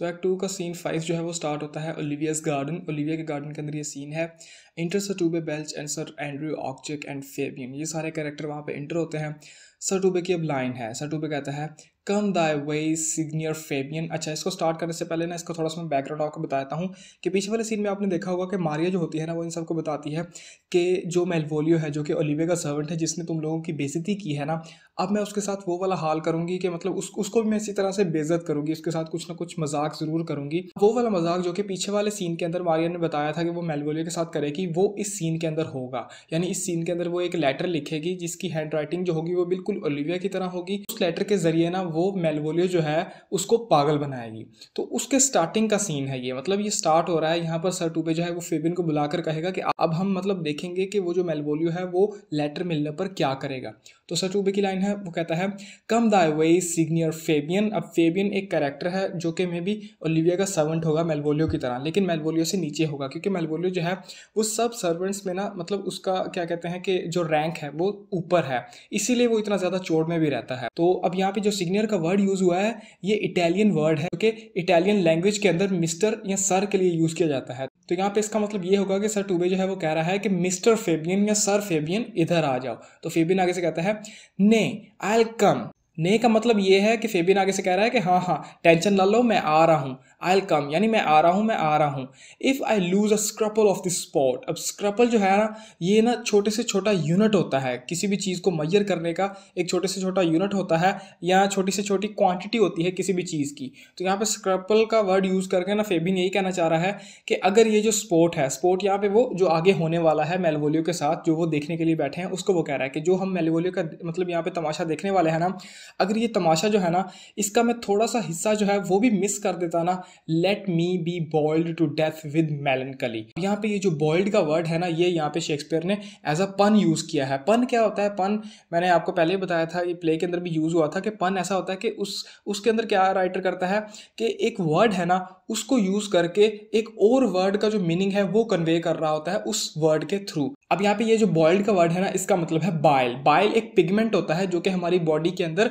तो act two का scene five जो है वो स्टार्ट होता है ओलिवियाज गार्डन ओलिविया के गार्डन के अंदर ये सीन है enter sir Toby Belch and sir Andrew Aguecheek and Fabian ये सारे कैरेक्टर वहाँ पे इंटर होते हैं सर टूबे की अब लाइन है सर टूबे कहता है come thy way signior Fabian अच्छा इसको स्टार्ट करने से पहले ना इसको थोड़ा सा मैं बैकग्राउंड आपको बताता हूँ कि पीछे वाले सीन में आपने देखा होगा कि मारिया जो होती है ना वो इन सबको बताती है कि जो मेलवोलियो है जो कि ओलिविया का सर्वेंट है जिसने तुम लोगों की बेजती की है ना अब मैं उसके साथ वो वाला हाल करूँगी कि मतलब उस उसको भी मैं इसी तरह से बेजत करूँगी उसके साथ कुछ ना कुछ मजाक ज़रूर करूँगी वो वाला मजाक जो कि पीछे वाले सीन के अंदर मारियन ने बताया था कि वो मेलगोलिया के साथ करेगी वो इस सीन के अंदर होगा यानी इस सीन के अंदर वो एक लेटर लिखेगी जिसकी हैंड राइटिंग जो होगी वो बिल्कुल ओलिविया की तरह होगी उस लेटर के ज़रिए ना वो मेलगोलिया जो है उसको पागल बनाएगी तो उसके स्टार्टिंग का सीन है ये मतलब ये स्टार्ट हो रहा है यहाँ पर सर टूबे जो है वो फेबिन को बुलाकर कहेगा कि अब हम मतलब देखेंगे कि वो जो मेलवोलियो है वो लेटर मिलने पर क्या करेगा तो टूबे की लाइन है वो कहता है come thy way signior Fabian अब फेबियन एक कैरेक्टर है जो कि मे बी ओलिविया का सर्वेंट होगा मेलवोलियो की तरह लेकिन मेलवोलियो से नीचे होगा क्योंकि मेलवोलियो जो है उस सब सर्वेंट्स में ना मतलब उसका क्या कहते हैं कि जो रैंक है वो ऊपर है इसीलिए वो इतना ज़्यादा चोट में भी रहता है तो अब यहाँ पे जो सिग्नियर का वर्ड यूज़ हुआ है ये इटालियन वर्ड है क्योंकि इटालियन लैंग्वेज के अंदर मिस्टर या सर के लिए यूज़ किया जाता है तो यहाँ पे इसका मतलब ये होगा कि सर टूबे जो है वो कह रहा है कि मिस्टर फेबियन या सर फेबियन इधर आ जाओ तो फेबियन आगे से कहता है ने आई एल कम ने का मतलब ये है कि फेबिन आगे से कह रहा है कि हाँ हाँ टेंशन ना लो मैं आ रहा हूँ आई एल कम यानी मैं आ रहा हूँ मैं आ रहा हूँ if I lose a scruple of this sport अब स्क्रपल जो है ना ये ना छोटे से छोटा यूनिट होता है किसी भी चीज़ को मैयर करने का एक छोटे से छोटा यूनिट होता है या छोटी से छोटी क्वांटिटी होती है किसी भी चीज़ की तो यहाँ पर स्क्रपल का वर्ड यूज़ करके ना फेबिन यही कहना चाह रहा है कि अगर ये जो स्पोर्ट है स्पोर्ट यहाँ पे वो जो आगे होने वाला है मेलवोलियो के साथ जो वो देखने के लिए बैठे हैं उसको वो कह रहा है कि जो हम मेलवोलियो का मतलब यहाँ पे तमाशा देखने वाले हैं ना अगर ये तमाशा जो है ना इसका मैं थोड़ा सा हिस्सा जो है वो भी मिस कर देता ना let me be boiled to death with melancholy यहाँ पे ये जो बॉइल्ड का वर्ड है ना ये यहाँ पे शेक्सपियर ने एज अ पन यूज़ किया है पन क्या होता है पन मैंने आपको पहले ही बताया था ये प्ले के अंदर भी यूज़ हुआ था कि पन ऐसा होता है कि उस उसके अंदर क्या राइटर करता है कि एक वर्ड है ना उसको यूज़ करके एक और वर्ड का जो मीनिंग है वो कन्वे कर रहा होता है उस वर्ड के थ्रू अब यहाँ पे ये जो बॉयल्ड का वर्ड है ना इसका मतलब है बाइल बाइल एक पिगमेंट होता है जो कि हमारी बॉडी के अंदर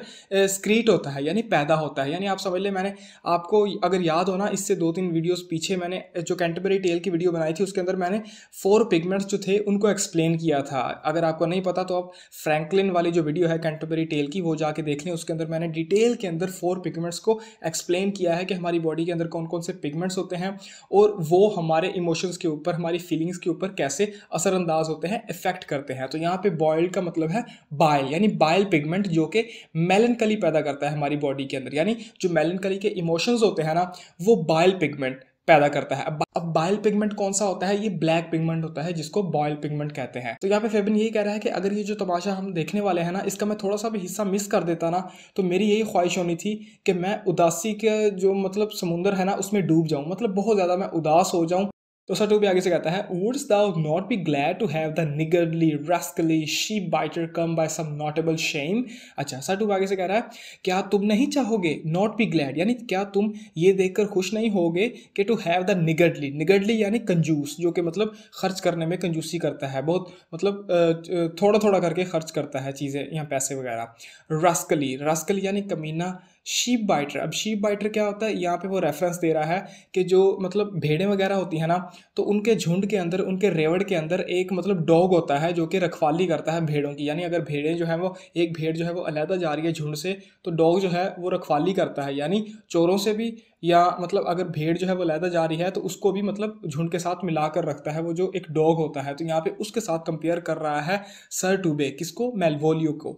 स्क्रीट होता है यानी पैदा होता है यानी आप समझ लें मैंने आपको अगर याद हो ना इससे दो तीन वीडियोस पीछे मैंने जो कैंटबरी टेल की वीडियो बनाई थी उसके अंदर मैंने फोर पिगमेंट्स जो थे उनको एक्सप्लेन किया था अगर आपको नहीं पता तो आप फ्रैंकलिन वाली जो वीडियो है कैंटबरी टेल की वो जाके देख लें उसके अंदर मैंने डिटेल के अंदर फोर पिगमेंट्स को एक्सप्लेन किया है कि हमारी बॉडी के अंदर कौन कौन से पिगमेंट्स होते हैं और वो हमारे इमोशंस के ऊपर हमारी फीलिंग्स के ऊपर कैसे असरअंदाज होते हैं इफेक्ट करते हैं तो यहाँ पे बॉयल्ड का मतलब है बाइल यानी बाइल पिगमेंट जो कि मेलनकली पैदा करता है हमारी बॉडी के अंदर यानी जो मेलनकली के इमोशंस होते हैं ना वो बाइल पिगमेंट पैदा करता है अब बाइल पिगमेंट कौन सा होता है ये ब्लैक पिगमेंट होता है जिसको बॉयल पिगमेंट कहते हैं तो यहाँ पे फेबिन यही कह रहा है कि अगर ये जो तमाशा हम देखने वाले हैं ना इसका मैं थोड़ा सा भी हिस्सा मिस कर देता ना तो मेरी यही ख्वाहिश होनी थी कि मैं उदासी के जो मतलब समुंदर है ना उसमें डूब जाऊँ मतलब बहुत ज़्यादा मैं उदास हो जाऊँ तो सर टू भी आगे से कहता है wouldst thou not be glad to have the niggardly rascally sheep biter come by some notable shame अच्छा सर सटू आगे से कह रहा है क्या तुम नहीं चाहोगे नॉट बी ग्लैड यानी क्या तुम ये देखकर खुश नहीं होगे कि to have the niggardly niggardly यानी कंजूस जो कि मतलब खर्च करने में कंजूसी करता है बहुत मतलब थोड़ा थोड़ा करके खर्च करता है चीज़ें या पैसे वगैरह रस्कली रस्कली यानी कमीना शीप बाइटर अब शीप बाइटर क्या होता है यहाँ पे वो रेफरेंस दे रहा है कि जो मतलब भेड़ें वगैरह होती हैं ना तो उनके झुंड के अंदर उनके रेवड़ के अंदर एक मतलब डॉग होता है जो कि रखवाली करता है भेड़ों की यानी अगर भेड़ें जो है वो एक भेड़ जो है वो अलहदा जा रही है झुंड से तो डॉग जो है वो रखवाली करता है यानी चोरों से भी या मतलब अगर भेड़ जो है वो लैदा जा रही है तो उसको भी मतलब झुंड के साथ मिला कर रखता है वो जो एक डॉग होता है तो यहाँ पे उसके साथ कंपेयर कर रहा है सर टूबे किसको मेलवोलियो को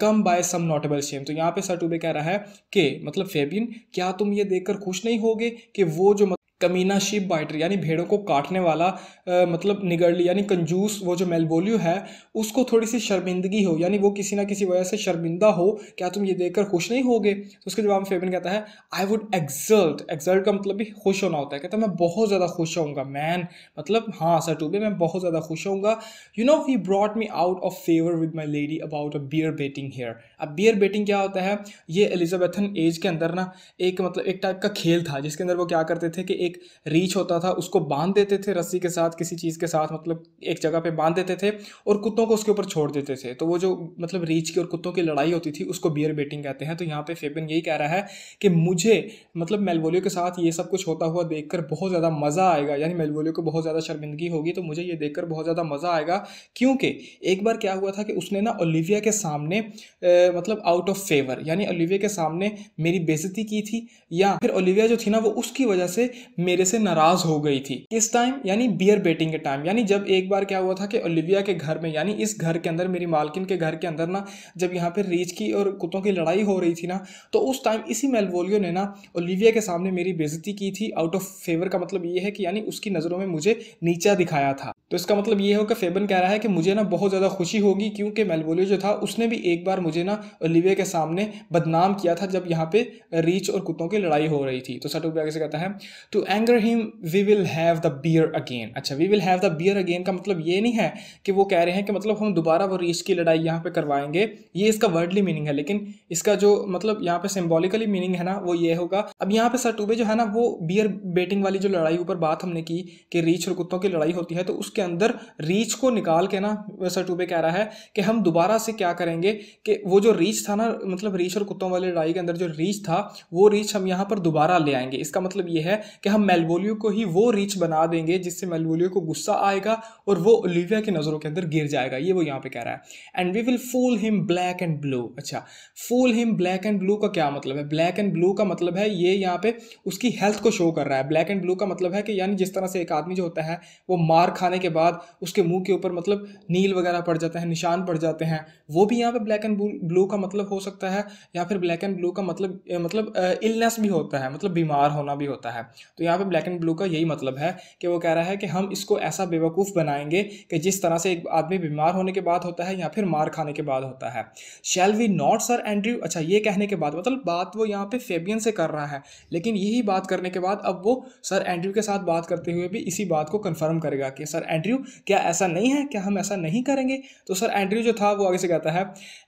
come by some notable shame तो यहाँ पे सर टूबे कह रहा है कि मतलब फेबिन क्या तुम ये देखकर खुश नहीं होगे कि वो जो मतलब कमीना शिप बाइटर यानी भेड़ों को काटने वाला आ, मतलब निगड़ली यानी कंजूस वो जो मेलबोलियो है उसको थोड़ी सी शर्मिंदगी हो यानी वो किसी ना किसी वजह से शर्मिंदा हो क्या तुम ये देखकर खुश नहीं होगे तो उसके जवाब में फेबिन कहता है आई वुड एक्सल्ट एग्जल्ट का मतलब भी खुश होना होता है कहता है मैं बहुत ज़्यादा खुश होऊंगा मैन मतलब हाँ सर टूबे मैं बहुत ज़्यादा खुश होऊंगा you know he brought me out of favour with my lady about a bear baiting here अब बियर बेटिंग क्या होता है ये एलिजाबेथन एज के अंदर ना एक मतलब एक टाइप का खेल था जिसके अंदर वो क्या करते थे कि एक रीच होता था उसको बांध देते थे रस्सी के साथ किसी चीज़ के साथ मतलब एक जगह पे बांध देते थे और कुत्तों को उसके ऊपर छोड़ देते थे तो वो जो मतलब रीच की और कुत्तों की लड़ाई होती थी उसको बियर बेटिंग कहते हैं तो यहाँ पर फेबिन यही कह रहा है कि मुझे मतलब मेलवोलियो के साथ ये सब कुछ होता हुआ देख बहुत ज़्यादा मज़ा आएगा यानी मेलवोलियो को बहुत ज़्यादा शर्मिंदगी होगी तो मुझे ये देख बहुत ज़्यादा मज़ा आएगा क्योंकि एक बार क्या हुआ था कि उसने ना ओलिविया के सामने मतलब आउट ऑफ फेवर यानी ओलिविया के सामने मेरी बेजती की थी या फिर ओलिविया जो थी ना वो उसकी वजह से मेरे से नाराज हो गई थी इस टाइम यानी बियर बेटिंग के टाइम यानी जब एक बार क्या हुआ था कि ओलिविया के घर में यानी इस घर के अंदर मेरी मालकिन के घर के अंदर ना जब यहाँ पर रीच की और कुत्तों की लड़ाई हो रही थी ना तो उस टाइम इसी मेलवोलियो ने ना ओलिविया के सामने मेरी बेजती की थी आउट ऑफ फेवर का मतलब ये है कि यानी उसकी नज़रों में मुझे नीचा दिखाया था तो इसका मतलब ये हो कि फेबन कह रहा है कि मुझे ना बहुत ज़्यादा खुशी होगी क्योंकि मेलवोलियो जो था उसने भी एक बार मुझे ना ना ओलिविया के सामने बदनाम किया था जब यहाँ पे रीच और कुत्तों की लड़ाई हो रही थी तो सटोपी आगे से कहता है to anger him we will have the bear again अच्छा we will have the bear again का मतलब ये नहीं है कि वो कह रहे हैं कि मतलब हम दोबारा वो रीच की लड़ाई यहाँ पे करवाएंगे ये इसका वर्डली मीनिंग है लेकिन इसका जो मतलब यहाँ पे सिम्बॉलिकली मीनिंग है ना वो ये होगा अब यहाँ पे सटूबे जो है ना वो बियर बेटिंग वाली जो लड़ाई ऊपर बात हमने की कि रीच और कुत्तों की लड़ाई होती है तो उसके अंदर रीच को निकाल के ना सटूबे कह रहा है कि हम दोबारा से क्या करेंगे कि वो जो रीच था ना मतलब रीच और कुत्तों वाली लड़ाई के अंदर जो रीच था वो रीच हम यहाँ पर दोबारा ले आएंगे इसका मतलब ये है कि हम मेलवोलियो को ही वो रीच बना देंगे जिससे मेलवोलियो को गुस्सा आएगा और वो ओलिविया की नज़रों के अंदर गिर जाएगा ये वो यहाँ पे कह रहा है and we will fool him black and blue अच्छा fool him black and blue का क्या मतलब है ब्लैक एंड ब्लू का मतलब है ये यहाँ पे उसकी हेल्थ को शो कर रहा है ब्लैक एंड ब्लू का मतलब है कि यानी जिस तरह से एक आदमी जो होता है वो मार खाने के बाद उसके मुंह के ऊपर मतलब नील वगैरह पड़ जाते हैं निशान पड़ जाते हैं वो भी यहाँ पे ब्लैक एंड ब्लू ब्लू का मतलब हो सकता है या फिर ब्लैक एंड ब्लू का मतलब मतलब इलनेस भी होता है मतलब बीमार होना भी होता है तो यहाँ पे ब्लैक एंड ब्लू का यही मतलब है कि वो कह रहा है कि हम इसको ऐसा बेवकूफ़ बनाएंगे कि जिस तरह से एक आदमी बीमार होने के बाद होता है या फिर मार खाने के बाद होता है shall we not sir Andrew अच्छा ये कहने के बाद मतलब बात वो यहाँ पे फेबियन से कर रहा है लेकिन यही बात करने के बाद अब वो सर एंड्रयू के साथ बात करते हुए भी इसी बात को कन्फर्म करेगा कि सर एंड्रयू क्या ऐसा नहीं है क्या हम ऐसा नहीं करेंगे तो सर एंड्रयू जो था वो आगे से कहता है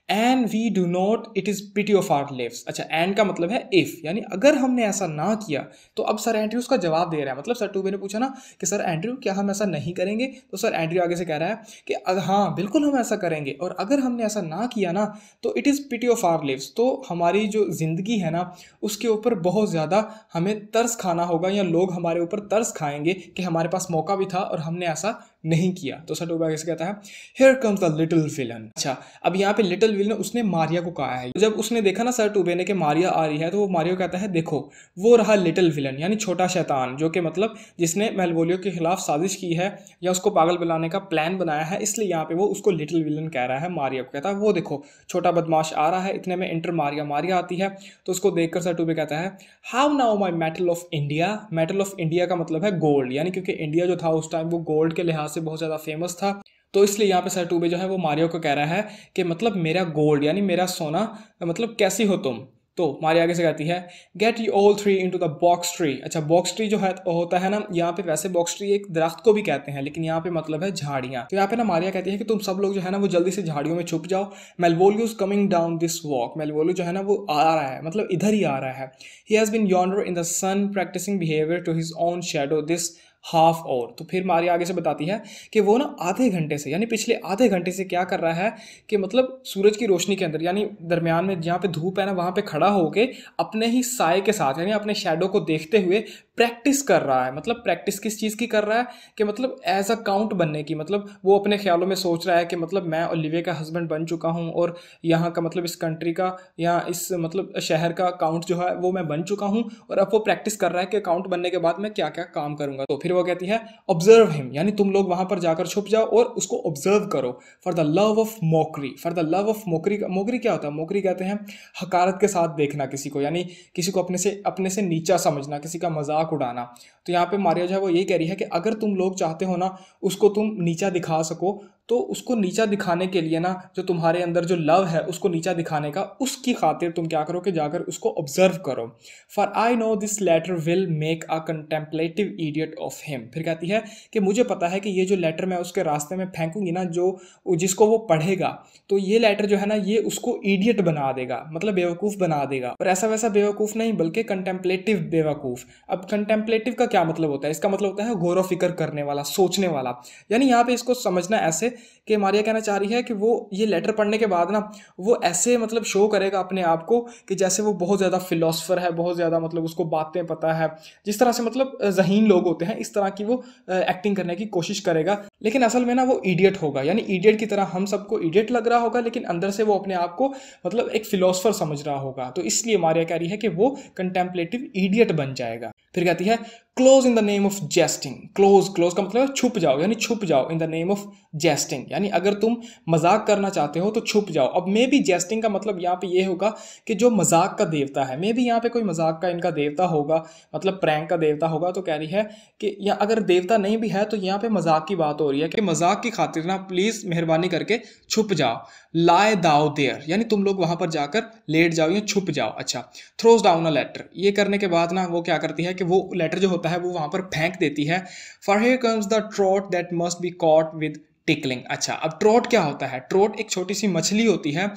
and we do not it is pity of our lives अच्छा एंड का मतलब है इफ़ यानी अगर हमने ऐसा ना किया तो अब सर एंड्री उसका जवाब दे रहा है मतलब सर टूबे ने पूछा ना कि सर एंड्री क्या हम ऐसा नहीं करेंगे तो सर एंड्री आगे से कह रहा है कि हाँ बिल्कुल हम ऐसा करेंगे और अगर हमने ऐसा ना किया ना तो it is pity of our lives तो हमारी जो ज़िंदगी है ना उसके ऊपर बहुत ज़्यादा हमें तर्स खाना होगा या लोग हमारे ऊपर तर्स खाएंगे कि हमारे पास मौका भी था और हमने ऐसा नहीं किया तो सटोबा कैसे कहता है here comes the little villain अच्छा अब यहाँ पे लिटिल विलन उसने मारिया को कहा है जब उसने देखा ना सर टूबे ने कि मारिया आ रही है तो वो मारियो कहता है देखो वो रहा लिटिल विलन यानी छोटा शैतान जो कि मतलब जिसने मेलबोलियो के खिलाफ साजिश की है या उसको पागल बनाने का प्लान बनाया है इसलिए यहाँ पे वो उसको लिटिल विलन कह रहा है मारिया को कहता है वो देखो छोटा बदमाश आ रहा है इतने में इंटर मारिया मारिया आती है तो उसको देखकर सर टूबे कहता है how now my metal of India metal of India का मतलब है गोल्ड यानी क्योंकि इंडिया जो था उस टाइम वो गोल्ड के लिहाज से बहुत ज़्यादा फेमस था तो इसलिए यहाँ पे सर टूबे जो है वो मारियो को कह रहा है कि मतलब मेरा गोल्ड यानी मेरा सोना मतलब कैसी हो तुम तो मारिया आगे से कहती है get you all three into the box tree अच्छा बॉक्स ट्री जो है होता है ना यहाँ पे वैसे बॉक्स ट्री एक दरख्त को भी कहते हैं लेकिन यहाँ पे मतलब है झाड़ियाँ तो यहाँ पे ना मारिया कहती है कि तुम सब लोग जो है ना वो जल्दी से झाड़ियों में छुप जाओ Malvolio is coming down this walk Malvolio जो है ना वो आ रहा है मतलब इधर ही आ रहा है he has been yonder in the sun practising behaviour to his own shadow this half और तो फिर मारिया आगे से बताती है कि वो ना आधे घंटे से यानी पिछले आधे घंटे से क्या कर रहा है कि मतलब सूरज की रोशनी के अंदर यानी दरमियान में जहाँ पे धूप है ना वहाँ पे खड़ा होके अपने ही साय के साथ यानी अपने शेडो को देखते हुए प्रैक्टिस कर रहा है मतलब प्रैक्टिस किस चीज़ की कर रहा है कि मतलब एज अ काउंट बनने की मतलब वो अपने ख्यालों में सोच रहा है कि मतलब मैं ओलिविया का हस्बैंड बन चुका हूँ और यहाँ का मतलब इस कंट्री का या इस मतलब शहर का काउंट जो है वो मैं बन चुका हूँ और अब वो प्रैक्टिस कर रहा है कि काउंट बनने के बाद मैं क्या क्या काम करूँगा तो फिर वो कहती है ऑब्जर्व हिम यानी तुम लोग वहां पर जाकर छुप जाओ और उसको ऑब्जर्व करो for the love of mockery for the love of mockery mockery क्या होता है मोकरी कहते हैं हकारत के साथ देखना किसी को यानी किसी को अपने से अपने से नीचा समझना किसी का मजाक उड़ाना तो यहाँ पे मारिया जो है वो यही कह रही है कि अगर तुम लोग चाहते हो ना उसको तुम नीचा दिखा सको तो उसको नीचा दिखाने के लिए ना जो तुम्हारे अंदर जो लव है उसको नीचा दिखाने का उसकी खातिर तुम क्या करो कि जाकर उसको ऑब्जर्व करो for I know this letter will make a contemplative idiot of him फिर कहती है कि मुझे पता है कि ये जो लेटर मैं उसके रास्ते में फेंकूंगी ना जो जिसको वो पढ़ेगा तो ये लेटर जो है ना ये उसको ईडियट बना देगा मतलब बेवकूफ़ बना देगा और ऐसा वैसा बेवकूफ़ नहीं बल्कि कंटेम्पलेटिव बेवकूफ़ अब कंटेम्पलेटिव का क्या मतलब होता है इसका मतलब होता है गौर फिक्र करने वाला सोचने वाला यानी यहाँ पे इसको समझना ऐसे कि मारिया कहना चाह रही है कि वो ये लेटर पढ़ने के बाद ना वो ऐसे मतलब शो करेगा अपने आप को कि जैसे वो बहुत ज़्यादा फिलोसफर है बहुत ज़्यादा मतलब उसको बातें पता है जिस तरह से मतलब जहीन लोग होते हैं इस तरह की वो एक्टिंग करने की कोशिश करेगा लेकिन असल में ना वो इडियट होगा यानी इडियट की तरह हम सबको इडियट लग रहा होगा लेकिन अंदर से वो अपने आप को मतलब एक फिलोसफर समझ रहा होगा तो इसलिए मारिया कह रही है कि वो कंटेम्पलेटिव इडियट बन जाएगा फिर कहती है close in the name of jesting close close का मतलब छुप जाओ यानी छुप जाओ in the name of jesting यानी अगर तुम मजाक करना चाहते हो तो छुप जाओ अब मे बी जेस्टिंग का मतलब यहाँ पे ये होगा कि जो मजाक का देवता है मे बी यहाँ पे कोई मजाक का इनका देवता होगा मतलब प्रैंक का देवता होगा तो कह रही है कि या अगर देवता नहीं भी है तो यहाँ पे मजाक की बात हो रही है कि मजाक की खातिर ना प्लीज़ मेहरबानी करके छुप जाओ लाए दाओ देयर यानी तुम लोग वहां पर जाकर लेट जाओ या छुप जाओ अच्छा थ्रोज डाउन अ लेटर ये करने के बाद ना वो क्या करती है कि वो लेटर जो होता है वो वहाँ पर फेंक देती है for here comes the trout that must be caught with tickling अच्छा अब ट्रोट क्या होता है ट्रोट एक छोटी सी मछली होती है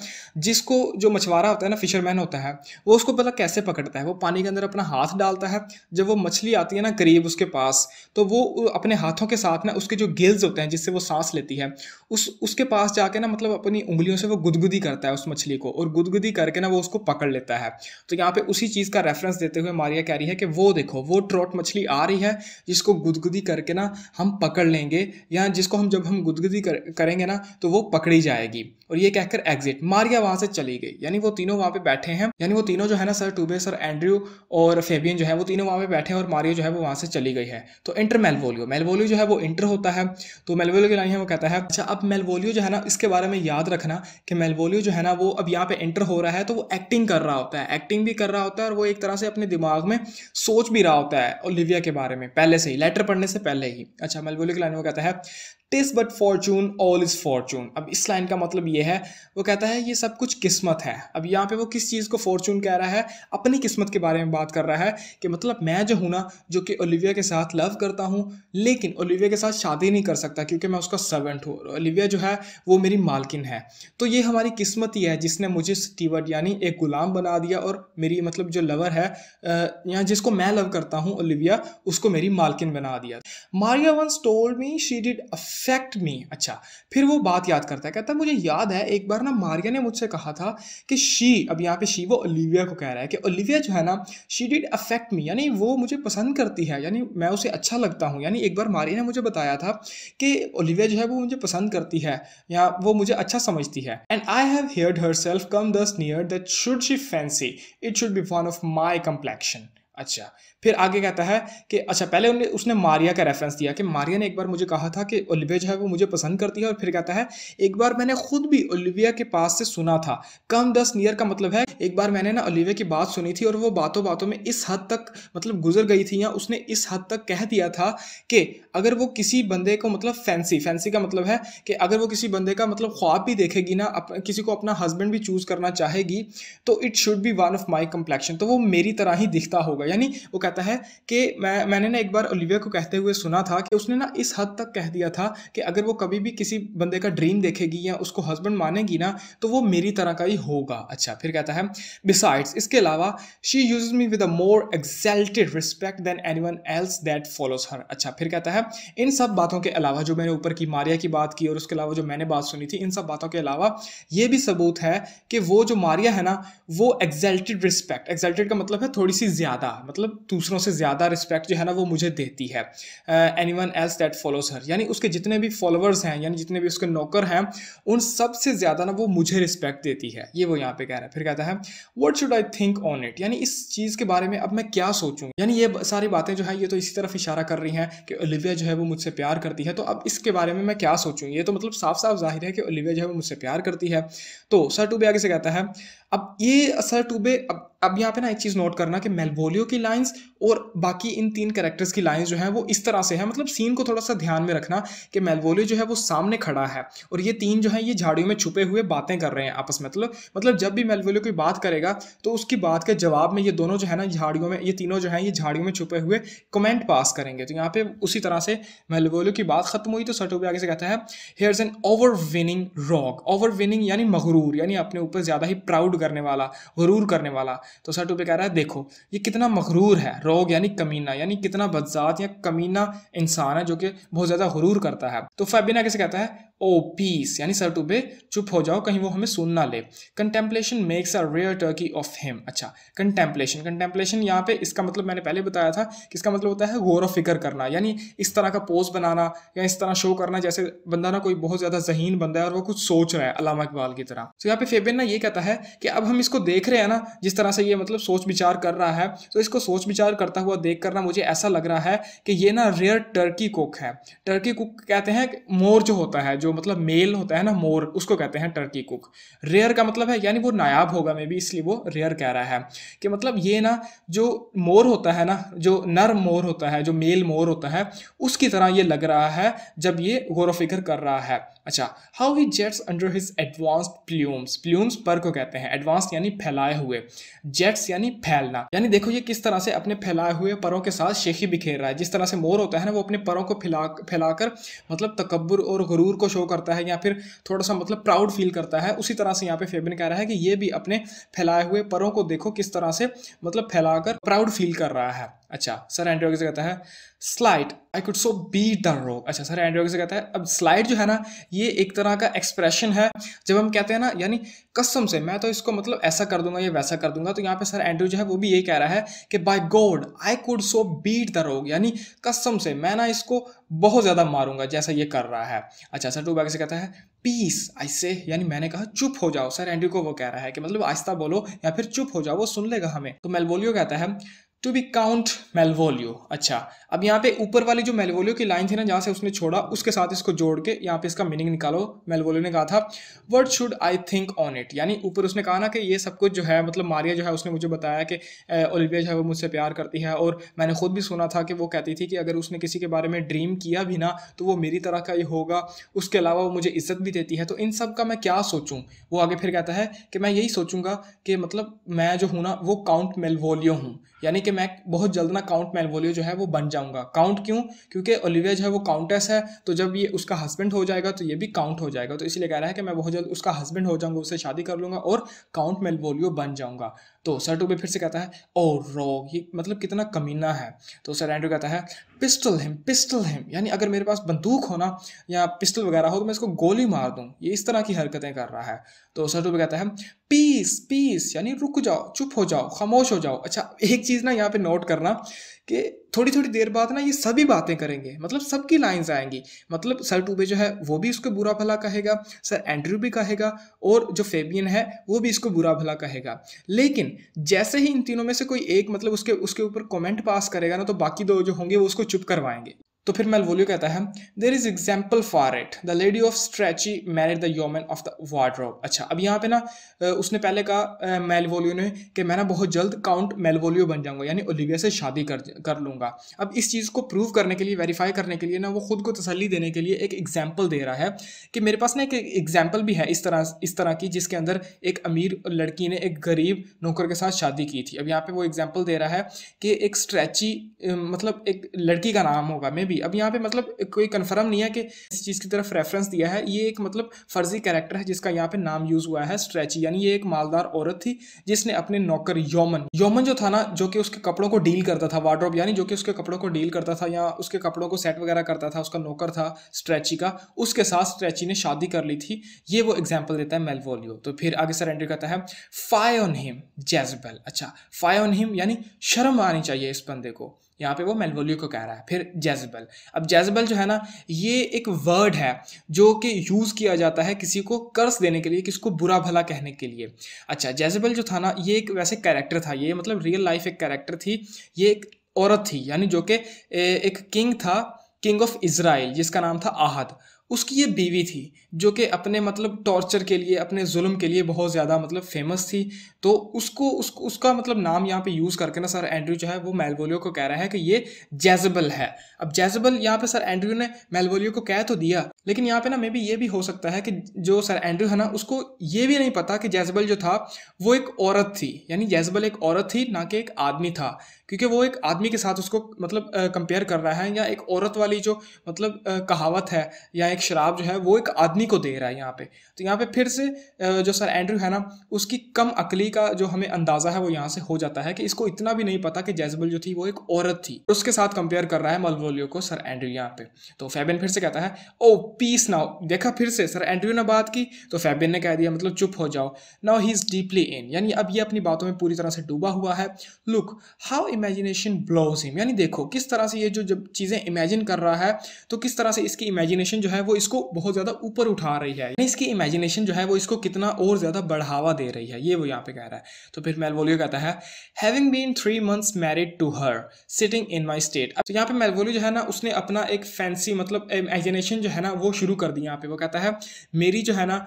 जिसको जो मछुआरा होता है ना फिशरमैन होता है वो उसको पता कैसे पकड़ता है वो पानी के अंदर अपना हाथ डालता है जब वो मछली आती है ना करीब उसके पास तो वो अपने हाथों के साथ ना उसके जो गिल्स होते हैं जिससे वो सांस लेती है उस उसके पास जाके ना मतलब अपनी उंगलियों से वो गुदगुदी करता है उस मछली को और गुदगुदी करके ना वो उसको पकड़ लेता है तो यहाँ पे उसी चीज़ का रेफरेंस देते हुए मारिया कह रही है कि वो देखो वो ट्रोट मछली आ रही है जिसको गुदगुदी करके ना हम पकड़ लेंगे या जिसको हम जब हम गुद खुदकुशी कर, करेंगे ना तो वो पकड़ी जाएगी और ये कहकर एग्जिट मारिया वहां से चली गई यानी वो तीनों वहां पे बैठे हैं यानी वो तीनों जो है ना सर टूबे सर एंड्रयू और फेबियन जो है वो तीनों वहां पे बैठे हैं और मारिया जो है वो वहां से चली गई है तो इंटर मेलवोलियो मेलवोलियो जो है वो इंटर होता है तो मेलवोलियो की लाइन है वो कहता है अच्छा अब मेलवोलियो जो है ना इसके बारे में याद रखना कि मेलवोलियो जो है ना वो अब यहाँ पे इंटर हो रहा है तो वो एक्टिंग कर रहा होता है एक्टिंग भी कर रहा होता है और वो एक तरह से अपने दिमाग में सोच भी रहा होता है ओलिविया के बारे में पहले से ही लेटर पढ़ने से पहले ही अच्छा मेलवोलियो की लाइन वो कहता है test but Fortune all is Fortune अब इस लाइन का मतलब ये है वो कहता है ये सब कुछ किस्मत है अब यहाँ पे वो किस चीज़ को फॉर्चून कह रहा है अपनी किस्मत के बारे में बात कर रहा है कि मतलब मैं जो हूँ ना जो कि ओलिविया के साथ लव करता हूँ लेकिन ओलिविया के साथ शादी नहीं कर सकता क्योंकि मैं उसका सर्वेंट हूँ ओलिविया जो है वो मेरी मालकिन है तो ये हमारी किस्मत ही है जिसने मुझे स्टीवर्ट यानी एक गुलाम बना दिया और मेरी मतलब जो लवर है या जिसको मैं लव करता हूँ ओलिविया उसको मेरी मालकिन बना दिया Maria once told me she did affect me अच्छा फिर वो बात याद करता है कहता है मुझे याद है एक बार ना मारिया ने मुझसे कहा था कि शी अब यहाँ पे शी वो ओलिविया को कह रहा है कि ओलिविया जो है ना शी डिड अफेक्ट मी यानी वो मुझे पसंद करती है यानी मैं उसे अच्छा लगता हूँ यानी एक बार मारिया ने मुझे बताया था कि ओलिविया जो है वो मुझे पसंद करती है या वो मुझे अच्छा समझती है and I have heard herself come thus near that should she fancy it should be one of my complexion अच्छा फिर आगे कहता है कि अच्छा पहले उन्हें उसने मारिया का रेफरेंस दिया कि मारिया ने एक बार मुझे कहा था कि ओलिविया जो है वो मुझे पसंद करती है और फिर कहता है एक बार मैंने खुद भी ओलिविया के पास से सुना था कम दस नियर का मतलब है एक बार मैंने ना ओलिविया की बात सुनी थी और वो बातों बातों में इस हद तक मतलब गुजर गई थी या उसने इस हद तक कह दिया था कि अगर वो किसी बंदे को मतलब फैंसी फैंसी का मतलब है कि अगर वो किसी बंदे का मतलब ख्वाब भी देखेगी ना किसी को अपना हस्बैंड भी चूज़ करना चाहेगी तो it should be one of my complexion तो वो मेरी तरह ही दिखता होगा यानी वो कहता है कि मैं मैंने ना एक बार ओलिविया को कहते हुए सुना था कि उसने ना इस हद तक कह दिया था कि अगर वो कभी भी किसी बंदे का ड्रीम देखेगी या उसको हस्बैंड मानेगी ना तो वो मेरी तरह का ही होगा अच्छा फिर कहता है बिसाइड्स इसके अलावा she use me with a more exalted respect than any one else that follows her अच्छा फिर कहता है इन सब बातों के अलावा जो मैंने ऊपर की मारिया की बात की और उसके अलावा जो मैंने बात सुनी थी इन सब बातों के अलावा ये भी सबूत है कि वो जो मारिया है ना वो एक्सेल्टेड रिस्पेक्ट एक्सेल्टेड का मतलब है थोड़ी सी ज़्यादा मतलब दूसरों से ज़्यादा रिस्पेक्ट जो है ना वो मुझे देती है any one else that follows her यानी उसके जितने भी फॉलोअर्स हैं यानी जितने भी उसके नौकर हैं उन सबसे ज़्यादा ना वो मुझे रिस्पेक्ट देती है ये वो यहाँ पे कह रहा है फिर कहता है what should I think on it यानी इस चीज़ के बारे में अब मैं क्या सोचूँ यानी ये सारी बातें जो है ये तो इसी तरफ इशारा कर रही हैं कि ओलिविया जो है वो मुझसे प्यार करती है तो अब इसके बारे में मैं क्या सोचूँ ये तो मतलब साफ साफ जाहिर है कि ओलिविया जो है वो मुझसे प्यार करती है तो सर टूबे आगे से कहता है अब ये सर टूबे अब अब यहाँ पे ना एक चीज़ नोट करना कि मेलबोलियो की लाइंस और बाकी इन तीन कैरेक्टर्स की लाइंस जो है वो इस तरह से है मतलब सीन को थोड़ा सा ध्यान में रखना कि मेलवोले जो है वो सामने खड़ा है और ये तीन जो है ये झाड़ियों में छुपे हुए बातें कर रहे हैं आपस में मतलब मतलब जब भी मेलवोले कोई बात करेगा तो उसकी बात के जवाब में ये दोनों जो है ना झाड़ियों में ये तीनों जो है ये झाड़ियों में छुपे हुए कमेंट पास करेंगे तो यहाँ पे उसी तरह से मेलवोले की बात खत्म हुई तो सटोबी आगे से कहता है here an overweening rogue overweening यानी मगरूर यानी अपने ऊपर ज़्यादा ही प्राउड करने वाला गरूर करने वाला तो सटोबी कह रहा है देखो ये कितना मगरूर है रोग यानी कमीना यानी कितना बदजात या कमीना इंसान है जो कि बहुत ज़्यादा गुरूर करता है तो फेबिना कैसे कहता है ओ पीस यानी सर टू बे चुप हो जाओ कहीं वो हमें सुन ना ले contemplation makes a rare turkey of him अच्छा कंटेम्पलेशन कंटेम्पलेशन यहाँ पे इसका मतलब मैंने पहले बताया था कि इसका मतलब होता है गौर फिक्र करना यानी इस तरह का पोज बनाना या इस तरह शो करना जैसे बंदा ना कोई बहुत ज़्यादा जहीन बंदा है और वो कुछ सोच रहा है अलामा इकबाल की तरह तो यहाँ पे फेबिन ना ये कहता है कि अब हम इसको देख रहे हैं ना जिस तरह से ये मतलब सोच विचार कर रहा है तो इसको सोच विचार करता हुआ देख करना मुझे ऐसा लग रहा है कि ये ना रेयर टर्की कुक है टर्की कुक कहते हैं मोर जो होता है जो मतलब मेल होता है ना मोर उसको कहते हैं टर्की कुक रेयर का मतलब है यानी वो नायाब होगा मे भी इसलिए वो रेयर कह रहा है कि मतलब ये ना जो मोर होता है ना जो नर मोर होता है जो मेल मोर होता है उसकी तरह ये लग रहा है जब ये गौर फिक्र कर रहा है अच्छा how he jets under his advanced plumes plumes पर को कहते हैं एडवांस यानी फैलाए हुए जेट्स यानी फैलना यानी देखो ये किस तरह से अपने फैलाए हुए परों के साथ शेखी बिखेर रहा है जिस तरह से मोर होता है ना वो अपने परों को फैला फैलाकर मतलब तकबर और गुरूर को शो शो करता है या फिर थोड़ा सा मतलब प्राउड फील करता है उसी तरह से यहाँ पे फेबिन कह रहा है कि ये भी अपने फैलाए हुए परों को देखो किस तरह से मतलब फैलाकर प्राउड फील कर रहा है अच्छा सर एंड्रॉग से कहता है slight I could so be the rogue अच्छा सर एंड्रॉग से कहता है अब स्लाइड जो है ना ये एक तरह का एक्सप्रेशन है जब हम कहते हैं ना यानी कसम से मैं तो इसको मतलब ऐसा कर दूंगा या वैसा कर दूंगा तो यहाँ पे सर एंड्रू जो है वो भी ये कह रहा है कि by God I could so beat the rogue यानी कसम से मैं ना इसको बहुत ज़्यादा मारूंगा जैसा ये कर रहा है अच्छा सर टू बैग से कहता है पीस आई से यानी मैंने कहा चुप हो जाओ सर एंड्रू को वो कह रहा है कि मतलब आहिस्ता बोलो या फिर चुप हो जाओ वो सुन लेगा हमें तो मेलबोलियो कहता है टू बी काउंट मेलवोलियो अच्छा अब यहाँ पे ऊपर वाली जो मेलवोलियो की लाइन थी ना जहाँ से उसने छोड़ा उसके साथ इसको जोड़ के यहाँ पे इसका मीनिंग निकालो मेलवोलियो ने कहा था what should I think on it यानी ऊपर उसने कहा ना कि ये सब कुछ जो है मतलब मारिया जो है उसने मुझे बताया कि ओलिविया जो है वो मुझसे प्यार करती है और मैंने खुद भी सुना था कि वो कहती थी कि अगर उसने किसी के बारे में ड्रीम किया भी ना तो वो मेरी तरह का ही होगा उसके अलावा वो मुझे इज्जत भी देती है तो इन सब का मैं क्या सोचूँ वो आगे फिर कहता है कि मैं यही सोचूंगा कि मतलब मैं जो हूँ ना वो काउंट मेलवोलियो हूँ यानी कि मैं बहुत जल्द ना काउंट मेलवोलियो जो है वो बन जाऊंगा काउंट क्यों क्योंकि ओलिविया जो है वो काउंटेस है तो जब ये उसका हस्बैंड हो जाएगा तो ये भी काउंट हो जाएगा तो इसलिए कह रहा है कि मैं बहुत जल्द उसका हस्बैंड हो जाऊंगा उससे शादी कर लूँगा और काउंट मेलवोलियो बन जाऊंगा तो सर टू फिर से कहता है ओ रॉग ये मतलब कितना कमीना है तो सर एंड्रू कहता है पिस्टल हिम पिस्टल हिम यानी अगर मेरे पास बंदूक हो ना या पिस्टल वगैरह हो तो मैं इसको गोली मार दूँ ये इस तरह की हरकतें कर रहा है तो सर टू कहता है पीस पीस यानी रुक जाओ चुप हो जाओ खामोश हो जाओ अच्छा एक चीज़ ना यहाँ पे नोट करना कि थोड़ी थोड़ी देर बाद ना ये सभी बातें करेंगे मतलब सबकी लाइंस आएंगी मतलब सर टूबे जो है वो भी उसको बुरा भला कहेगा सर एंड्रू भी कहेगा और जो फेबियन है वो भी इसको बुरा भला कहेगा लेकिन जैसे ही इन तीनों में से कोई एक मतलब उसके उसके ऊपर कमेंट पास करेगा ना तो बाकी दो जो होंगे वो उसको चुप करवाएंगे तो फिर मेलवोलियो कहता है there is example for it the lady of Strachy married the yeoman of the wardrobe अच्छा अब यहाँ पे ना उसने पहले कहा मेलवोलियो ने कि मैं ना बहुत जल्द काउंट मेलवोलियो बन जाऊंगा यानी ओलिविया से शादी कर कर लूँगा अब इस चीज़ को प्रूव करने के लिए वेरीफाई करने के लिए ना वो खुद को तसली देने के लिए एक एग्जाम्पल दे रहा है कि मेरे पास ना एक एग्जाम्पल भी है इस तरह इस तरह की जिसके अंदर एक अमीर लड़की ने एक गरीब नौकर के साथ शादी की थी अब यहाँ पे वो एग्जाम्पल दे रहा है कि एक स्ट्रैची मतलब एक लड़की का नाम होगा मे भी अब यहाँ पे मतलब कोई कंफर्म नहीं है कि इस चीज़ की तरफ रेफरेंस दिया है ये एक मतलब फर्जी कैरेक्टर है जिसका यहाँ पे नाम यूज़ हुआ है स्ट्रेची यानी ये एक मालदार औरत थी जिसने अपने नौकर यौमन यौमन जो था ना जो कि उसके कपड़ों को डील करता था वार्ड्रोप यानी जो कि उसके कपड़ों को डील करता था या उसके कपड़ों को सेट वगैरह करता था उसका नौकर था स्ट्रेची का उसके साथ स्ट्रेची ने शादी कर ली थी ये वो एग्जाम्पल देता है मेलवोलियो तो फिर आगे सर सरेंडर करता है फाय ऑन हिम जैजबेल अच्छा फाय ऑन हिम यानी शर्म आनी चाहिए इस बंदे को यहाँ पे वो मेलवोलियो को कह रहा है फिर जैजबल अब जैजबल जो है ना ये एक वर्ड है जो कि यूज़ किया जाता है किसी को कर्स देने के लिए किसी को बुरा भला कहने के लिए अच्छा जैजबल जो था ना ये एक वैसे कैरेक्टर था ये मतलब रियल लाइफ एक कैरेक्टर थी ये एक औरत थी यानी जो कि एक किंग था किंग ऑफ इसराइल जिसका नाम था आहद उसकी ये बीवी थी जो कि अपने मतलब टॉर्चर के लिए अपने जुल्म के लिए बहुत ज़्यादा मतलब फेमस थी तो उसको उस, उसका मतलब नाम यहाँ पे यूज़ करके ना सर एंड्रयू जो है वो मेलवोलियो को कह रहा है कि ये जैजबल है अब जैजबल यहाँ पे सर एंड्रयू ने मेलवोलियो को कह तो दिया लेकिन यहाँ पे ना मे बी ये भी हो सकता है कि जो सर एंड्रयू है ना उसको ये भी नहीं पता कि जैजबल जो था वो एक औरत थी यानी जैजबल एक औरत थी ना कि एक आदमी था क्योंकि वो एक आदमी के साथ उसको मतलब कंपेयर कर रहा है या एक औरत वाली जो मतलब कहावत है या एक शराब जो है वो एक आदमी को दे रहा है यहाँ पे तो यहाँ पे फिर से जो सर एंड्रयू है ना उसकी कम अकली का जो हमें अंदाज़ा है वो यहाँ से हो जाता है कि इसको इतना भी नहीं पता कि जैजबल जो थी वो एक औरत थी उसके साथ कंपेयर कर रहा है मलवोलियो को सर एंड्रू यहाँ पे तो फैबिन फिर से कहता है ओ पीस नाउ देखा फिर से सर एंड्रू ने बात की तो फैबिन ने कह दिया मतलब चुप हो जाओ now he is deeply in यानी अब ये अपनी बातों में पूरी तरह से डूबा हुआ है look how imagination blows him यानी देखो किस तरह से ये जो जब चीज़ें इमेजिन कर रहा है तो किस तरह से इसकी इमेजिनेशन जो है वो इसको बहुत ज़्यादा ऊपर उठा रही है यानी इसकी इमेजिनेशन जो है वो इसको कितना और ज़्यादा बढ़ावा दे रही है ये वो यहाँ पे कह रहा है तो फिर मेलवोलियो कहता है having been three months married to her sitting in my state तो यहाँ पे मेलवोलियो जो है ना उसने अपना एक फैंसी मतलब इमेजिनेशन जो है ना वो शुरू कर दी यहाँ पे वो कहता है मेरी जो है ना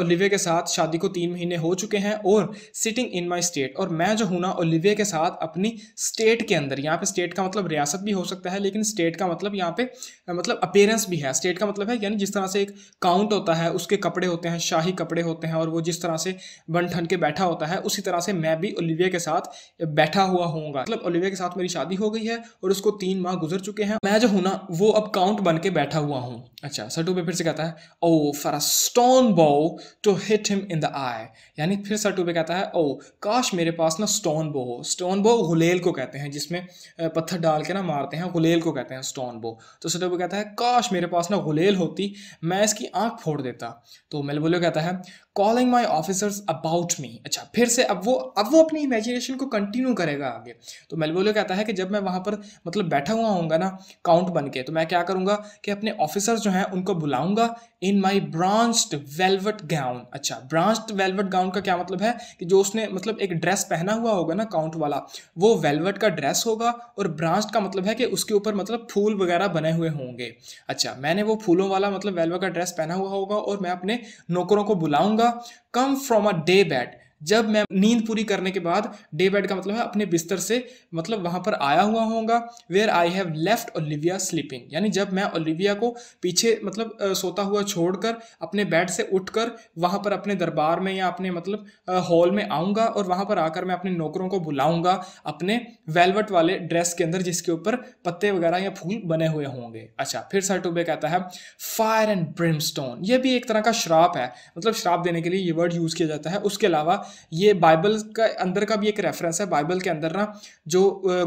ओलिविया के साथ शादी को तीन महीने हो चुके हैं और सिटिंग इन माई स्टेट और मैं जो हूँ ना ओलिविया के साथ अपनी स्टेट के अंदर यहाँ पे स्टेट का मतलब रियासत भी हो सकता है लेकिन स्टेट का मतलब यहाँ पे मतलब अपेयरेंस भी है स्टेट का मतलब है यानी जिस तरह से एक काउंट होता है उसके कपड़े होते हैं शाही कपड़े होते हैं और वो जिस तरह से बन ठन के बैठा होता है उसी तरह से मैं भी ओलिविया के साथ बैठा हुआ होऊंगा मतलब ओलिविया के साथ मेरी शादी हो गई है और उसको तीन माह गुजर चुके हैं मैं जो हूँ ना वो अब काउंट बन के बैठा हुआ हूँ अच्छा सटू पे फिर से कहता है O for a stone bow bow to hit him in the eye यानी फिर सर सटुबे कहता है ओ काश मेरे पास ना स्टोन बो हो स्टोन बो हुलेल को कहते हैं जिसमें पत्थर डाल के ना मारते हैं हुलेल को कहते हैं स्टोन बो तो सर सटुबे कहता है काश मेरे पास ना हुलेल होती मैं इसकी आँख फोड़ देता तो मेलबोलियो कहता है calling my officers about me अच्छा फिर से अब वो अब वो अपनी इमेजिनेशन को कंटिन्यू करेगा आगे तो मेलबोलो कहता है कि जब मैं वहाँ पर मतलब बैठा हुआ हूँ ना काउंट बन के तो मैं क्या करूँगा कि अपने ऑफिसर्स जो हैं उनको बुलाऊंगा in my branched velvet gown अच्छा ब्रांच्ड वेलवेट गाउन का क्या मतलब है कि जो उसने मतलब एक ड्रेस पहना हुआ होगा ना काउंट वाला वो वेलवेट का ड्रेस होगा और ब्रांच का मतलब है कि उसके ऊपर मतलब फूल वगैरह बने हुए होंगे अच्छा मैंने वो फूलों वाला मतलब वेलवेट का ड्रेस पहना हुआ होगा और मैं अपने नौकरों को बुलाऊंगा come from a day bed जब मैं नींद पूरी करने के बाद डे बेड का मतलब है अपने बिस्तर से मतलब वहाँ पर आया हुआ होगा where I have left Olivia sleeping यानी जब मैं ओलिविया को पीछे मतलब सोता हुआ छोड़कर अपने बेड से उठकर वहाँ पर अपने दरबार में या अपने मतलब हॉल में आऊँगा और वहाँ पर आकर मैं अपने नौकरों को बुलाऊंगा अपने वेलवेट वाले ड्रेस के अंदर जिसके ऊपर पत्ते वगैरह या फूल बने हुए होंगे अच्छा फिर सर टूबे कहता है फायर एंड ब्रिमस्टोन ये भी एक तरह का श्राप है मतलब श्राप देने के लिए ये वर्ड यूज़ किया जाता है उसके अलावा ये बाइबल का अंदर का भी एक रेफरेंस है बाइबल के अंदर ना जो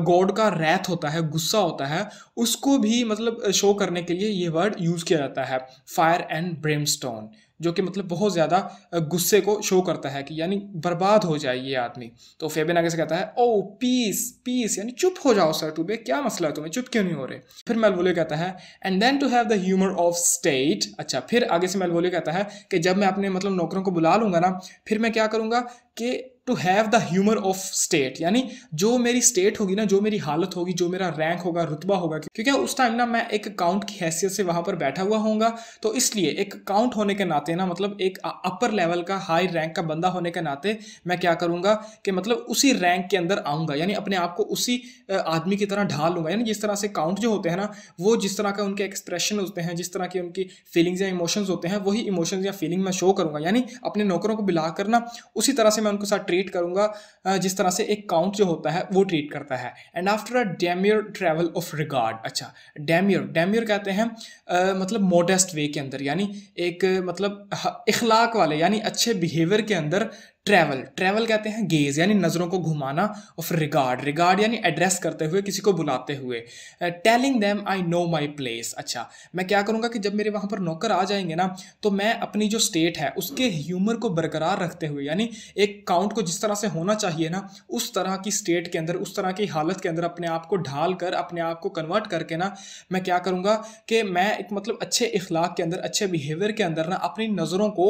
गॉड का रैथ होता है गुस्सा होता है उसको भी मतलब शो करने के लिए ये वर्ड यूज़ किया जाता है फायर एंड ब्रेमस्टोन जो कि मतलब बहुत ज़्यादा गुस्से को शो करता है कि यानी बर्बाद हो जाए ये आदमी तो फेबिन आगे से कहता है ओ पीस पीस यानी चुप हो जाओ सर टूबे क्या मसला है तुम्हें चुप क्यों नहीं हो रहे फिर मेलवोले कहता है and then to have the humour of state अच्छा फिर आगे से मेलवोले कहता है कि जब मैं अपने मतलब नौकरों को बुला लूँगा ना फिर मैं क्या करूँगा कि to have the humour of state यानी जो मेरी स्टेट होगी ना जो मेरी हालत होगी जो मेरा रैंक होगा रुतबा होगा क्योंकि उस टाइम ना मैं एक काउंट की हैसियत से वहां पर बैठा हुआ होऊंगा तो इसलिए एक काउंट होने के नाते ना मतलब एक अपर लेवल का हाई रैंक का बंदा होने के नाते मैं क्या करूंगा कि मतलब उसी रैंक के अंदर आऊंगा यानी अपने आप को उसी आदमी की तरह ढाल लूंगा यानी जिस तरह से काउंट जो होते हैं ना वो जिस तरह का उनके एक्सप्रेशन होते हैं जिस तरह की उनकी फीलिंग्स या इमोशंस होते हैं वही इमोशंस या फीलिंग मैं शो करूंगा यानी अपने नौकरों को बिला करना उसी तरह से मैं उनके साथ ट्रीट करूंगा जिस तरह से एक काउंट जो होता है वो ट्रीट करता है and after a demure travel of regard अच्छा डैम्योर डैम्योर कहते हैं आ, मतलब मोडेस्ट वे के अंदर यानी एक मतलब इखलाक वाले यानी अच्छे बिहेवियर के अंदर ट्रैवल ट्रैवल कहते हैं गेज यानी नज़रों को घुमाना ऑफ रिगार्ड रिगार्ड यानी एड्रेस करते हुए किसी को बुलाते हुए telling them I know my place अच्छा मैं क्या करूँगा कि जब मेरे वहाँ पर नौकर आ जाएंगे ना तो मैं अपनी जो स्टेट है उसके ह्यूमर को बरकरार रखते हुए यानी एक काउंट को जिस तरह से होना चाहिए ना उस तरह की स्टेट के अंदर उस तरह की हालत के अंदर अपने आप को ढाल कर अपने आप को कन्वर्ट करके ना मैं क्या करूँगा कि मैं एक मतलब अच्छे इखलाक के अंदर अच्छे बिहेवियर के अंदर ना अपनी नज़रों को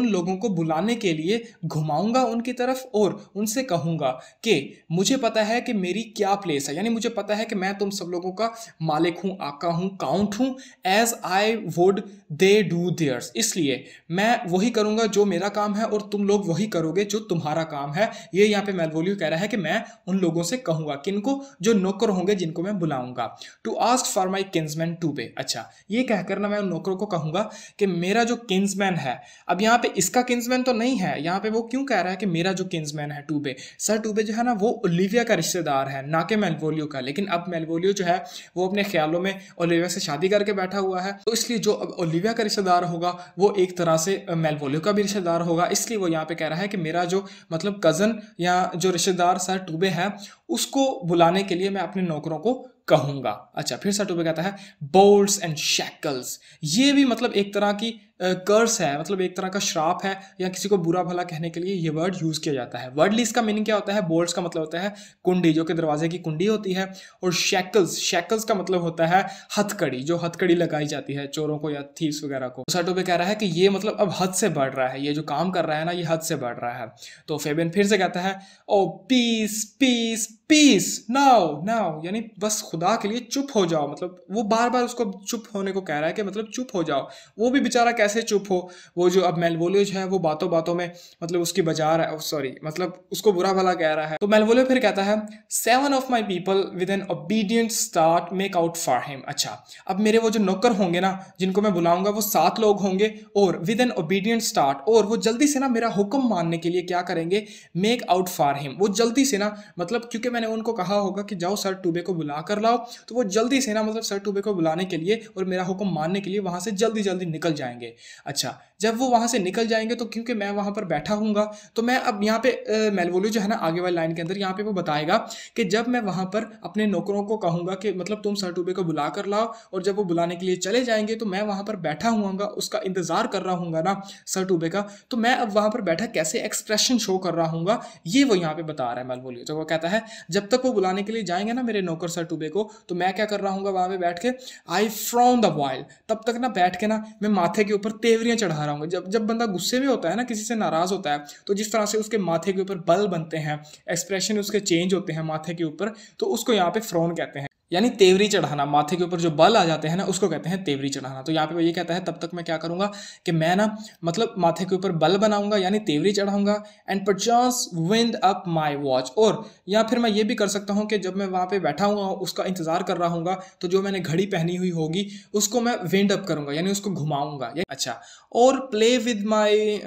उन लोगों को बुलाने के लिए घुमा घुमाऊंगा उनकी तरफ और उनसे कहूंगा कि मुझे पता है कि मेरी क्या प्लेस है यानी मुझे पता है कि मैं तुम सब लोगों का मालिक हूं आका हूं काउंट हूं as I would they do theirs इसलिए मैं वही करूंगा जो मेरा काम है और तुम लोग वही करोगे जो तुम्हारा काम है ये यहाँ पे मेलवोलियो कह रहा है कि मैं उन लोगों से कहूंगा किनको जो नौकर होंगे जिनको मैं बुलाऊंगा to ask for my kinsman Toby अच्छा ये कहकर ना मैं उन नौकरों को कहूंगा कि मेरा जो किन्समैन है अब यहाँ पे इसका किन्समैन तो नहीं है यहाँ पे वो क्यों क्यों कह रहा है कि मेरा जो किन्समैन है टूबे सर टूबे जो है ना वो ओलिविया का रिश्तेदार है ना कि मेलवोलियो का लेकिन अब मेलवोलियो जो है वो अपने ख्यालों में ओलिविया से शादी करके बैठा हुआ है तो इसलिए जो अब ओलिविया का रिश्तेदार होगा वो एक तरह से मेलवोलियो का भी रिश्तेदार होगा इसलिए वो यहाँ पे कह रहा है कि मेरा जो मतलब कज़न या जो रिश्तेदार सर टूबे है उसको बुलाने के लिए मैं अपने नौकरों को कहूँगा अच्छा फिर सर टूबे कहता है बोल्ड्स एंड शैकल्स ये भी मतलब एक तरह की कर्स है मतलब एक तरह का श्राप है या किसी को बुरा भला कहने के लिए ये वर्ड यूज़ किया जाता है वर्डली इसका का मीनिंग क्या होता है बोल्ट्स का मतलब होता है कुंडी जो कि दरवाजे की कुंडी होती है और शैकल्स शैकल्स का मतलब होता है हथकड़ी जो हथकड़ी लगाई जाती है चोरों को या थीव्स वगैरह को सटो तो पे कह रहा है कि ये मतलब अब हद से बढ़ रहा है ये जो काम कर रहा है ना ये हद से बढ़ रहा है तो फेबियन फिर से कहता है O peace peace peace now now यानी बस खुदा के लिए चुप हो जाओ मतलब वो बार बार उसको चुप होने को कह रहा है कि मतलब चुप हो जाओ वो भी बेचारा कैसे कैसे चुप हो वो जो अब मेलवोलियो जो है वो बातों बातों में मतलब उसकी बजा रहा है सॉरी मतलब उसको बुरा भला कह रहा है तो मेलवोलियो फिर कहता है seven of my people with an obedient start make out for him अच्छा अब मेरे वो जो नौकर होंगे ना जिनको मैं बुलाऊंगा वो सात लोग होंगे और विद एन ओबीडियंट स्टार्ट और वो जल्दी से ना मेरा हुक्म मानने के लिए क्या करेंगे मेक आउट फॉर हिम वो जल्दी से ना मतलब क्योंकि मैंने उनको कहा होगा कि जाओ सर टूबे को बुला कर लाओ तो वो जल्दी से ना मतलब सर टूबे को बुलाने के लिए और मेरा हुक्म मानने के लिए वहां से जल्दी जल्दी निकल जाएंगे अच्छा जब वो वहाँ से निकल जाएंगे तो क्योंकि मैं वहाँ पर बैठा हूँगा तो मैं अब यहाँ पे मेलवोलो जो है ना आगे वाली लाइन के अंदर यहाँ पे वो बताएगा कि जब मैं वहाँ पर अपने नौकरों को कहूँगा कि मतलब तुम सर टूबे को बुला कर लाओ और जब वो बुलाने के लिए चले जाएंगे तो मैं वहाँ पर बैठा हुआ उसका इंतज़ार कर रहा हूँ ना सर टूबे का तो मैं अब वहाँ पर बैठा कैसे एक्सप्रेशन शो कर रहा हूँ ये वो यहाँ पर बता रहा है मेलवोलियो जब वो कहता है जब तक वो बुलाने के लिए जाएंगे ना मेरे नौकर सर टूबे को तो मैं क्या कर रहा हूँ वहाँ पर बैठ के आई फ्रॉम द वॉयल तब तक ना बैठ के ना मैं माथे के ऊपर तेवरियाँ चढ़ा रहा हूँ जब जब बंदा गुस्से में होता है ना किसी से नाराज़ होता है तो जिस तरह से उसके माथे के ऊपर बल बनते हैं एक्सप्रेशन उसके चेंज होते हैं माथे के ऊपर तो उसको यहाँ पे फ्रोन कहते हैं यानी तेवरी चढ़ाना माथे के ऊपर जो बल आ जाते हैं ना उसको कहते हैं तेवरी चढ़ाना तो यहाँ पे वो ये कहता है तब तक मैं क्या करूँगा कि मैं ना मतलब माथे के ऊपर बल बनाऊंगा यानी तेवरी चढ़ाऊंगा and chance wind up my watch और या फिर मैं ये भी कर सकता हूँ कि जब मैं वहाँ पर बैठा हुआ हूँ उसका इंतज़ार कर रहा हूँ तो जो मैंने घड़ी पहनी हुई होगी उसको मैं विंड अप करूँगा यानी उसको घुमाऊँगा अच्छा और play with my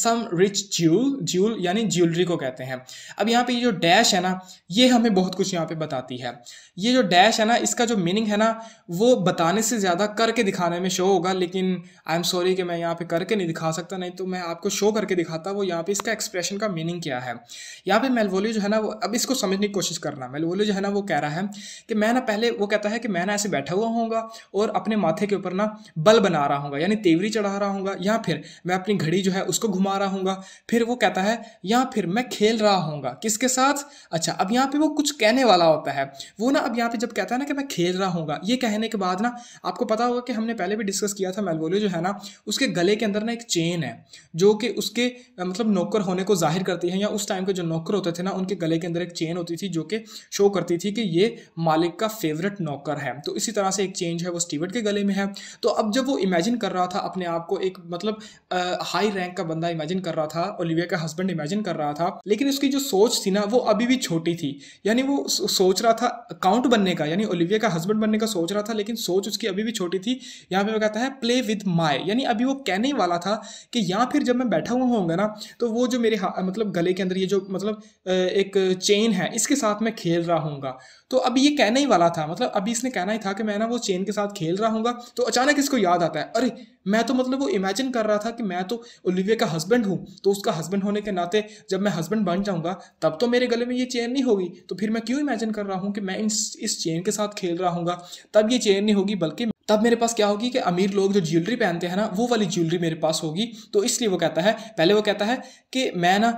some rich jewel jewel यानी ज्वेलरी को कहते हैं अब यहाँ पे ये जो डैश है ना ये हमें बहुत कुछ यहाँ पे बताती है ये जो डैश है ना इसका जो मीनिंग है ना वो बताने से ज़्यादा करके दिखाने में शो होगा लेकिन आई एम सॉरी कि मैं यहाँ पे करके नहीं दिखा सकता नहीं तो मैं आपको शो करके दिखाता वो यहाँ पे इसका एक्सप्रेशन का मीनिंग क्या है यहाँ पे मेलवोली जो है ना वो अब इसको समझने की कोशिश करना मेलवोली जो है ना वो कह रहा है कि मैं ना पहले वो कहता है कि मैं ना ऐसे बैठा हुआ हूँ और अपने माथे के ऊपर ना बल बना रहा हूँ यानी तेवरी चढ़ा रहा हूँ या फिर मैं अपनी घड़ी जो है उसको घुमा रहा हूँ फिर वो कहता है या फिर मैं खेल रहा हूँ किसके साथ अच्छा अब यहाँ पर वो कुछ कहने वाला होता है वो ना अब यहाँ पे जब कहता है ना कि मैं खेल रहा हूँ ये कहने के बाद ना आपको पता होगा कि हमने पहले भी डिस्कस किया था मेलवोलियो जो है ना उसके गले के अंदर ना एक चेन है जो कि उसके मतलब नौकर होने को जाहिर करती है या उस टाइम के जो नौकर होते थे ना उनके गले के अंदर एक चेन होती थी जो कि शो करती थी कि ये मालिक का फेवरेट नौकर है तो इसी तरह से एक चेंज है वो स्टीवर्ट के गले में है तो अब जब वो इमेजिन कर रहा था अपने आप को एक मतलब हाई रैंक का बंदा इमेजिन कर रहा था ओलिविया का हस्बैंड इमेजिन कर रहा था लेकिन उसकी जो सोच थी ना वो अभी भी छोटी थी यानी वो सोच रहा था काउंट बनने का यानी ओलिविया का हस्बैंड बनने का सोच रहा था लेकिन सोच उसकी अभी भी छोटी थी यहाँ पे वो कहता है प्ले विद माई यानी अभी वो कहने ही वाला था कि या फिर जब मैं बैठा हुआ होऊंगा ना तो वो जो मेरे मतलब गले के अंदर ये जो मतलब एक चेन है इसके साथ मैं खेल रहा हूँ तो अभी ये कहना ही वाला था मतलब अभी इसने कहना ही था कि मैं ना वो चेन के साथ खेल रहा हूँ तो अचानक इसको याद आता है अरे मैं तो मतलब वो इमेजिन कर रहा था कि मैं तो ओलिविया का हस्बैंड हूँ तो उसका हस्बैंड होने के नाते जब मैं हस्बैंड बन जाऊँगा तब तो मेरे गले में ये चेन नहीं होगी तो फिर मैं क्यों इमेजिन कर रहा हूँ कि मैं इस इस चेन के साथ खेल रहा हूँ तब ये चेन नहीं होगी बल्कि तब मेरे पास क्या होगी कि अमीर लोग जो ज्वेलरी पहनते हैं ना वो वाली ज्वेलरी मेरे पास होगी तो इसलिए वो कहता है पहले वो कहता है कि मैं ना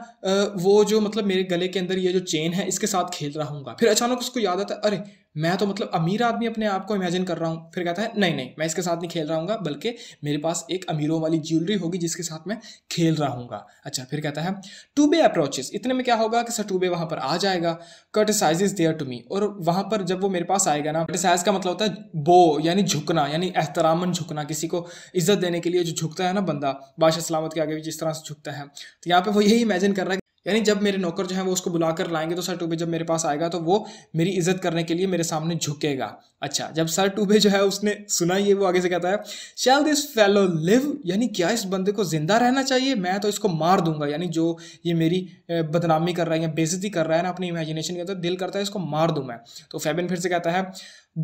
वो जो मतलब मेरे गले के अंदर ये जो चेन है इसके साथ खेल रहा हूँ फिर अचानक उसको याद आता है अरे मैं तो मतलब अमीर आदमी अपने आप को इमेजिन कर रहा हूँ फिर कहता है नहीं नहीं मैं इसके साथ नहीं खेल रहा हूँ बल्कि मेरे पास एक अमीरों वाली ज्वेलरी होगी जिसके साथ मैं खेल रहा हूँ अच्छा फिर कहता है टू बे अप्रोचेस इतने में क्या होगा कि सर टू बे वहाँ पर आ जाएगा curtsies is there to me और वहाँ पर जब वो मेरे पास आएगा ना कर्टिसाइज का मतलब होता है बो यानी झुकना यानी एहतरामन झुकना किसी को इज्जत देने के लिए जो झुकता है ना बंदा बादशाह सलामत के आगे भी जिस तरह से झुकता है तो यहाँ पर वो यही इमेजिन कर रहा है यानी जब मेरे नौकर जो है वो उसको बुलाकर लाएंगे तो सर टूबे जब मेरे पास आएगा तो वो मेरी इज्जत करने के लिए मेरे सामने झुकेगा अच्छा जब सर टूबे जो है उसने सुना ये वो आगे से कहता है शैल दिस फेलो लिव यानी क्या इस बंदे को जिंदा रहना चाहिए मैं तो इसको मार दूंगा यानी जो ये मेरी बदनामी कर रहा है या बेजती कर रहा है ना अपनी इमेजिनेशन के अंदर दिल करता है इसको मार दूँ मैं तो फेबिन फिर से कहता है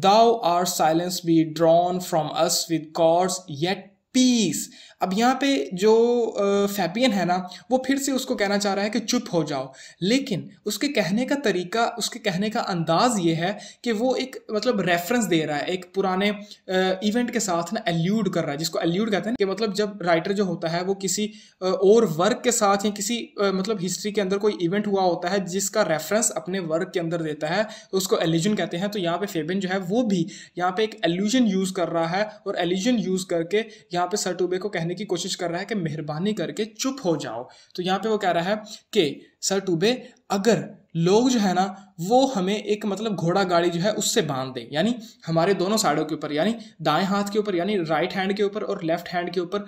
though our silence be drawn from us with cars yet peace अब यहाँ पे जो फैपियन है ना वो फिर से उसको कहना चाह रहा है कि चुप हो जाओ लेकिन उसके कहने का तरीका उसके कहने का अंदाज ये है कि वो एक मतलब रेफरेंस दे रहा है एक पुराने इवेंट के साथ ना एल्यूड कर रहा है जिसको एल्यूड कहते हैं कि मतलब जब राइटर जो होता है वो किसी और वर्क के साथ या किसी मतलब हिस्ट्री के अंदर कोई इवेंट हुआ होता है जिसका रेफरेंस अपने वर्क के अंदर देता है उसको एल्यूजन कहते हैं तो यहाँ पे फेबिन जो है वो भी यहाँ पे एक एल्यूजन यूज़ कर रहा है और एल्यूजन यूज़ करके यहाँ पे टूबे को कहने कहने की कोशिश कर रहा है कि मेहरबानी करके चुप हो जाओ तो यहाँ पे वो कह रहा है कि सर टूबे अगर लोग जो है ना वो हमें एक मतलब घोड़ा गाड़ी जो है उससे बांध दें यानी हमारे दोनों साइडों के ऊपर यानी दाएं हाथ के ऊपर यानी राइट हैंड के ऊपर और लेफ्ट हैंड के ऊपर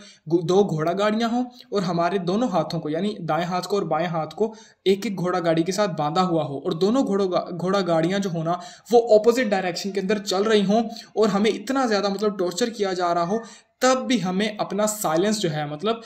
दो घोड़ा गाड़ियां हों और हमारे दोनों हाथों को यानी दाएं हाथ को और बाएं हाथ को एक एक घोड़ा गाड़ी के साथ बांधा हुआ हो और दोनों घोड़ों घोड़ा गाड़ियाँ जो होना वो ऑपोजिट डायरेक्शन के अंदर चल रही हों और हमें इतना ज़्यादा मतलब टॉर्चर किया जा रहा हो तब भी हमें अपना साइलेंस जो है मतलब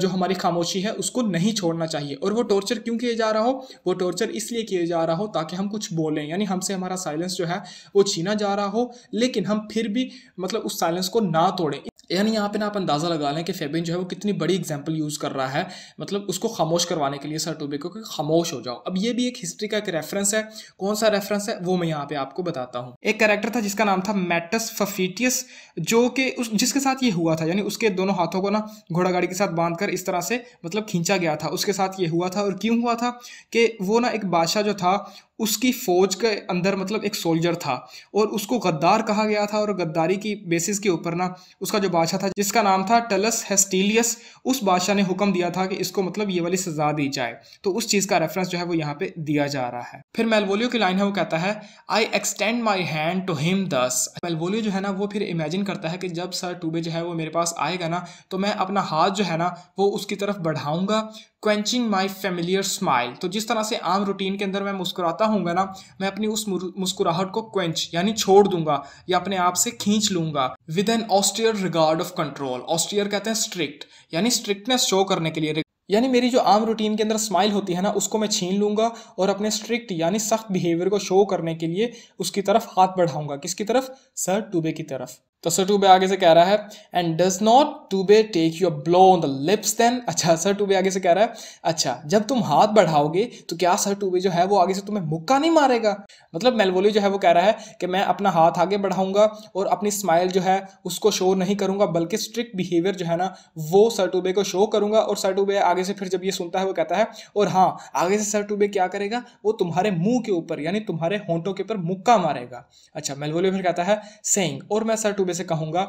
जो हमारी खामोशी है उसको नहीं छोड़ना चाहिए और वो टॉर्चर क्यों किया जा रहा हो वो टॉर्चर इसलिए किया जा रहा हो ताकि हम कुछ बोलें यानी हमसे हमारा साइलेंस जो है वो छीना जा रहा हो लेकिन हम फिर भी मतलब उस साइलेंस को ना तोड़ें यानी यहाँ पे ना आप अंदाज़ा लगा लें कि फेबिन जो है वो कितनी बड़ी एग्जांपल यूज़ कर रहा है मतलब उसको खामोश करवाने के लिए सर टूबे को कि खामोश हो जाओ अब ये भी एक हिस्ट्री का एक रेफरेंस है कौन सा रेफरेंस है वो मैं यहाँ पे आपको बताता हूँ एक कैरेक्टर था जिसका नाम था मैटस फफीटियस जो कि उस जिसके साथ ये हुआ था यानी उसके दोनों हाथों को ना घोड़ा गाड़ी के साथ बांध इस तरह से मतलब खींचा गया था उसके साथ ये हुआ था और क्यों हुआ था कि वो ना एक बादशाह जो था उसकी फ़ौज के अंदर मतलब एक सोल्जर था और उसको गद्दार कहा गया था और गद्दारी की बेसिस के ऊपर ना उसका जो बादशाह था जिसका नाम था टलस हेस्टीलियस उस बादशाह ने हुक्म दिया था कि इसको मतलब ये वाली सज़ा दी जाए तो उस चीज़ का रेफरेंस जो है वो यहाँ पे दिया जा रहा है फिर मेलवोलियो की लाइन है वो कहता है I extend my hand to him thus Malvolio जो है ना वो फिर इमेजिन करता है कि जब सर टूबे जो है वो मेरे पास आएगा ना तो मैं अपना हाथ जो है ना वो उसकी तरफ बढ़ाऊंगा क्वेंचिंग माई फेमिलियर स्माइल तो जिस तरह से आम रूटीन के अंदर मैं मुस्कुराता हूँ ना मैं अपनी उस मुस्कुराहट को क्वेंच यानी छोड़ दूंगा या अपने आप से खींच लूंगा with an austere regard of control austere कहते हैं स्ट्रिक्ट यानी स्ट्रिक्टनेस शो करने के लिए यानी मेरी जो आम रूटीन के अंदर स्माइल होती है ना उसको मैं छीन लूँगा और अपने स्ट्रिक्ट यानी सख्त बिहेवियर को शो करने के लिए उसकी तरफ हाथ बढ़ाऊँगा किसकी तरफ सर टूबे की तरफ तो टूबे आगे से कह रहा है and does not Toby take your blow on the lips then अच्छा सर टूबे आगे से कह रहा है अच्छा जब तुम हाथ बढ़ाओगे तो क्या सर टूबे जो है वो आगे से तुम्हें मुक्का नहीं मारेगा मतलब मेलवोली जो है वो कह रहा है कि मैं अपना हाथ आगे बढ़ाऊंगा और अपनी स्माइल जो है उसको शो नहीं करूंगा बल्कि स्ट्रिक्ट बिहेवियर जो है ना वो सर टूबे को शो करूंगा और सर टूबे आगे से फिर जब ये सुनता है वो कहता है और हाँ आगे से सर टूबे क्या करेगा वो तुम्हारे मुंह के ऊपर यानी तुम्हारे होटों के ऊपर मुक्का मारेगा अच्छा मेलवोली फिर कहता है सेंग और मैं सर टूबे बंदे से कहूंगा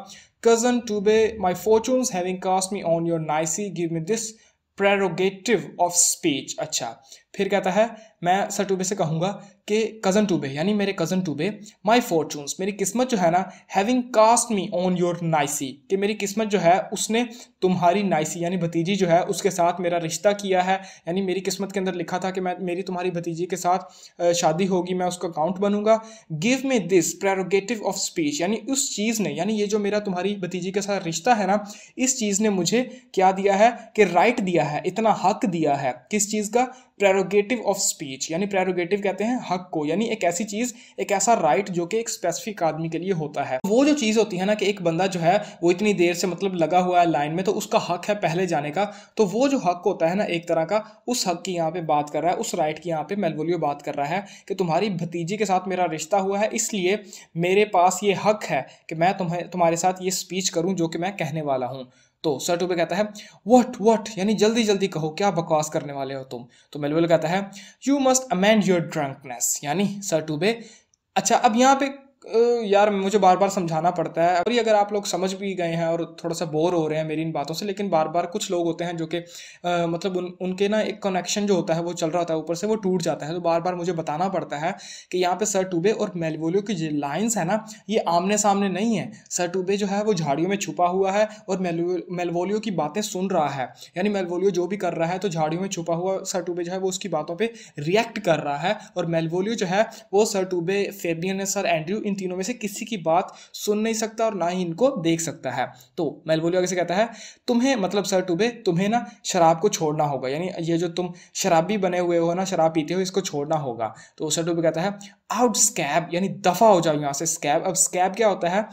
cousin Toby my fortune having cast me on your niece give me this prerogative of speech अच्छा फिर कहता है मैं सर टूबे से कहूंगा के कज़न टूबे यानी मेरे कज़न टूबे माई फॉर्चून्स मेरी किस्मत जो है ना having cast me on your niece कि मेरी किस्मत जो है उसने तुम्हारी नाइसी यानी भतीजी जो है उसके साथ मेरा रिश्ता किया है यानी मेरी किस्मत के अंदर लिखा था कि मैं मेरी तुम्हारी भतीजी के साथ शादी होगी मैं उसका अकाउंट बनूंगा give me this prerogative of speech यानी उस चीज़ ने यानी ये जो मेरा तुम्हारी भतीजी के साथ रिश्ता है ना इस चीज़ ने मुझे क्या दिया है कि राइट दिया है इतना हक दिया है किस चीज़ का प्रेरोगेटिव ऑफ स्पीच यानी प्रेरोगेटिव कहते हैं हक को यानी एक ऐसी चीज़ एक ऐसा राइट जो कि एक स्पेसिफिक आदमी के लिए होता है वो जो चीज़ होती है ना कि एक बंदा जो है वो इतनी देर से मतलब लगा हुआ है लाइन में तो उसका हक है पहले जाने का तो वो जो हक होता है ना एक तरह का उस हक की यहाँ पे बात कर रहा है उस राइट की यहाँ पे मेलवोलियो बात कर रहा है कि तुम्हारी भतीजी के साथ मेरा रिश्ता हुआ है इसलिए मेरे पास ये हक है कि मैं तुम्हें तुम्हारे साथ ये स्पीच करूँ जो कि मैं कहने वाला हूँ तो सर्टुबे कहता है वट वट यानी जल्दी जल्दी कहो क्या बकवास करने वाले हो तुम तो मेलवेल कहता है you must amend your drunkenness यानी सर सर्टुबे अच्छा अब यहाँ पे यार मुझे बार बार समझाना पड़ता है और ये अगर आप लोग समझ भी गए हैं और थोड़ा सा बोर हो रहे हैं मेरी इन बातों से लेकिन बार बार कुछ लोग होते हैं जो कि मतलब उन उनके ना एक कनेक्शन जो होता है वो चल रहा होता है ऊपर से वो टूट जाता है तो बार बार मुझे बताना पड़ता है कि यहाँ पे सर टूबे और मेलवोलियो की जो लाइन्स है ना ये आमने सामने नहीं है सर टूबे जो है वो झाड़ियों में छुपा हुआ है और मेलवोलियो की बातें सुन रहा है यानी मेलवोलियो जो भी कर रहा है तो झाड़ियों में छुपा हुआ सर टूबे जो है वो उसकी बातों पर रिएक्ट कर रहा है और मेलवोलियो जो है वो Sir Toby Fabian Sir Andrew इन तीनों में से किसी की बात सुन नहीं सकता और ना ही इनको देख सकता है तो मेलवोलियो कैसे कहता है तुम्हें मतलब सर टूबे तुम्हें ना शराब को छोड़ना होगा यानी ये जो तुम शराबी बने हुए हो ना शराब पीते हो इसको छोड़ना होगा तो सर टूबे कहता है आउट स्कैब यानी दफ़ा हो जाओ यहाँ से स्कैब अब स्कैब क्या होता है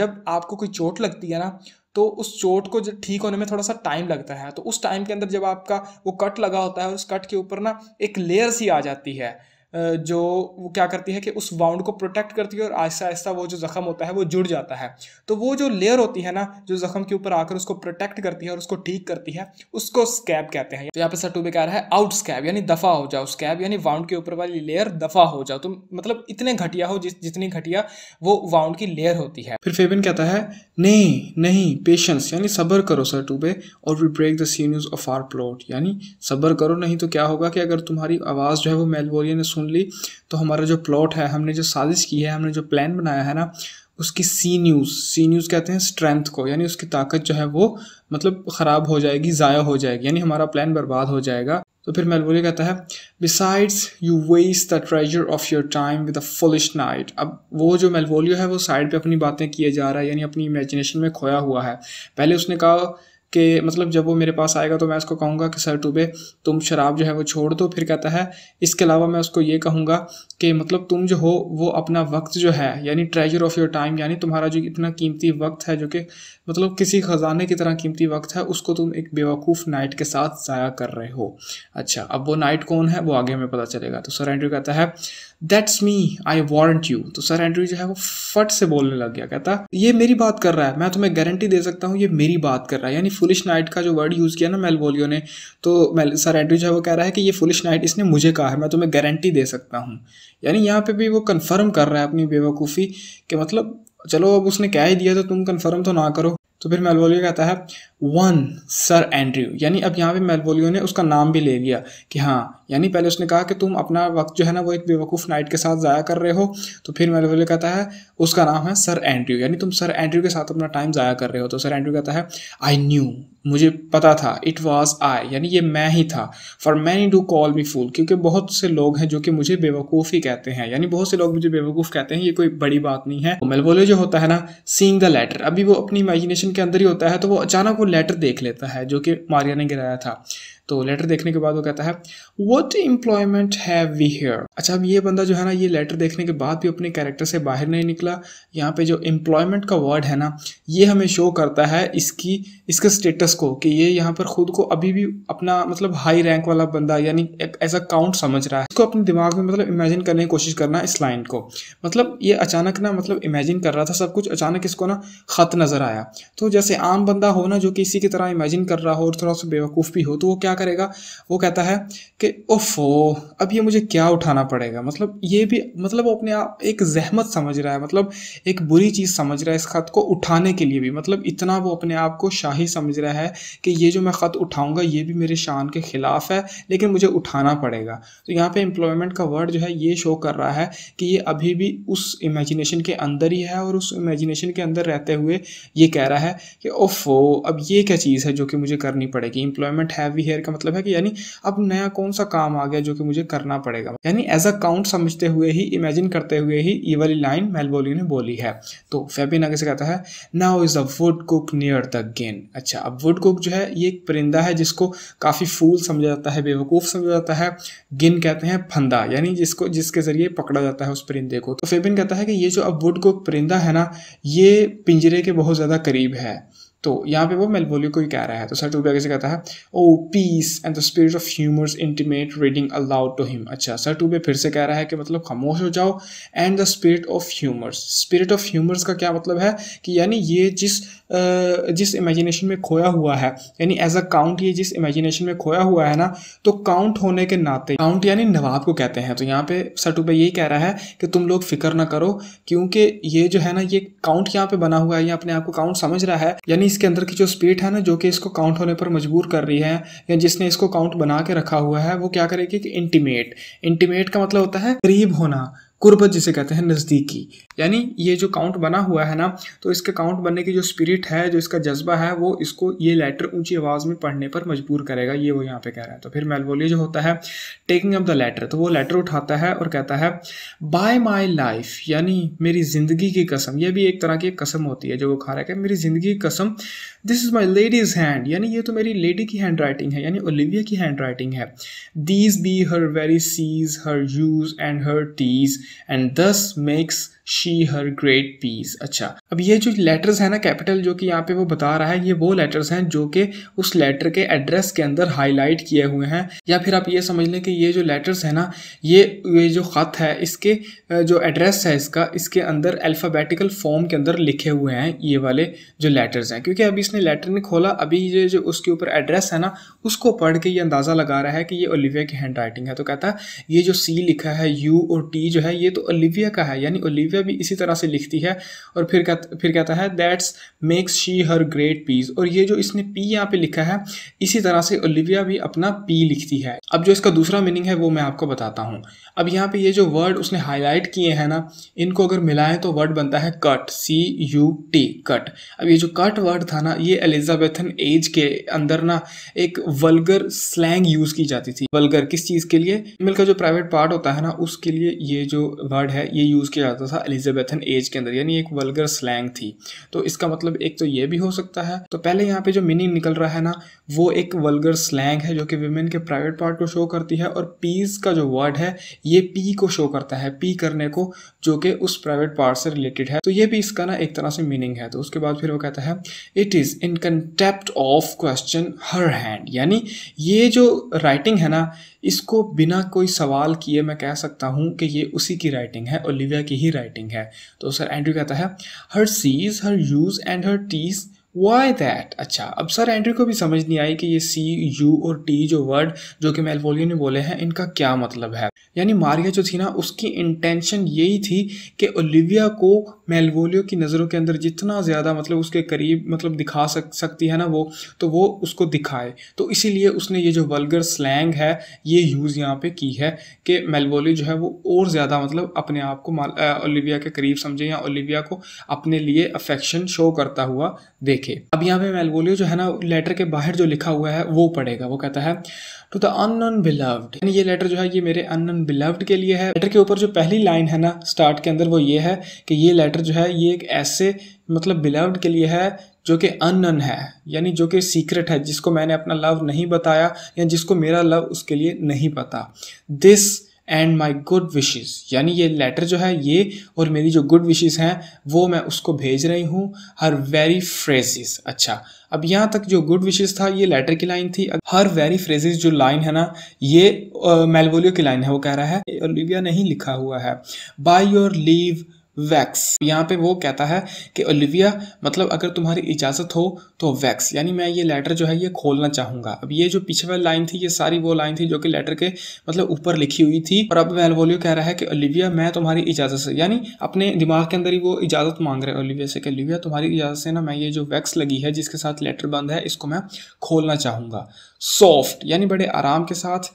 जब आपको कोई चोट लगती है ना तो उस चोट को जब ठीक होने में थोड़ा सा टाइम लगता है तो उस टाइम के अंदर जब आपका वो कट लगा होता है उस कट के ऊपर ना एक लेयर सी आ जाती है जो वो क्या करती है कि उस वाउंड को प्रोटेक्ट करती है और आहिस्ता आहिस्ता वो जो जख्म होता है वो जुड़ जाता है तो वो जो लेयर होती है ना जो जख्म के ऊपर आकर उसको प्रोटेक्ट करती है और उसको ठीक करती है उसको स्कैब कहते हैं तो यहाँ पे सटू भी कह रहा है आउट स्कैब यानी दफ़ा हो जाओ स्कैब यानी वाउंड के ऊपर वाली लेयर दफ़ा हो जाओ तो मतलब इतने घटिया हो जिस जितनी घटिया वो वाउंड की लेयर होती है फिर फेबिन कहता है नहीं नहीं पेशेंस यानी सब्र करो सर टूबे और we break the sinews of our plot यानी सब्र करो नहीं तो क्या होगा कि अगर तुम्हारी आवाज़ जो है वो मेलबोरिया ने सुन ली तो हमारा जो प्लॉट है हमने जो साजिश की है हमने जो प्लान बनाया है ना उसकी सी न्यूज़ सी न्यूज़ कहते हैं स्ट्रेंथ को यानी उसकी ताकत जो है वो मतलब ख़राब हो जाएगी ज़ाया हो जाएगी यानी हमारा प्लान बर्बाद हो जाएगा तो फिर मेलबोली कहता है besides you waste the treasure of your time with a foolish knight अब वो जो मेलवोलियो है वो साइड पे अपनी बातें किए जा रहा है यानी अपनी इमेजिनेशन में खोया हुआ है पहले उसने कहा कि मतलब जब वो मेरे पास आएगा तो मैं उसको कहूँगा कि सर टूबे तुम शराब जो है वो छोड़ दो फिर कहता है इसके अलावा मैं उसको ये कहूँगा कि मतलब तुम जो हो वो अपना वक्त जो है यानी ट्रेजर ऑफ योर टाइम यानी तुम्हारा जो इतना कीमती वक्त है जो कि मतलब किसी ख़जाने की तरह कीमती वक्त है उसको तुम एक बेवकूफ़ नाइट के साथ ज़ाया कर रहे हो अच्छा अब वो नाइट कौन है वो आगे हमें पता चलेगा तो सर एंड्रू कहता है that's me I warrant you तो सर एंड्रयू जो है वो फट से बोलने लग गया कहता ये मेरी बात कर रहा है मैं तुम्हें गारंटी दे सकता हूँ ये मेरी बात कर रहा है यानी फुलिश नाइट का जो वर्ड यूज़ किया ना मेलवोलियो ने तो मेल सर एंड्रयू जो है वो कह रहा है कि ये फुलिश नाइट इसने मुझे कहा है मैं तुम्हें गारंटी दे सकता हूँ यानी यहाँ पर भी वो कन्फर्म कर रहा है अपनी बेवकूफ़ी कि मतलब चलो अब उसने कह ही दिया तो तुम कन्फर्म तो ना करो तो फिर मेलवोलियो कहता है वन सर एंड्रयू यानी अब यहाँ पे मेलवोलियो ने उसका नाम भी ले लिया कि हाँ यानी पहले उसने कहा कि तुम अपना वक्त जो है ना वो एक बेवकूफ़ नाइट के साथ ज़ाया कर रहे हो तो फिर मेलवोलियो कहता है उसका नाम है सर एंड्रयू यानी तुम सर एंड्रयू के साथ अपना टाइम ज़ाया कर रहे हो तो सर एंड्रयू कहता है आई न्यू मुझे पता था इट वॉज आई यानी ये मैं ही था for many do call me fool क्योंकि बहुत से लोग हैं जो कि मुझे बेवकूफ़ ही कहते हैं यानी बहुत से लोग मुझे बेवकूफ़ कहते हैं ये कोई बड़ी बात नहीं है मेलवोलियो जो होता है ना सींग द लेटर अभी वो अपनी इमेजिनेशन के अंदर ही होता है तो वो अचानक वो लेटर देख लेता है जो कि मारिया ने गिराया था तो लेटर देखने के बाद वो कहता है what employment have we here अच्छा अब ये बंदा जो है ना ये लेटर देखने के बाद भी अपने कैरेक्टर से बाहर नहीं निकला यहाँ पे जो एम्प्लॉयमेंट का वर्ड है ना ये हमें शो करता है इसकी इसके स्टेटस को कि ये यहाँ पर खुद को अभी भी अपना मतलब हाई रैंक वाला बंदा यानी एक ऐसा काउंट समझ रहा है इसको अपने दिमाग में मतलब इमेजिन करने की कोशिश करना इस लाइन को मतलब ये अचानक ना मतलब इमेजिन कर रहा था सब कुछ अचानक इसको ना खत नज़र आया तो जैसे आम बंदा हो ना जो कि इसी की तरह इमेजिन कर रहा हो और थोड़ा सा बेवकूफ़ भी हो तो वो क्या करेगा वो कहता है कि ओफो अब ये मुझे क्या उठाना पड़ेगा मतलब ये भी मतलब वो अपने आप एक जहमत समझ रहा है मतलब एक बुरी चीज़ समझ रहा है इस ख़त को उठाने के लिए भी मतलब इतना वो अपने आप को शाही समझ रहा है कि ये जो मैं ख़त उठाऊँगा ये भी मेरे शान के ख़िलाफ़ है लेकिन मुझे उठाना पड़ेगा तो यहाँ पर एम्प्लॉयमेंट का वर्ड जो है ये शो कर रहा है कि ये अभी भी उस इमेजिनेशन के अंदर ही है और उस इमेजिनेशन के अंदर रहते हुए ये कह रहा है कि ओफो अब ये क्या चीज़ है जो कि मुझे करनी पड़ेगी एम्प्लॉयमेंट हैवी हेयर का मतलब है कि यानी अब नया कौन सा काम आ गया जो कि मुझे करना पड़ेगा यानी एज अ काउंट समझते हुए ही इमेजिन करते हुए ही ये वाली लाइन मेलबोली ने बोली है तो फेबिन आगे से कहता है now is a woodcock near the gin अच्छा अब वुड कुक जो है ये एक परिंदा है जिसको काफ़ी फूल समझा जाता है बेवकूफ़ समझा जाता है गिन कहते हैं फंदा यानी जिसको जिसके ज़रिए पकड़ा जाता है उस परिंदे को तो फेबिन कहता है कि ये जो अब वुड कुक परिंदा है ना ये पिंजरे के बहुत ज़्यादा करीब है तो यहाँ पे वो मेलबोलियो को ही कह रहा है तो सर टूबिया कैसे कहता है O peace and the spirit of humours intimate reading aloud to him अच्छा सर टूबे फिर से कह रहा है कि मतलब खामोश हो जाओ and the spirit of humours spirit of humours का क्या मतलब है कि यानी ये जिस जिस इमेजिनेशन में खोया हुआ है यानी एज अ काउंट ये जिस इमेजिनेशन में खोया हुआ है ना तो काउंट होने के नाते काउंट यानी नवाब को कहते हैं तो यहाँ पे सटू पे यही कह रहा है कि तुम लोग फिक्र ना करो क्योंकि ये जो है ना ये काउंट यहाँ पे बना हुआ है ये अपने आप को काउंट समझ रहा है यानी इसके अंदर की जो स्पीड है ना जो कि इसको काउंट होने पर मजबूर कर रही है या जिसने इसको काउंट बना के रखा हुआ है वो क्या करेगी कि इंटीमेट इंटीमेट का मतलब होता है करीब होना कुर्बत जिसे कहते हैं नज़दीकी यानी ये जो काउंट बना हुआ है ना तो इसके काउंट बनने की जो स्पिरिट है जो इसका जज्बा है वो इसको ये लेटर ऊंची आवाज़ में पढ़ने पर मजबूर करेगा ये वो यहाँ पे कह रहा है तो फिर मेलवोलिया जो होता है टेकिंग अप द लेटर तो वो लेटर उठाता है और कहता है बाय माई लाइफ यानी मेरी ज़िंदगी की कसम यह भी एक तरह की कसम होती है जो वो खा रहा है मेरी ज़िंदगी की कसम this is my lady's hand यानी ये तो मेरी लेडी की हैंड राइटिंग है यानी ओलिविया की हैंड राइटिंग है these be her very C's her U's and her T's and thus makes she her great P's अच्छा अब ये जो लेटर्स है ना कैपिटल जो कि यहाँ पे वो बता रहा है ये वो लेटर्स हैं जो कि उस लेटर के एड्रेस के अंदर हाईलाइट किए हुए हैं या फिर आप ये समझ लें कि ये जो लेटर्स है ना ये ये जो ख़त है इसके जो एड्रेस है इसका इसके अंदर अल्फ़ाबेटिकल फॉर्म के अंदर लिखे हुए हैं ये वाले जो लेटर्स हैं क्योंकि अभी इसने लेटर ने खोला अभी ये जो उसके ऊपर एड्रेस है ना उसको पढ़ के ये अंदाज़ा लगा रहा है कि ये ओलिविया की हैंड राइटिंग है तो कहता है ये जो सी लिखा है यू और टी जो है ये तो ओलिविया का है यानी ओलिविया कविता भी इसी तरह से लिखती है और फिर कहता फिर कहता है that's makes she her great P's और ये जो इसने पी यहाँ पे लिखा है इसी तरह से ओलिविया भी अपना पी लिखती है अब जो इसका दूसरा मीनिंग है वो मैं आपको बताता हूँ अब यहाँ पे ये जो वर्ड उसने हाईलाइट किए हैं ना इनको अगर मिलाएं तो वर्ड बनता है cut C U T cut अब ये जो कट वर्ड था ना ये एलिजाबेथन एज के अंदर ना एक वल्गर स्लैंग यूज़ की जाती थी वल्गर किस चीज़ के लिए मिलकर जो प्राइवेट पार्ट होता है ना उसके लिए ये जो वर्ड है ये यूज़ किया जाता था एलिजाबेथन एज के अंदर यानी एक वल्गर स्लैंग थी तो इसका मतलब एक तो ये भी हो सकता है तो पहले यहाँ पे जो मीनिंग निकल रहा है ना वो एक वल्गर स्लैंग है जो कि वुमेन के प्राइवेट पार्ट को शो करती है और पीज का जो वर्ड है ये पी को शो करता है पी करने को जो कि उस प्राइवेट पार्ट से रिलेटेड है तो ये भी इसका ना एक तरह से मीनिंग है तो उसके बाद फिर वो कहता है it is in contempt of question her hand यानी ये जो राइटिंग है ना इसको बिना कोई सवाल किए मैं कह सकता हूँ कि ये उसी की राइटिंग है ओलिविया की ही राइटिंग है तो सर एंड्रू कहता है her C's her U's and her T's why that अच्छा अब सर एंड्री को भी समझ नहीं आई कि ये सी यू और टी जो वर्ड जो कि मेलवोलियो ने बोले हैं इनका क्या मतलब है यानी मारिया जो थी ना उसकी इंटेंशन यही थी कि ओलिविया को मेलवोलियो की नज़रों के अंदर जितना ज़्यादा मतलब उसके करीब मतलब दिखा सक सकती है ना वो तो वो उसको दिखाए तो इसीलिए उसने ये जो वल्गर स्लैंग है ये यूज़ यहाँ पे की है कि मेलवोलियो जो है वो और ज़्यादा मतलब अपने आप को ओलिविया के करीब समझे या ओलिविया को अपने लिए अफेक्शन शो करता हुआ देखे अब यहाँ पे मेलवोलियो जो है ना लेटर के बाहर जो लिखा हुआ है वो पढ़ेगा वो कहता है टू द अनन बिलव्ड यानी ये लेटर जो है ये मेरे अनन बिलव्ड के लिए है लेटर के ऊपर जो पहली लाइन है ना स्टार्ट के अंदर वो ये है कि ये लेटर जो है ये एक ऐसे मतलब बिलव्ड के लिए है जो कि अनन है यानी जो कि सीक्रेट है जिसको मैंने अपना लव नहीं बताया या जिसको मेरा लव उसके लिए नहीं पता this and my good wishes यानी ये लेटर जो है ये और मेरी जो गुड विशेज़ हैं वो मैं उसको भेज रही हूँ हर वेरी फ्रेजिस अच्छा अब यहाँ तक जो गुड विशेष था ये लेटर की लाइन थी हर वेरी फ्रेजेस जो लाइन है ना ये मेलवोलियो की लाइन है वो कह रहा है ओलिविया ही लिखा हुआ है बाई योर लीव वैक्स यहाँ पे वो कहता है कि ओलिविया मतलब अगर तुम्हारी इजाज़त हो तो वैक्स यानी मैं ये लेटर जो है ये खोलना चाहूँगा अब ये जो पीछे वाली लाइन थी ये सारी वो लाइन थी जो कि लेटर के मतलब ऊपर लिखी हुई थी और अब वेलवोलियो कह रहा है कि ओलिविया मैं तुम्हारी इजाज़त से यानी अपने दिमाग के अंदर ही वो इजाज़त मांग रहे ओलिविया से कि ओलिविया तुम्हारी इजाज़त से ना मैं ये जो वैक्स लगी है जिसके साथ लेटर बंद है इसको मैं खोलना चाहूँगा सॉफ्ट यानी बड़े आराम के साथ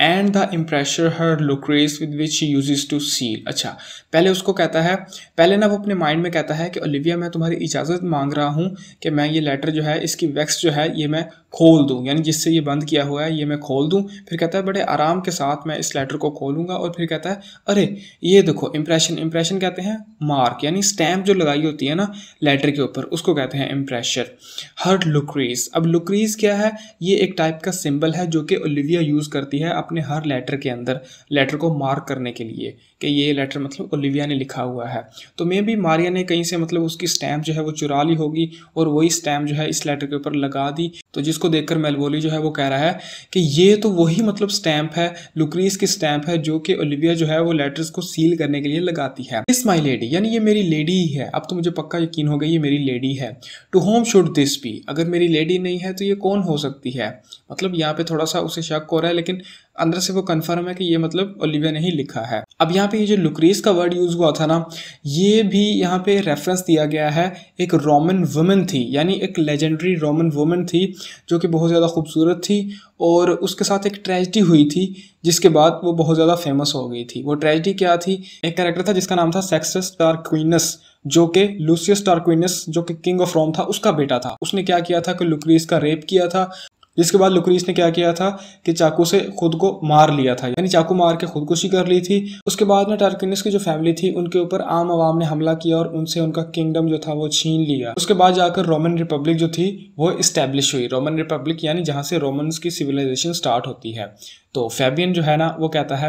and the impressure her Lucrece with which he use to seal अच्छा पहले उसको कहता है पहले ना वो अपने माइंड में कहता है कि ओलिविया मैं तुम्हारी इजाज़त मांग रहा हूँ कि मैं ये लेटर जो है इसकी वैक्स जो है ये मैं खोल दूँ यानी जिससे ये बंद किया हुआ है ये मैं खोल दूँ फिर कहता है बड़े आराम के साथ मैं इस लेटर को खोलूँगा और फिर कहता है अरे ये देखो इम्प्रेशन इम्प्रेशन कहते हैं मार्क यानी स्टैम्प जो लगाई होती है ना लेटर के ऊपर उसको कहते हैं इम्प्रेशर हर लुक्रीज अब लुक्रीज क्या है ये एक टाइप का सिम्बल है जो कि ओलिविया यूज़ करती है अपने हर लेटर के अंदर लेटर को मार्क करने के लिए कि ये लेटर मतलब ओलिविया ने लिखा हुआ है तो मे भी मारिया ने कहीं से मतलब उसकी स्टैम्प जो है वो चुरा ली होगी और वही स्टैम्प जो है इस लेटर के ऊपर लगा दी तो जिसको देखकर मेलवोली जो है वो कह रहा है कि ये तो वही मतलब स्टैम्प है लुक्रीस की स्टैम्प है जो कि ओलिविया जो है वो लेटर्स को सील करने के लिए लगाती है इस माई लेडी यानी ये मेरी लेडी ही है अब तो मुझे पक्का यकीन हो गया ये मेरी लेडी है to whom should this be अगर मेरी लेडी नहीं है तो ये कौन हो सकती है मतलब यहाँ पे थोड़ा सा उसे शक हो रहा है लेकिन अंदर से वो कंफर्म है कि ये मतलब ओलिविया ने ही लिखा है अब यहाँ यहाँ पे ये जो लुक्रेस का वर्ड यूज़ हुआ था ना ये भी यहाँ पे रेफरेंस दिया गया है एक रोमन वुमेन थी यानी एक लेजेंडरी रोमन वुमेन थी जो कि बहुत ज़्यादा खूबसूरत थी और उसके साथ एक ट्रेजिडी हुई थी जिसके बाद वो बहुत ज़्यादा फेमस हो गई थी वो ट्रेजिडी क्या थी एक कैरेक्टर था जिसका नाम था सेक्सस टारक्विनस जो कि लूसियस टारक्विनस जो कि किंग ऑफ रोम था उसका बेटा था उसने क्या किया था कि लुक्रीस का रेप किया था जिसके बाद लुक्रीस ने क्या किया था कि चाकू से खुद को मार लिया था यानी चाकू मार के खुदकुशी कर ली थी उसके बाद में टारकिनस की जो फैमिली थी उनके ऊपर आम आवाम ने हमला किया और उनसे उनका किंगडम जो था वो छीन लिया उसके बाद जाकर रोमन रिपब्लिक जो थी वो इस्टेब्लिश हुई रोमन रिपब्लिक यानी जहाँ से रोमन की सिविलाइजेशन स्टार्ट होती है तो फैबियन जो है ना वो कहता है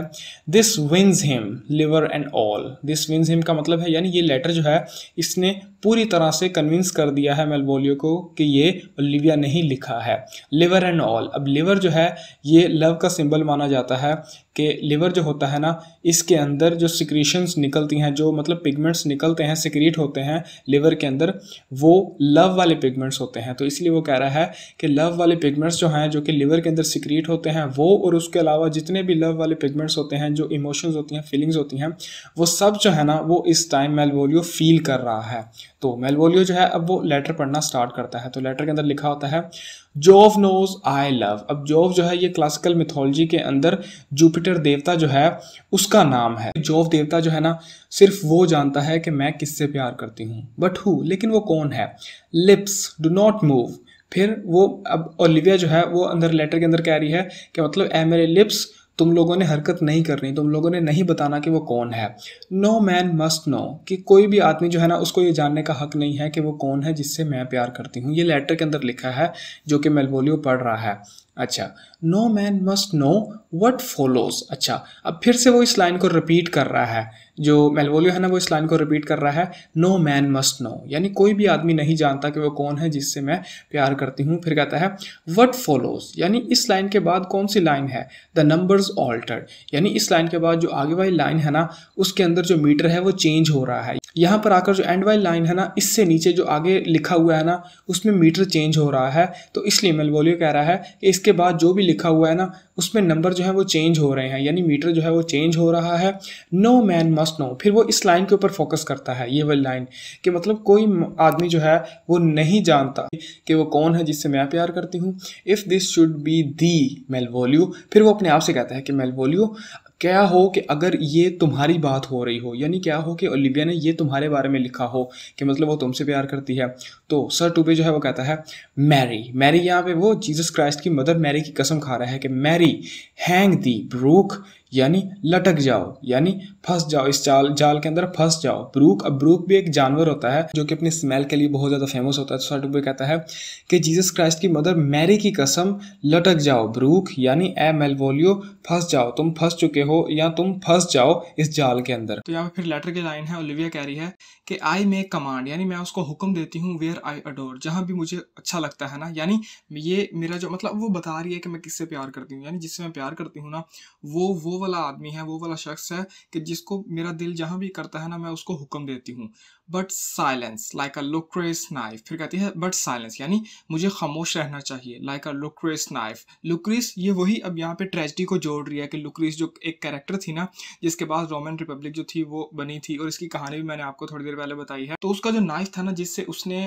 this wins him liver and all this wins him का मतलब है यानी ये लेटर जो है इसने पूरी तरह से कन्विंस कर दिया है मेलबोलियो को कि ये ओलिविया ने ही लिखा है लिवर एंड ऑल अब लिवर जो है ये लव का सिंबल माना जाता है कि लिवर जो होता है ना इसके अंदर जो सिक्रीशंस निकलती हैं जो मतलब पिगमेंट्स निकलते हैं सिक्रीट होते हैं लिवर के अंदर वो लव वाले पिगमेंट्स होते हैं तो इसलिए वो कह रहा है कि लव वाले पिगमेंट्स जो हैं जो कि लिवर के अंदर सिक्रीट होते हैं वो और उसके इसके अलावा जितने भी लव वाले पिगमेंट्स होते हैं जो इमोशंस होती हैं फीलिंग्स होती हैं वो सब जो है ना वो इस टाइम मेलवोलियो फील कर रहा है तो मेलवोलियो जो है अब वो लेटर पढ़ना स्टार्ट करता है तो लेटर के अंदर लिखा होता है जोव नोज आई लव अब जोव जो है ये क्लासिकल मिथोलॉजी के अंदर जुपिटर देवता जो है उसका नाम है जोव देवता जो है ना सिर्फ वो जानता है कि मैं किससे प्यार करती हूँ बट हु लेकिन वो कौन है लिप्स डू नॉट मूव फिर वो अब ओलिविया जो है वो अंदर लेटर के अंदर कह रही है कि मतलब ए मेरे लिप्स तुम लोगों ने हरकत नहीं करनी तुम लोगों ने नहीं बताना कि वो कौन है नो मैन मस्ट नो कि कोई भी आदमी जो है ना उसको ये जानने का हक नहीं है कि वो कौन है जिससे मैं प्यार करती हूँ ये लेटर के अंदर लिखा है जो कि मेलबोलियो पढ़ रहा है अच्छा no man must know what follows अच्छा अब फिर से वो इस लाइन को रिपीट कर रहा है जो मेलवोलियो है ना वो इस लाइन को रिपीट कर रहा है नो मैन मस्ट नो यानी कोई भी आदमी नहीं जानता कि वो कौन है जिससे मैं प्यार करती हूँ फिर कहता है वट फॉलोज यानी इस लाइन के बाद कौन सी लाइन है द नंबर्स ऑल्टर्ड यानी इस लाइन के बाद जो आगे वाली लाइन है ना उसके अंदर जो मीटर है वो चेंज हो रहा है यहाँ पर आकर जो एंड वाली लाइन है ना इससे नीचे जो आगे लिखा हुआ है ना उसमें मीटर चेंज हो रहा है तो इसलिए मेलवोलियो कह रहा है कि इसके बाद जो भी लिखा हुआ है ना उसमें नंबर जो है वो चेंज हो रहे हैं यानी मीटर जो है वो चेंज हो रहा है नो मैन मस्ट नो फिर वो इस लाइन के ऊपर फोकस करता है ये वाली लाइन कि मतलब कोई आदमी जो है वो नहीं जानता कि वो कौन है जिससे मैं प्यार करती हूँ if this should be thee Malvolio फिर वो अपने आप से कहता है कि मेलवोलियो क्या हो कि अगर ये तुम्हारी बात हो रही हो यानी क्या हो कि ओलिविया ने ये तुम्हारे बारे में लिखा हो कि मतलब वो तुमसे प्यार करती है तो सर टूबे जो है वो कहता है मैरी मैरी यहाँ पे वो जीसस क्राइस्ट की मदर मैरी की कसम खा रहा है कि मैरी हैंग दी ब्रूक यानी लटक जाओ यानी फंस जाओ इस जाल जाल के अंदर फंस जाओ ब्रूक अब ब्रूक भी एक जानवर होता है जो कि अपनी स्मेल के लिए बहुत ज़्यादा फेमस होता है तो कहता है कि जीसस क्राइस्ट की मदर मैरी की कसम लटक जाओ ब्रूक यानी ए मेलवोलियो फंस जाओ तुम फंस चुके हो या तुम फंस जाओ इस जाल के अंदर तो यहाँ पर फिर लेटर की लाइन है ओलिविया कह रही है कि आई मे कमांड यानी मैं उसको हुक्म देती हूँ वेयर आई अडोर जहाँ भी मुझे अच्छा लगता है ना यानी ये मेरा जो मतलब वो बता रही है कि मैं किससे प्यार करती हूँ यानी जिससे मैं प्यार करती हूँ ना वो वो वाला आदमी है वो वाला शख्स है कि जिसको मेरा दिल जहाँ भी करता है ना मैं उसको हुक्म देती हूँ but silence like a Lucrece knife फिर कहती है बट साइलेंस यानी मुझे खामोश रहना चाहिए लाइक अ लुक्रेस नाइफ लुक्रेस ये वही अब यहाँ पे ट्रेजिडी को जोड़ रही है कि लुक्रेस जो एक कैरेक्टर थी ना जिसके बाद रोमन रिपब्लिक जो थी वो बनी थी और इसकी कहानी भी मैंने आपको थोड़ी देर पहले बताई है तो उसका जो नाइफ था ना जिससे उसने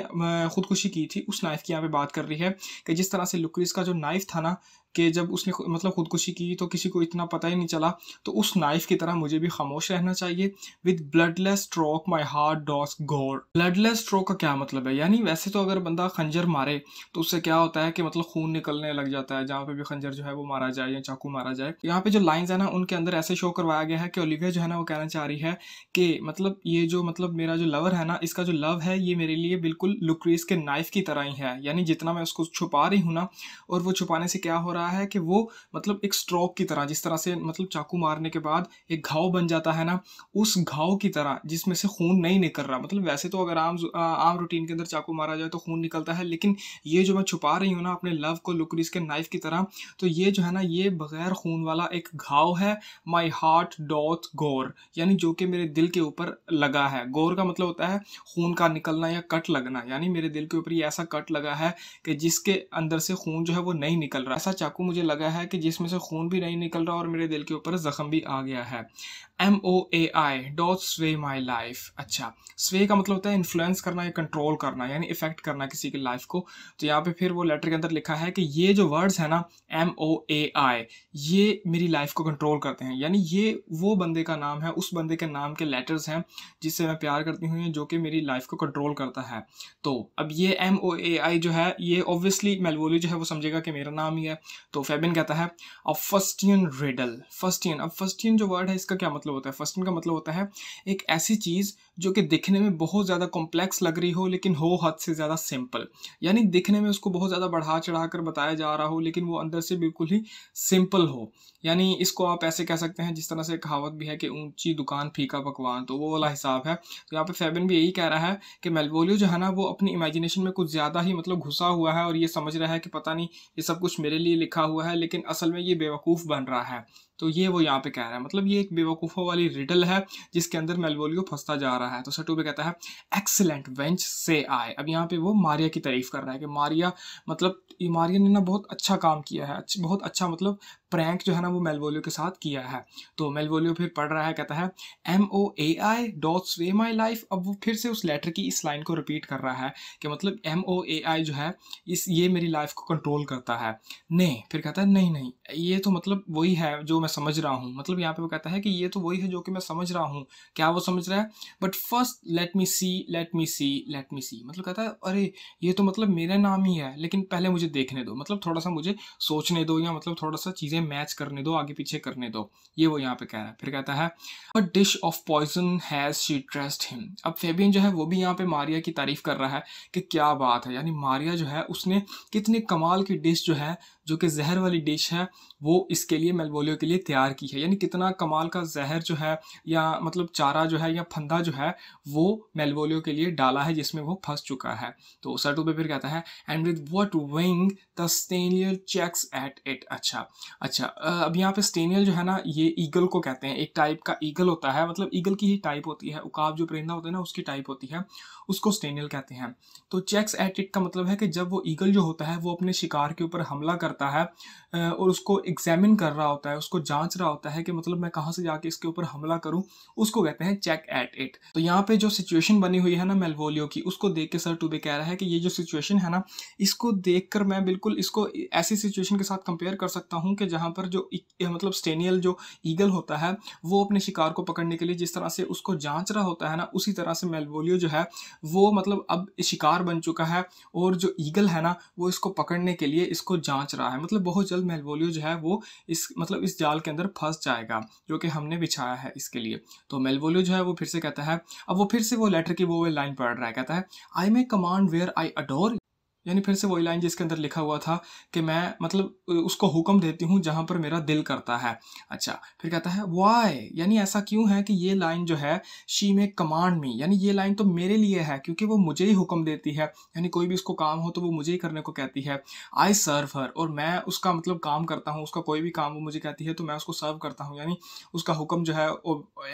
खुदकुशी की थी उस नाइफ की यहाँ पे बात कर रही है कि जिस तरह से लुक्रेस का जो नाइफ था ना कि जब उसने मतलब खुदकुशी की तो किसी को इतना पता ही नहीं चला तो उस नाइफ की तरह मुझे भी खामोश रहना चाहिए with bloodless stroke my heart doth cross gore bloodless stroke का क्या मतलब है यानी वैसे तो अगर बंदा खंजर मारे तो उससे क्या होता है कि मतलब खून निकलने लग जाता है जहाँ पे भी खंजर जो है वो मारा जाए या चाकू मारा जाए यहाँ पे जो लाइन्स है ना उनके अंदर ऐसे शो करवाया गया है कि ओलिविया जो है ना वो कहना चाह रही है कि मतलब ये जो मतलब मेरा जो लवर है ना इसका जो लव है ये मेरे लिए बिल्कुल लुक्रीज के नाइफ की तरह ही है यानी जितना मैं उसको छुपा रही हूँ ना और वो छुपाने से क्या हो रहा है कि वो मतलब एक स्ट्रोक की तरह जिस तरह से मतलब चाकू मारने के बाद एक घाव बन जाता है ना उस घाव की तरह जिसमें से खून नहीं निकल रहा मतलब वैसे तो अगर आम आम रूटीन के अंदर चाकू मारा जाए तो खून निकलता है लेकिन ये जो मैं छुपा रही हूँ ना अपने लव को लुकरीज के नाइफ की तरह तो ये जो है ना ये बगैर खून वाला एक घाव है माई हार्ट डॉथ गौर यानी जो कि मेरे दिल के ऊपर लगा है गौर का मतलब होता है खून का निकलना या कट लगना यानी मेरे दिल के ऊपर ये ऐसा कट लगा है कि जिसके अंदर से खून जो है वो नहीं निकल रहा ऐसा चाकू मुझे लगा है कि जिसमें से खून भी नहीं निकल रहा और मेरे दिल के ऊपर ज़ख्म भी आ गया है M O A I dot स्वे माई लाइफ अच्छा स्वे का मतलब होता है इन्फ्लुएंस करना या कंट्रोल करना यानी इफेक्ट करना किसी की लाइफ को तो यहाँ पे फिर वो लेटर के अंदर लिखा है कि ये जो वर्ड्स है ना एम ओ ए आई ये मेरी लाइफ को कंट्रोल करते हैं यानी ये वो बंदे का नाम है उस बंदे के नाम के लेटर्स हैं जिससे मैं प्यार करती हूँ जो कि मेरी लाइफ को कंट्रोल करता है तो अब ये एम ओ ए आई जो है ये ऑब्वियसली मेलवोली जो है वो समझेगा कि मेरा नाम ही है तो फेबिन कहता है अब फर्स्टियन रिडल फर्स्टियन अब फर्स्टियन जो वर्ड है इसका क्या मतलब मतलब होता है फर्स्ट इन का मतलब होता है एक ऐसी चीज़ जो कि दिखने में बहुत ज़्यादा कॉम्प्लेक्स लग रही हो लेकिन हो हद से ज़्यादा सिंपल यानी दिखने में उसको बहुत ज़्यादा बढ़ा चढ़ा कर बताया जा रहा हो लेकिन वो अंदर से बिल्कुल ही सिंपल हो यानी इसको आप ऐसे कह सकते हैं जिस तरह से कहावत भी है कि ऊंची दुकान फीका पकवान तो वो वाला हिसाब है तो यहाँ पे फेबिन भी यही कह रहा है कि मेलवोलियो जो है ना वो अपनी इमेजिनेशन में कुछ ज़्यादा ही मतलब घुसा हुआ है और ये समझ रहा है कि पता नहीं ये सब कुछ मेरे लिए लिखा हुआ है लेकिन असल में ये बेवकूफ़ बन रहा है तो ये वो यहाँ पे कह रहा है मतलब ये एक बेवकूफ़ों वाली रिडल है जिसके अंदर मेलवोलियो फंसता जा रहा है तो सटू पे कहता है एक्सेलेंट वेंच से आए अब यहाँ पे वो मारिया की तारीफ कर रहा है कि मारिया मतलब मारिया ने ना बहुत अच्छा काम किया है बहुत अच्छा मतलब प्रैंक जो है ना वो मेलवोलियो के साथ किया है तो मेलवोलियो फिर पढ़ रहा है कहता है M O A I dot स्वे माई लाइफ अब वो फिर से उस लेटर की इस लाइन को रिपीट कर रहा है कि मतलब एम ओ ए आई जो है इस ये मेरी लाइफ को कंट्रोल करता है नहीं फिर कहता है नहीं नहीं ये तो मतलब वही है जो मैं समझ रहा हूँ मतलब यहाँ पे वो कहता है कि ये तो वही है जो कि मैं समझ रहा हूँ क्या वो समझ रहा है but first let me see let me see let me see मतलब कहता है अरे ये तो मतलब मेरा नाम ही है लेकिन पहले मुझे देखने दो मतलब थोड़ा सा मुझे सोचने दो या मतलब थोड़ा सा चीज़ें ये मैच करने दो आगे पीछे करने दो ये वो यहाँ पे कह रहा है फिर कहता है a dish of poison has she trust him अब फेबियन जो है वो भी यहाँ पे मारिया की तारीफ कर रहा है कि क्या बात है यानी मारिया जो है उसने कितनी कमाल की डिश जो है जो कि जहर वाली डिश है वो इसके लिए मेलबोलियो के लिए तैयार की है यानी कितना कमाल का जहर जो है या मतलब चारा जो है या फंदा जो है वो मेलबोलियो के लिए डाला है जिसमें वो फंस चुका है तो पे फिर कहता है and with what wing the staniel checks at it अच्छा अच्छा अब यहाँ पे स्टेनियल जो है ना ये ईगल को कहते हैं एक टाइप का ईगल होता है मतलब ईगल की ही टाइप होती है उकाब जो परिंदा होता है ना उसकी टाइप होती है उसको स्टेनियल कहते हैं तो चेक्स एटिक का मतलब है कि जब वो ईगल जो होता है वो अपने शिकार के ऊपर हमला करता है और उसको एग्जामिन कर रहा होता है उसको जांच रहा होता है कि मतलब मैं कहाँ से जाके इसके ऊपर हमला करूँ उसको कहते हैं चेक एट इट तो यहाँ पे जो सिचुएशन बनी हुई है ना मेलवोलियो की उसको देख के सर टूबे कह रहा है कि ये जो सिचुएशन है ना इसको देख मैं बिल्कुल इसको ऐसी सिचुएशन के साथ कंपेयर कर सकता हूँ कि जहाँ पर जो मतलब स्टेनियल जो ईगल होता है वो अपने शिकार को पकड़ने के लिए जिस तरह से उसको जाँच रहा होता है ना उसी तरह से मेलवोलियो जो है वो मतलब अब शिकार बन चुका है और जो ईगल है ना वो इसको पकड़ने के लिए इसको जांच रहा है मतलब बहुत जल्द मेलवोलियो जो है वो इस मतलब इस जाल के अंदर फंस जाएगा जो कि हमने बिछाया है इसके लिए तो मेलवोलियो जो है वो फिर से कहता है अब वो फिर से वो लेटर की वो लाइन पढ़ रहा है कहता है I may command where I adore यानी फिर से वही लाइन जिसके अंदर लिखा हुआ था कि मैं मतलब उसको हुक्म देती हूँ जहाँ पर मेरा दिल करता है अच्छा फिर कहता है वाई यानी ऐसा क्यों है कि ये लाइन जो है शी में कमांड मी यानी ये लाइन तो मेरे लिए है क्योंकि वो मुझे ही हुक्म देती है यानी कोई भी उसको काम हो तो वो मुझे ही करने को कहती है आई सर्व हर और मैं उसका मतलब काम करता हूँ उसका कोई भी काम वो मुझे कहती है तो मैं उसको सर्व करता हूँ यानी उसका हुक्म जो है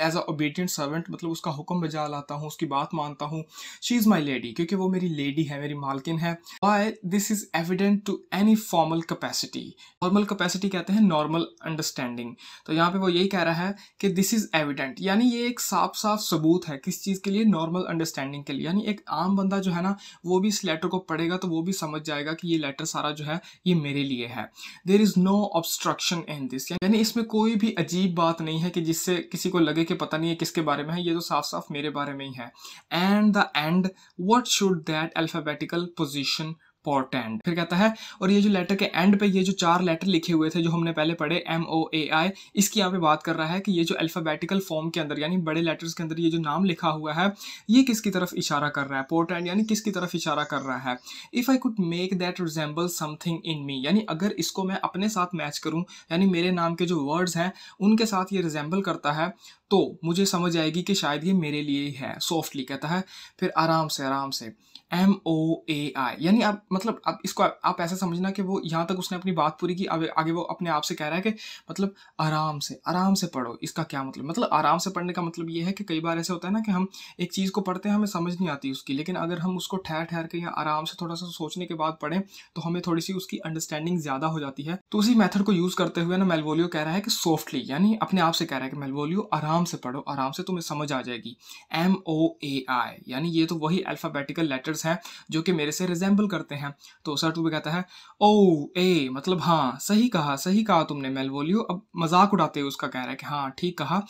एज अ ओबीडियंट सर्वेंट मतलब उसका हुक्म बजा लाता हूँ उसकी बात मानता हूँ शी इज़ माई लेडी क्योंकि वो मेरी लेडी है मेरी मालकिन है why this is evident to any formal capacity formal capacity कहते हैं नॉर्मल अंडरस्टैंडिंग तो यहाँ पे वो यही कह रहा है कि दिस इज एविडेंट यानी ये एक साफ साफ सबूत है किस चीज़ के लिए नॉर्मल अंडरस्टैंडिंग के लिए यानी एक आम बंदा जो है ना वो भी इस लेटर को पढ़ेगा तो वो भी समझ जाएगा कि ये लेटर सारा जो है ये मेरे लिए है there is no obstruction in this यानी इसमें कोई भी अजीब बात नहीं है कि जिससे किसी को लगे कि पता नहीं है किसके बारे में है ये तो साफ साफ मेरे बारे में ही है and the end what should that alphabetical position important फिर कहता है और ये जो लेटर के एंड पे ये जो चार लेटर लिखे हुए थे जो हमने पहले पढ़े एम ओ ए आई इसकी यहाँ पे बात कर रहा है कि ये जो अल्फ़ाबेटिकल फॉर्म के अंदर यानी बड़े लेटर्स के अंदर ये जो नाम लिखा हुआ है ये किसकी तरफ इशारा कर रहा है पोर्टेंट यानी किसकी तरफ इशारा कर रहा है if I could make that resemble something in me यानी अगर इसको मैं अपने साथ मैच करूँ यानी मेरे नाम के जो वर्ड्स हैं उनके साथ ये रिजेंबल करता है तो मुझे समझ आएगी कि शायद ये मेरे लिए ही है सॉफ्टली कहता है फिर आराम से आराम से एम ओ ए आई यानी आप मतलब आप इसको आप, आप ऐसा समझना कि वो यहाँ तक उसने अपनी बात पूरी की आगे, आगे वो अपने आप से कह रहा है कि मतलब आराम से आराम से पढ़ो इसका क्या मतलब मतलब आराम से पढ़ने का मतलब ये है कि कई बार ऐसे होता है ना कि हम एक चीज़ को पढ़ते हैं हमें समझ नहीं आती उसकी लेकिन अगर हम उसको ठहर ठहर के या आराम से थोड़ा सा सोचने के बाद पढ़ें तो हमें थोड़ी सी उसकी अंडरस्टैंडिंग ज़्यादा हो जाती है तो उसी मैथड को यूज़ करते हुए ना मेलवोलियो कह रहा है कि सॉफ्टली यानी अपने आप से कह रहा है कि मेलवोलियो आराम आराम से पढ़ो आराम से तुम्हें समझ आ जाएगी एम ओ ए आई यानी ये तो वही अल्फ़ाबेटिकल लेटर्स हैं जो कि मेरे से रिजेंबल करते हैं तो सर टू कहता है ओ ए मतलब हाँ सही कहा सही कहा तुमने मेलवोलियो अब मजाक उड़ाते हुए उसका कह रहा है कि हाँ ठीक कहा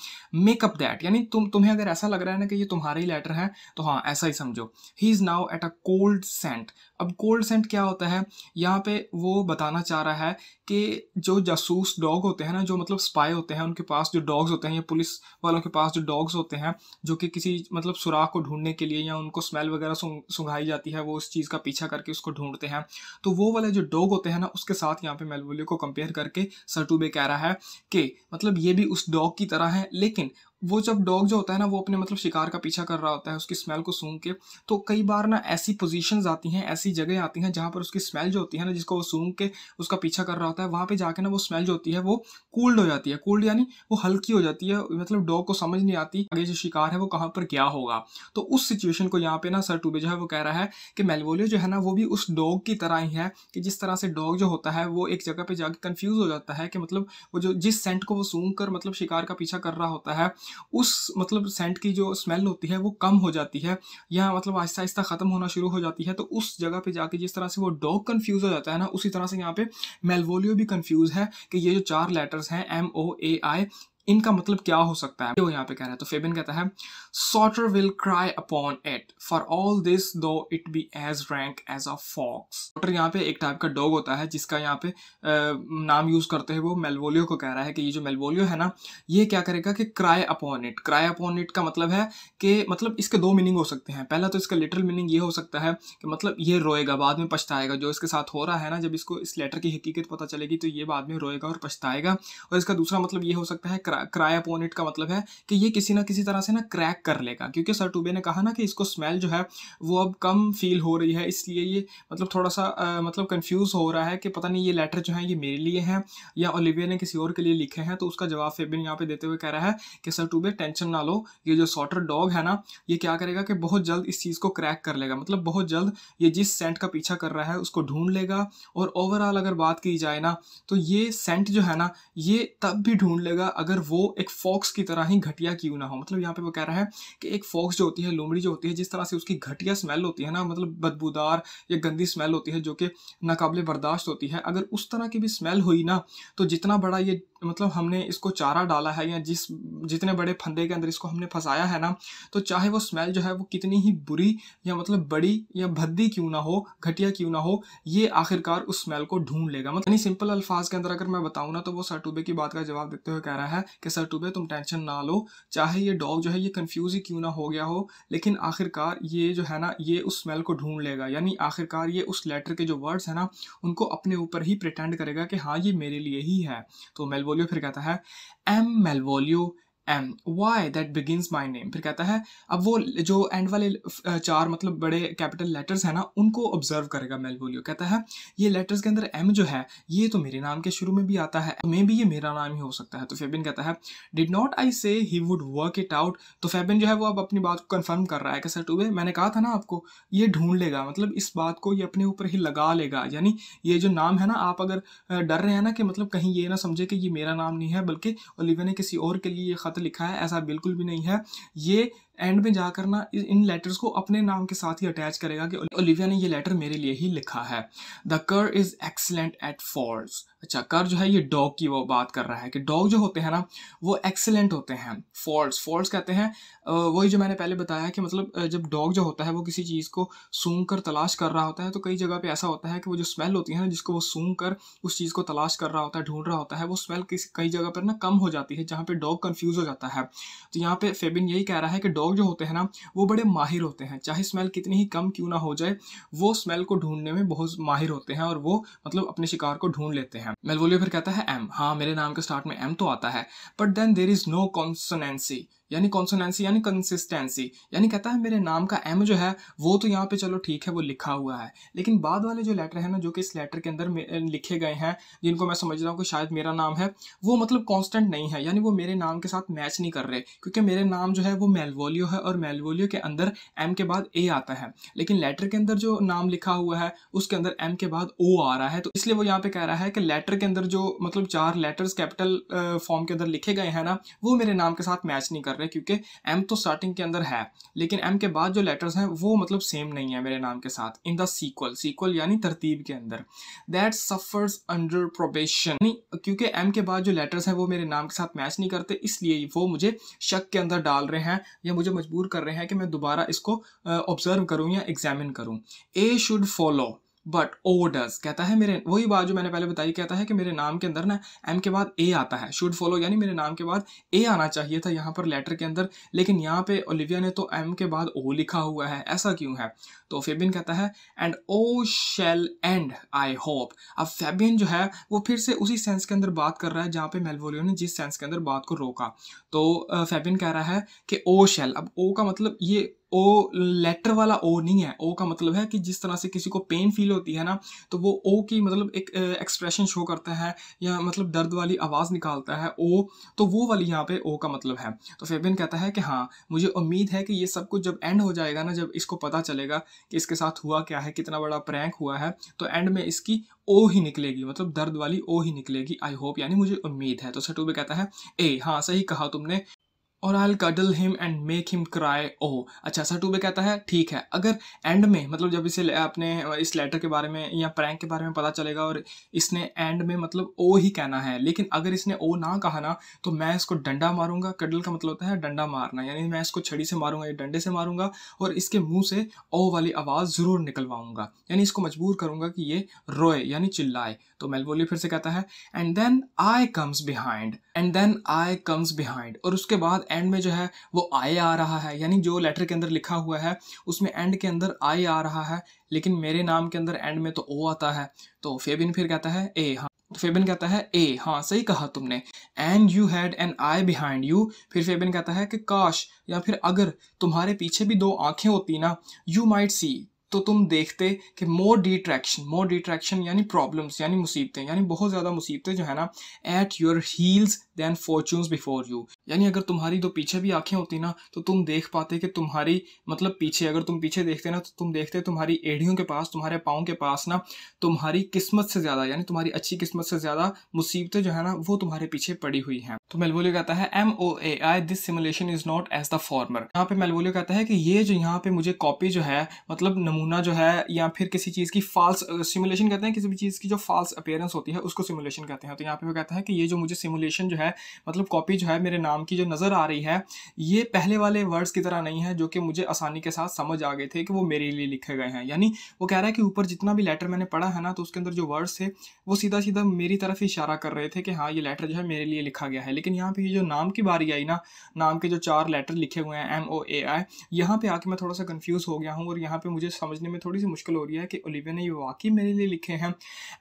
मेकअप दैट यानी तुम तुम्हें अगर ऐसा लग रहा है ना कि ये तुम्हारे ही लेटर है तो हाँ ऐसा ही समझो he is now at a cold scent अब कोल्ड सेंट क्या होता है यहाँ पे वो बताना चाह रहा है कि जो जासूस डॉग होते हैं ना जो मतलब स्पाई होते हैं उनके पास जो डॉग्स होते हैं या पुलिस वालों के पास जो डॉग्स होते हैं जो कि किसी मतलब सुराख को ढूंढने के लिए या उनको स्मेल वगैरह सुंघाई जाती है वो उस चीज़ का पीछा करके उसको ढूंढते हैं तो वो वाले जो डॉग होते हैं ना उसके साथ यहाँ पे मेलवोलियो को कंपेयर करके सरटूबे कह रहा है कि मतलब ये भी उस डॉग की तरह है लेकिन वो जब डॉग जो होता है ना वो अपने मतलब शिकार का पीछा कर रहा होता है उसकी स्मेल को सूंघ के तो कई बार ना ऐसी पोजीशंस आती हैं ऐसी जगह आती हैं जहाँ पर उसकी स्मेल जो होती है ना जिसको वो सूंघ के उसका पीछा कर रहा होता है वहाँ पे जाके ना वो स्मेल जो होती है वो कूल्ड हो जाती है कूल्ड यानी वो हल्की हो जाती है मतलब डॉग को समझ नहीं आती अगर जो शिकार है वो कहाँ पर क्या होगा तो उस सिचुएशन को यहाँ पे ना सर टूबे जो है वो कह रहा है कि मेलवोलियो जो है ना वो भी उस डॉग की तरह ही है कि जिस तरह से डॉग जो होता है वो एक जगह पर जाके कन्फ्यूज़ हो जाता है कि मतलब वो जो जिस सेंट को वो सूंघ कर मतलब शिकार का पीछा कर रहा होता है उस मतलब सेंट की जो स्मेल होती है वो कम हो जाती है या मतलब आहिस्ता आहिस्ता ख़त्म होना शुरू हो जाती है तो उस जगह पे जाके जिस तरह से वो डॉग कन्फ्यूज़ हो जाता है ना उसी तरह से यहाँ पे मेलवोलियो भी कन्फ्यूज़ है कि ये जो चार लेटर्स हैं एम ओ ए आई इनका मतलब क्या हो सकता है वो यहाँ पे कह रहा है तो फेबिन कहता है Sowter will cry upon it for all this though it be as rank as a fox Sowter यहाँ पे एक टाइप का डॉग होता है जिसका यहाँ पे नाम यूज करते हैं वो मेलवोलियो को कह रहा है कि ये जो मेलवोलियो है ना ये क्या करेगा कि cry upon it cry upon it का मतलब है कि मतलब इसके दो मीनिंग हो सकते हैं पहला तो इसका लिटरल मीनिंग ये हो सकता है कि मतलब ये रोएगा बाद में पछताएगा जो इसके साथ हो रहा है ना जब इसको इस लेटर की हकीकत पता चलेगी तो ये बाद में रोएगा और पछताएगा और इसका दूसरा मतलब ये हो सकता है क्राई अपॉन इट का मतलब है कि ये किसी ना किसी तरह से ना क्रैक कर लेगा क्योंकि सर टूबे ने कहा ना कि इसको स्मेल जो है वो अब कम फील हो रही है इसलिए ये मतलब थोड़ा सा आ, मतलब कन्फ्यूज़ हो रहा है कि पता नहीं ये लेटर जो है ये मेरे लिए हैं या ओलिविया ने किसी और के लिए लिखे हैं तो उसका जवाब फेबिन यहाँ पे देते हुए कह रहा है कि सर टूबे टेंशन ना लो ये जो सॉटर डॉग है ना ये क्या करेगा कि बहुत जल्द इस चीज़ को क्रैक कर लेगा मतलब बहुत जल्द ये जिस सेंट का पीछा कर रहा है उसको ढूंढ लेगा और ओवरऑल अगर बात की जाए ना तो ये सेंट जो है ना ये तब भी ढूंढ लेगा अगर वो एक फॉक्स की तरह ही घटिया क्यों ना हो मतलब यहाँ पे वो कह रहा है कि एक फॉक्स जो होती है लोमड़ी जो होती है जिस तरह से उसकी घटिया स्मेल होती है ना मतलब बदबूदार या गंदी स्मेल होती है जो कि नाकबले बर्दाश्त होती है अगर उस तरह की भी स्मेल हुई ना तो जितना बड़ा ये मतलब हमने इसको चारा डाला है या जिस जितने बड़े फंदे के अंदर इसको हमने फंसाया है ना तो चाहे वो स्मेल जो है वो कितनी ही बुरी या मतलब बड़ी या भद्दी क्यों ना हो घटिया क्यों ना हो ये आखिरकार उस स्मेल को ढूंढ लेगा मतलब यानी सिंपल अल्फाज के अंदर अगर मैं बताऊँ ना तो वो साटूबे की बात का जवाब देते हुए कह रहा है कि सर टूबे तुम टेंशन ना लो चाहे ये डॉग जो है ये कन्फ्यूज़ ही क्यों ना हो गया हो लेकिन आखिरकार ये जो है ना ये उस स्मेल को ढूंढ लेगा यानी आखिरकार ये उस लेटर के जो वर्ड्स हैं ना उनको अपने ऊपर ही प्रिटेंड करेगा कि हाँ ये मेरे लिए ही है तो मेलवोलियो फिर कहता है M Malvolio M why that begins my name फिर कहता है अब वो जो एंड वाले चार मतलब बड़े कैपिटल लेटर्स हैं ना उनको ऑब्जर्व करेगा मेलवोलियो कहता है ये लेटर्स के अंदर एम जो है ये तो मेरे नाम के शुरू में भी आता है मे तो भी ये मेरा नाम ही हो सकता है तो फेबिन कहता है did not I say he would work it out तो फेबिन जो है वो अब अपनी बात को कन्फर्म कर रहा है कि सर टूबे मैंने कहा था ना आपको ये ढूंढ लेगा मतलब इस बात को ये अपने ऊपर ही लगा लेगा यानी ये जो नाम है ना आप अगर डर रहे हैं ना कि मतलब कहीं ये ना समझे कि ये मेरा नाम नहीं है बल्कि ओलिविया ने किसी और के लिए ये खत लिखा है ऐसा बिल्कुल भी नहीं है ये एंड में जाकर ना इन लेटर्स को अपने नाम के साथ ही अटैच करेगा कि ओलिविया ने ये लेटर मेरे लिए ही लिखा है द कर इज एक्सलेंट एट फॉर्स अच्छा कर जो है ये डॉग की वो बात कर रहा है कि डॉग जो होते हैं ना वो एक्सलेंट होते हैं फॉल्ट फॉल्ट कहते हैं वही जो मैंने पहले बताया कि मतलब जब डॉग जो होता है वो किसी चीज़ को सूंघ कर तलाश कर रहा होता है तो कई जगह पे ऐसा होता है कि वो जो स्मेल होती है ना जिसको वो सूंघ कर उस चीज़ को तलाश कर रहा होता है ढूंढ रहा होता है वो स्मेल किसी कई जगह पर ना कम हो जाती है जहाँ पर डॉग कन्फ्यूज़ हो जाता है तो यहाँ पे फेबिन यही कह रहा है कि डॉग डॉग जो होते हैं ना वो बड़े माहिर होते हैं चाहे स्मेल कितनी ही कम क्यों ना हो जाए वो स्मेल को ढूंढने में बहुत माहिर होते हैं और वो मतलब अपने शिकार को ढूंढ लेते हैं मेलवोलियो फिर कहता है एम हाँ मेरे नाम के स्टार्ट में एम तो आता है but then there is no consonancy यानी कॉन्सोनेंसी यानी कंसिस्टेंसी यानी कहता है मेरे नाम का एम जो है वो तो यहाँ पे चलो ठीक है वो लिखा हुआ है लेकिन बाद वाले जो लेटर है ना जो कि इस लेटर के अंदर लिखे गए हैं जिनको मैं समझ रहा हूँ कि शायद मेरा नाम है वो मतलब कॉन्स्टेंट नहीं है यानी वो मेरे नाम के साथ मैच नहीं कर रहे क्योंकि मेरे नाम जो है वो मेलवोलियो है और मेलवोलियो के अंदर एम के बाद ए आता है लेकिन लेटर के अंदर जो नाम लिखा हुआ है उसके अंदर एम के बाद ओ आ रहा है तो इसलिए वो यहाँ पे कह रहा है कि लेटर के अंदर जो मतलब चार लेटर्स कैपिटल फॉर्म के अंदर लिखे गए हैं ना वो मेरे नाम के साथ मैच नहीं कर कर रहे क्योंकि एम तो स्टार्टिंग के अंदर है लेकिन एम के बाद जो लेटर्स हैं वो मतलब सेम नहीं है मेरे नाम के साथ इन द सीक्वल सीक्वल यानी तरतीब के अंदर दैट सफ़र्स अंडर प्रोबेशन क्योंकि एम के बाद जो लेटर्स हैं वो मेरे नाम के साथ मैच नहीं करते इसलिए वो मुझे शक के अंदर डाल रहे हैं या मुझे मजबूर कर रहे हैं कि मैं दोबारा इसको ऑब्जर्व करूँ या एग्जामिन करूँ A should follow but O does कहता है मेरे वही बात जो मैंने पहले बताई कहता है कि मेरे नाम के अंदर ना एम के बाद ए आता है शुड फॉलो यानी मेरे नाम के बाद ए आना चाहिए था यहाँ पर लेटर के अंदर लेकिन यहाँ पे ओलिविया ने तो एम के बाद ओ लिखा हुआ है ऐसा क्यों है तो फेबिन कहता है and O shall end I hope अब फेबिन जो है वो फिर से उसी सेंस के अंदर बात कर रहा है जहाँ पे मेलवोलियो ने जिस सेंस के अंदर बात को रोका तो फेबिन कह रहा है कि ओ शेल अब ओ का मतलब ये ओ लेटर वाला ओ नहीं है ओ का मतलब है कि जिस तरह से किसी को पेन फील होती है ना तो वो ओ की मतलब एक एक्सप्रेशन शो करता है या मतलब दर्द वाली आवाज़ निकालता है ओ तो वो वाली यहाँ पे ओ का मतलब है तो फेबिन कहता है कि हाँ मुझे उम्मीद है कि ये सब कुछ जब एंड हो जाएगा ना जब इसको पता चलेगा कि इसके साथ हुआ क्या है कितना बड़ा प्रैंक हुआ है तो एंड में इसकी ओ ही निकलेगी मतलब दर्द वाली ओ ही निकलेगी आई होप यानी मुझे उम्मीद है तो सटूबे कहता है ए हाँ सही कहा तुमने और I cudgel him and make him cry O अच्छा सटूबे कहता है ठीक है अगर एंड में मतलब जब इसे आपने इस लेटर के बारे में या प्रैंक के बारे में पता चलेगा और इसने एंड में मतलब ओ ही कहना है लेकिन अगर इसने ओ ना कहा ना तो मैं इसको डंडा मारूंगा कडल का मतलब होता है डंडा मारना यानी मैं इसको छड़ी से मारूंगा या डंडे से मारूंगा और इसके मुंह से ओ वाली आवाज़ ज़रूर निकलवाऊंगा यानी इसको मजबूर करूंगा कि ये रोए यानी चिल्लाए तो मेलवोली फिर से कहता है and then I comes behind and then I comes behind और उसके बाद एंड में जो है वो आए आ रहा है यानी जो लेटर के अंदर लिखा हुआ है उसमें एंड के अंदर आए आ रहा है लेकिन मेरे नाम के अंदर एंड में तो ओ आता है तो फेबिन फिर कहता है ए हाँ तो फेबिन कहता है ए हाँ सही कहा तुमने and you had an eye behind you फिर फेबिन कहता है कि काश या फिर अगर तुम्हारे पीछे भी दो आंखें होती ना यू माइट सी तो तुम देखते कि मोर डिट्रैक्शन मोर डिट्रैक्शन यानी प्रॉब्लम्स यानी मुसीबतें यानी बहुत ज़्यादा मुसीबतें जो है ना at your heels then fortunes before you यानी अगर तुम्हारी दो पीछे भी आंखें होती ना तो तुम देख पाते कि तुम्हारी मतलब पीछे अगर तुम पीछे देखते ना तो तुम देखते तुम्हारी एड़ियों के पास तुम्हारे पाँव के पास ना तुम्हारी किस्मत से ज़्यादा यानी तुम्हारी अच्छी किस्मत से ज़्यादा मुसीबतें जो है ना वो तुम्हारे पीछे पड़ी हुई हैं तो मेलवोलियो कहता है M O A I this simulation is not as the former यहाँ पे मेलवोलियो कहता है कि ये जो यहाँ पे मुझे कॉपी जो है मतलब नमूना जो है या फिर किसी चीज़ की फॉल्स सिमुलेशन कहते हैं किसी भी चीज़ की जो फॉल्स अपेयरेंस होती है उसको सिमुलेशन कहते हैं तो यहाँ पे वो कहता है कि ये जो मुझे सिमुलेशन जो है है मतलब कॉपी जो है मेरे नाम की जो नज़र आ रही है ये पहले वाले वर्ड्स की तरह नहीं है जो कि मुझे आसानी के साथ समझ आ गए थे कि वो मेरे लिए लिखे गए हैं यानी वो कह रहा है कि ऊपर जितना भी लेटर मैंने पढ़ा है ना तो उसके अंदर जो वर्ड्स थे वो सीधा सीधा मेरी तरफ इशारा कर रहे थे कि हाँ ये लेटर जो है मेरे लिए लिखा गया है लेकिन यहाँ पर ये जो नाम की बारी आई ना नाम के जो चार लेटर लिखे हुए हैं एम ओ ए आई यहाँ पर आके मैं थोड़ा सा कन्फ्यूज़ हो गया हूँ और यहाँ पर मुझे समझने में थोड़ी सी मुश्किल हो रही है कि ओलिविया ने ये वाकई मेरे लिए लिखे हैं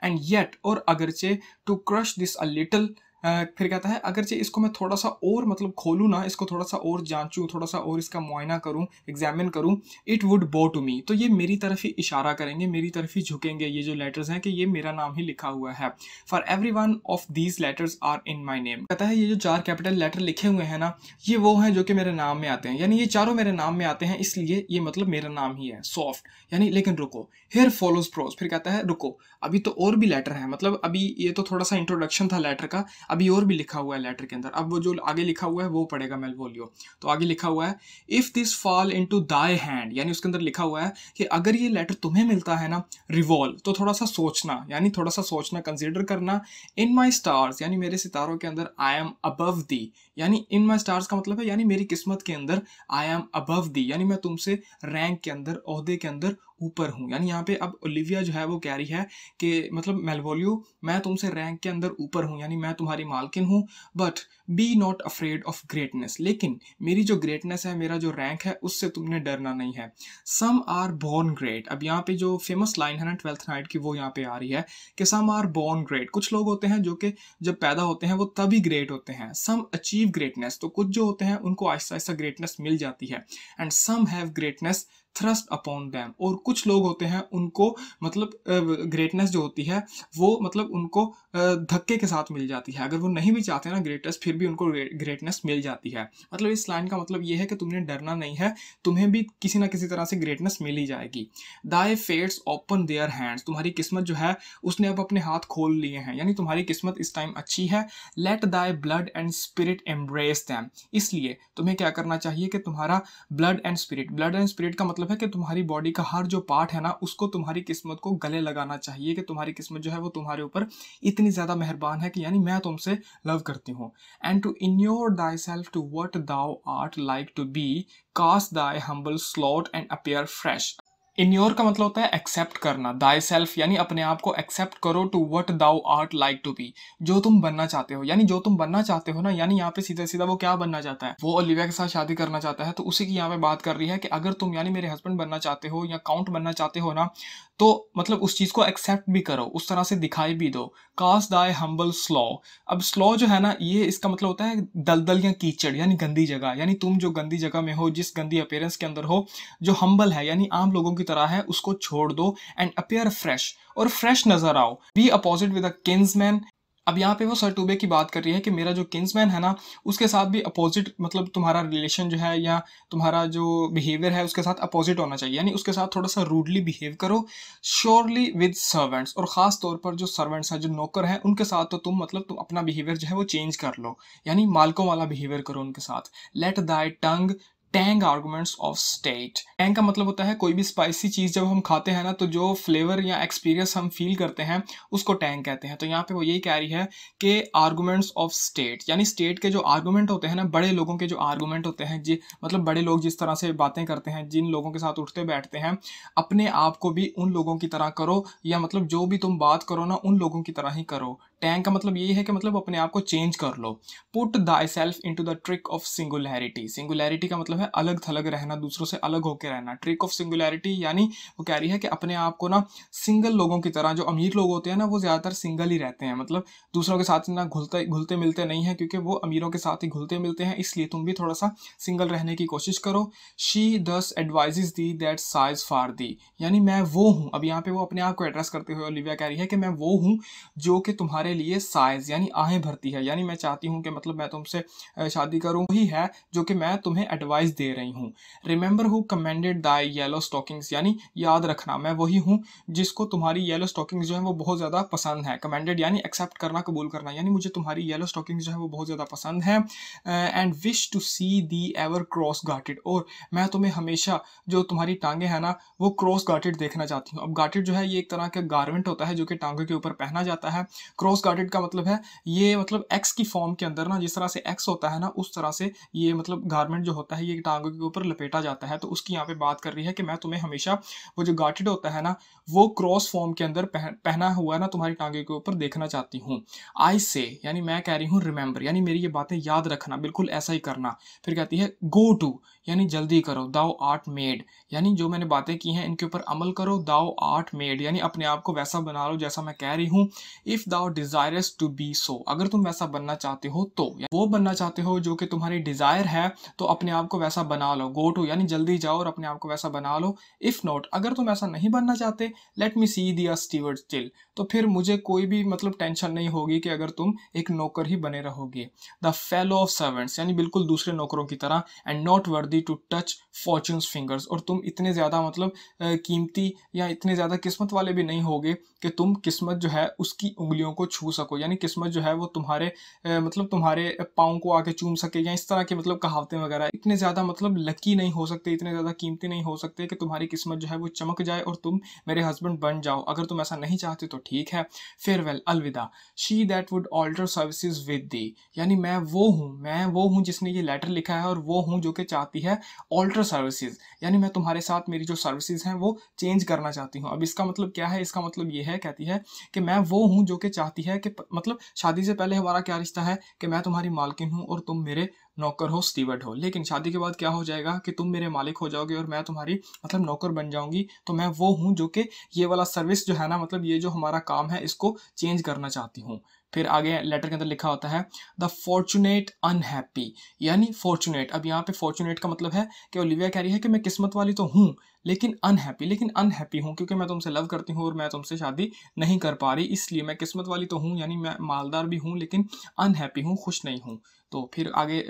एंड येट और अगरचे to crush this a little फिर कहता है अगरचे इसको मैं थोड़ा सा और मतलब खोलूँ ना इसको थोड़ा सा और जांचूँ थोड़ा सा और इसका मुआयना करूँ एग्जामिन करूँ it would bow to me तो ये मेरी तरफ ही इशारा करेंगे मेरी तरफ ही झुकेंगे ये जो लेटर्स हैं कि ये मेरा नाम ही लिखा हुआ है for every one of these letters are in my name कहता है ये जो चार कैपिटल लेटर लिखे हुए हैं ना ये वो हैं जो कि मेरे नाम में आते हैं यानी ये चारों मेरे नाम में आते हैं इसलिए ये मतलब मेरा नाम ही है सॉफ्ट यानी लेकिन रुको हेयर फॉलोज प्रोज फिर कहता है रुको अभी तो और भी लेटर है मतलब अभी ये तो थोड़ा सा इंट्रोडक्शन था लेटर का अभी और भी लिखा हुआ है लेटर के अंदर अब वो जो आगे लिखा हुआ है वो पड़ेगा मेलवोलियो तो आगे लिखा हुआ है if this fall into thy hand यानी उसके अंदर लिखा हुआ है कि अगर ये लेटर तुम्हें मिलता है ना रिवॉल्व तो थोड़ा सा सोचना यानी थोड़ा सा सोचना कंसिडर करना इन माई स्टार्स यानी मेरे सितारों के अंदर आई एम अबव दी यानी इन माई स्टार्स का मतलब है यानी मेरी किस्मत के अंदर आई एम अबव दी यानी मैं तुमसे रैंक के अंदर अहदे के अंदर ऊपर हूँ यानी यहाँ पे अब ओलिविया जो है वो कह रही है कि मतलब मेलवोलियो मैं तुमसे रैंक के अंदर ऊपर हूँ यानी मैं तुम्हारी मालकिन हूँ but be not afraid of greatness लेकिन मेरी जो ग्रेटनेस है मेरा जो रैंक है उससे तुमने डरना नहीं है सम आर बॉर्न ग्रेट अब यहाँ पे जो फेमस लाइन है ना ट्वेल्थ नाइट की वो यहाँ पे आ रही है कि सम आर बॉर्न ग्रेट कुछ लोग होते हैं जो कि जब पैदा होते हैं वो तभी ग्रेट होते हैं सम अचीव ग्रेटनेस तो कुछ जो होते हैं उनको आहिस्ता आहिस्ता ग्रेटनेस मिल जाती है and some have greatness thrust upon them और कुछ लोग होते हैं उनको मतलब ग्रेटनेस जो होती है वो मतलब उनको धक्के के साथ मिल जाती है अगर वो नहीं भी चाहते ना ग्रेटनेस फिर भी उनको ग्रेटनेस मिल जाती है मतलब इस लाइन का मतलब ये है कि तुमने डरना नहीं है तुम्हें भी किसी ना किसी तरह से ग्रेटनेस मिल ही जाएगी दाए फेट्स ओपन देयर हैंड्स तुम्हारी किस्मत जो है उसने अब अपने हाथ खोल लिए हैं यानी तुम्हारी किस्मत इस टाइम अच्छी है let thy blood and spirit embrace them इसलिए तुम्हें क्या करना चाहिए कि तुम्हारा blood and spirit blood and spirit का मतलब मतलब है कि तुम्हारी बॉडी का हर जो पार्ट है ना उसको तुम्हारी किस्मत को गले लगाना चाहिए कि तुम्हारी किस्मत जो है वो तुम्हारे ऊपर इतनी ज़्यादा मेहरबान है कि यानी मैं तुमसे लव करती हूँ and to inure thyself to what thou art like to be cast thy humble slot and appear fresh inure का मतलब होता है एक्सेप्ट करना दाई सेल्फ यानी अपने आप को एक्सेप्ट करो to what thou art like to be जो तुम बनना चाहते हो यानी जो तुम बनना चाहते हो ना यानी यहाँ पे सीधा सीधा वो क्या बनना चाहता है वो ओलिविया के साथ शादी करना चाहता है तो उसी की यहाँ पे बात कर रही है कि अगर तुम यानी मेरे हस्बैंड बनना चाहते हो या काउंट बनना चाहते हो ना तो मतलब उस चीज़ को एक्सेप्ट भी करो उस तरह से दिखाई भी दो कास्ट दाय हम्बल स्लॉ अब स्लॉ जो है ना ये इसका मतलब होता है दलदल या कीचड़ यानी गंदी जगह यानी तुम जो गंदी जगह में हो जिस गंदी अपेयरेंस के अंदर हो जो हम्बल है यानी आम लोगों की तरह है उसको छोड़ दो एंड अपेयर फ्रेश और फ्रेश नजर आओ be opposite with a kinsman अब यहाँ पे वो सर टूबे की बात कर रही है कि मेरा जो किन्समैन है ना उसके साथ भी अपोजिट मतलब तुम्हारा रिलेशन जो है या तुम्हारा जो बिहेवियर है उसके साथ अपोजिट होना चाहिए यानी उसके साथ थोड़ा सा रूडली बिहेव करो श्योरली विद सर्वेंट्स और ख़ास तौर पर जो सर्वेंट्स हैं जो नौकर हैं उनके साथ तो तुम मतलब तुम अपना बिहेवियर जो है वो चेंज कर लो यानी मालकों वाला बिहेवियर करो उनके साथ let thy tongue tang arguments of state tang का मतलब होता है कोई भी स्पाइसी चीज़ जब हम खाते हैं ना तो जो फ्लेवर या एक्सपीरियंस हम फील करते हैं उसको टैंग कहते हैं तो यहाँ पे वो यही कह रही है कि आर्गूमेंट्स ऑफ स्टेट यानी स्टेट के जो आर्गूमेंट होते हैं ना बड़े लोगों के जो आर्गूमेंट होते हैं जी मतलब बड़े लोग जिस तरह से बातें करते हैं जिन लोगों के साथ उठते बैठते हैं अपने आप को भी उन लोगों की तरह करो या मतलब जो भी तुम बात करो ना उन लोगों की तरह ही करो टैंक का मतलब यही है कि मतलब अपने आप को चेंज कर लो put thyself into the trick of singularity singularity का मतलब है अलग थलग रहना दूसरों से अलग होकर रहना ट्रिक ऑफ सिंगुलैरिटी यानी वो कह रही है कि अपने आप को ना सिंगल लोगों की तरह जो अमीर लोग होते हैं ना वो ज़्यादातर सिंगल ही रहते हैं मतलब दूसरों के साथ ना घुलते घुलते मिलते नहीं हैं क्योंकि वो अमीरों के साथ ही घुलते मिलते हैं इसलिए तुम भी थोड़ा सा सिंगल रहने की कोशिश करो she thus advise thee that sighs for thee यानी मैं वो हूँ अब यहाँ पे वो अपने आप को एड्रेस करते हुए ओलिविया कह रही है कि मैं वो हूँ जो कि तुम्हारे हमारे लिए साइज यानी आहें भरती है यानी मैं चाहती हूँ कि मतलब मैं तुमसे शादी करूँ ही है जो कि मैं तुम्हें एडवाइस दे रही हूँ remember who commended thy yellow stockings यानी याद रखना मैं वही हूँ जिसको तुम्हारी येलो स्टॉकिंग्स जो है वो बहुत ज़्यादा पसंद है कमेंडेड यानी एक्सेप्ट करना कबूल करना यानी मुझे तुम्हारी येलो स्टॉकिंग्स जो है वो बहुत ज़्यादा पसंद है and wish to see thee ever cross gartered और मैं तुम्हें हमेशा जो तुम्हारी टांगे हैं ना वो क्रॉस गार्टेड देखना चाहती हूँ अब गार्टेड जो है ये एक तरह का गारमेंट होता है जो कि टांगों के ऊपर पहना जाता है क्रॉस हाउस गार्डेड का मतलब है ये मतलब एक्स की फॉर्म के अंदर ना जिस तरह से एक्स होता है ना उस तरह से ये मतलब गारमेंट जो होता है ये टांगों के ऊपर लपेटा जाता है तो उसकी यहाँ पे बात कर रही है कि मैं तुम्हें हमेशा वो जो गार्टेड होता है ना वो क्रॉस फॉर्म के अंदर पह, पहना हुआ ना तुम्हारी टांगे के ऊपर देखना चाहती हूँ आई से यानी मैं कह रही हूँ रिमेंबर यानी मेरी ये बातें याद रखना बिल्कुल ऐसा ही करना फिर कहती है गो टू यानी जल्दी करो दाओ आर्ट मेड यानी जो मैंने बातें की हैं इनके ऊपर अमल करो दाओ आर्ट मेड यानी अपने आप को वैसा बना लो जैसा मैं कह रही हूँ इफ़ दाओ डिजायरस टू बी सो अगर तुम वैसा बनना चाहते हो तो वो बनना चाहते हो जो कि तुम्हारी डिजायर है तो अपने आप को वैसा बना लो गो टू यानी जल्दी जाओ और अपने आप को वैसा बना लो इफ नॉट अगर तुम ऐसा नहीं बनना चाहते let me see thee are steward still तो फिर मुझे कोई भी मतलब टेंशन नहीं होगी कि अगर तुम एक नौकर ही बने रहोगे द फेलो ऑफ सर्वेंट्स यानी बिल्कुल दूसरे नौकरों की तरह and not worthy to touch fortune fingers और तुम इतने ज़्यादा मतलब कीमती या इतने ज़्यादा किस्मत वाले भी नहीं होगे कि तुम किस्मत जो है उसकी उंगलियों को छू सको यानी किस्मत जो है वो तुम्हारे मतलब तुम्हारे पाँव को आके चूम सके या इस तरह के मतलब कहावतें वगैरह इतने ज़्यादा मतलब लकी नहीं हो सकते इतने ज़्यादा कीमती नहीं हो सकते कि तुम्हारी किस्मत जो है वो चमक जाए और तुम मेरे हस्बैंड बन जाओ अगर तुम ऐसा नहीं चाहते तो ठीक है फेयरवेल अलविदा she that would alter services with thee यानी मैं वो हूँ मैं वो हूँ जिसने ये लेटर लिखा है और वो हूँ जो कि चाहती है ऑल्टर सर्विसेज यानी मैं तुम्हारे साथ मेरी जो सर्विसेज हैं वो चेंज करना चाहती हूँ अब इसका मतलब क्या है इसका मतलब ये है कहती है कि मैं वो हूँ जो कि चाहती है कि मतलब शादी से पहले हमारा क्या रिश्ता है कि मैं तुम्हारी मालकिन हूँ और तुम मेरे नौकर हो स्टीवर्ड हो लेकिन शादी के बाद क्या हो जाएगा कि तुम मेरे मालिक हो जाओगे और मैं तुम्हारी मतलब नौकर बन जाऊंगी तो मैं वो हूँ जो कि ये वाला सर्विस जो है ना मतलब ये जो हमारा काम है इसको चेंज करना चाहती हूँ फिर आगे लेटर के अंदर लिखा होता है द फॉर्चुनेट अनहैप्पी यानी फॉर्चुनेट अब यहाँ पे फॉर्चुनेट का मतलब है कि ओलिविया कह रही है कि मैं किस्मत वाली तो हूँ लेकिन अनहैप्पी लेकिन अनहैप्पी हूँ क्योंकि मैं तुमसे लव करती हूँ और मैं तुमसे शादी नहीं कर पा रही इसलिए मैं किस्मत वाली तो हूँ यानी मैं मालदार भी हूँ लेकिन अनहैप्पी हूँ खुश नहीं हूँ तो फिर आगे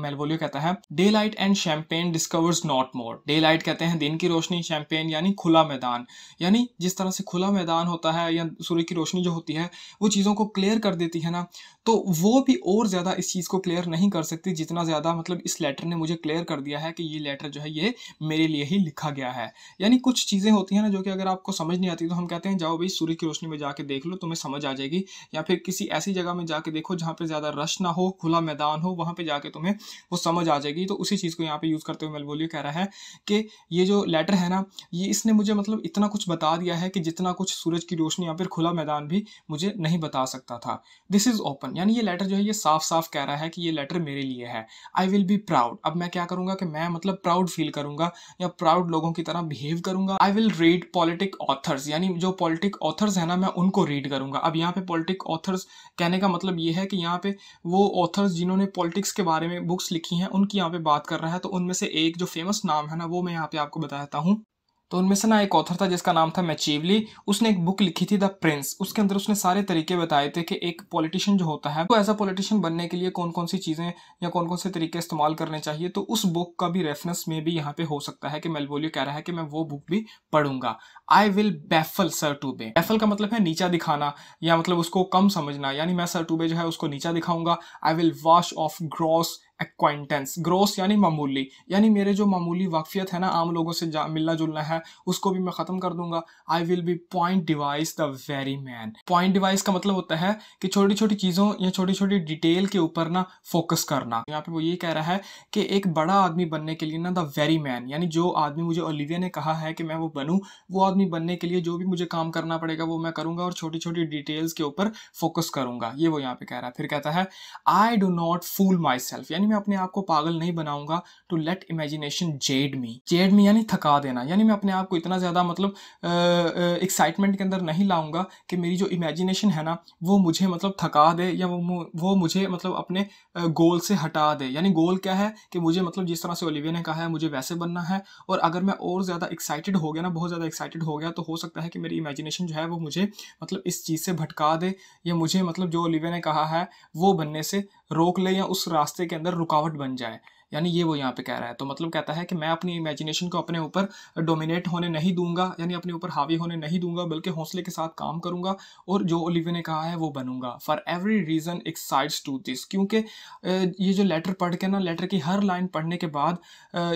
मेलवोलियो कहता है daylight and champaign discovers not more daylight कहते हैं दिन की रोशनी शैम्पेन यानी खुला मैदान यानी जिस तरह से खुला मैदान होता है या सूर्य की रोशनी जो होती है वो चीज़ों को क्लियर कर देती है ना तो वो भी और ज़्यादा इस चीज़ को क्लियर नहीं कर सकती जितना ज़्यादा मतलब इस लेटर ने मुझे क्लियर कर दिया है कि ये लेटर जो है ये मेरे लिए ही लिखा गया है यानी कुछ चीज़ें होती हैं ना जो कि अगर आपको समझ नहीं आती तो हम कहते हैं जाओ भाई सूर्य की रोशनी में जाके देख लो तुम्हें समझ आ जाएगी या फिर किसी ऐसी जगह में जाके देखो जहाँ पर ज़्यादा रश ना हो खुला मैदान हो वहाँ पर जाके तुम्हें वो समझ आ जाएगी तो उसी चीज़ को यहाँ पर यूज़ करते हुए मेलबोलियो कह रहा है कि ये जो लेटर है ना ये इसने मुझे मतलब इतना कुछ बता दिया है कि जितना कुछ सूरज की रोशनी या फिर खुला मैदान भी मुझे नहीं बता सकता था दिस इज़ ओपन यानी ये लेटर जो है ये साफ साफ कह रहा है कि ये लेटर मेरे लिए है आई विल बी प्राउड अब मैं क्या करूँगा कि मैं मतलब प्राउड फील करूँगा या प्राउड लोगों की तरह बिहेव करूंगा I will read politic authors यानी जो पॉलिटिक ऑथर्स है ना मैं उनको रीड करूंगा अब यहाँ पे पॉलिटिक ऑथर्स कहने का मतलब ये है कि यहाँ पे वो ऑथर्स जिन्होंने पॉलिटिक्स के बारे में बुक्स लिखी हैं उनकी यहाँ पे बात कर रहा है तो उनमें से एक जो फेमस नाम है ना वो मैं यहाँ पे आपको बताता हूँ तो उनमें से ना एक ऑथर था जिसका नाम था मैचिवली उसने एक बुक लिखी थी द प्रिंस उसके अंदर उसने सारे तरीके बताए थे कि एक पॉलिटिशियन जो होता है वो तो एज अ पॉलिटिशियन बनने के लिए कौन कौन सी चीज़ें या कौन कौन से तरीके इस्तेमाल करने चाहिए तो उस बुक का भी रेफरेंस में भी यहाँ पे हो सकता है कि मेलबोलियो कह रहा है कि मैं वो बुक भी पढ़ूंगा I will baffle Sir Toby baffle का मतलब है नीचा दिखाना या मतलब उसको कम समझना यानी मैं सर टूबे जो है उसको नीचा दिखाऊंगा I will wash off gross acquaintance gross यानी मामूली यानी मेरे जो मामूली वाकफियत है ना आम लोगों से मिलना जुलना है उसको भी मैं ख़त्म कर दूंगा I will be point devise the very man point devise का मतलब होता है कि छोटी छोटी चीज़ों या छोटी छोटी डिटेल के ऊपर ना फोकस करना यहाँ पे वो ये कह रहा है कि एक बड़ा आदमी बनने के लिए ना द वेरी मैन यानी जो आदमी मुझे ओलिविया ने कहा है कि मैं वो बनूँ वो आदमी बनने के लिए जो भी मुझे काम करना पड़ेगा वो मैं करूँगा और छोटी छोटी डिटेल्स के ऊपर फोकस करूँगा ये वो यहाँ पे कह रहा है फिर कहता है I do not fool myself यानी यानी मैं अपने आप को पागल नहीं बनाऊंगा to let imagination jade me jade me यानी थका देना यानी मैं अपने आप को इतना ज़्यादा मतलब एक्साइटमेंट के अंदर नहीं लाऊंगा कि मेरी जो इमेजिनेशन है ना वो मुझे मतलब थका दे या वो वो मुझे मतलब अपने गोल से हटा दे यानी गोल क्या है कि मुझे मतलब जिस तरह से ओलिविया ने कहा है मुझे वैसे बनना है और अगर मैं और ज़्यादा एक्साइटेड हो गया ना बहुत ज़्यादा एक्साइटेड हो गया तो हो सकता है कि मेरी इमेजिनेशन जो है वो मुझे मतलब इस चीज़ से भटका दे या मुझे मतलब जो ओलिविया ने कहा है वो बनने से रोक ले या उस रास्ते के अंदर रुकावट बन जाए यानी ये वो यहाँ पे कह रहा है तो मतलब कहता है कि मैं अपनी इमेजिनेशन को अपने ऊपर डोमिनेट होने नहीं दूंगा यानी अपने ऊपर हावी होने नहीं दूंगा बल्कि हौसले के साथ काम करूंगा और जो ओलिवे ने कहा है वो बनूंगा for every reason excites to this क्योंकि ये जो लेटर पढ़ के ना लेटर की हर लाइन पढ़ने के बाद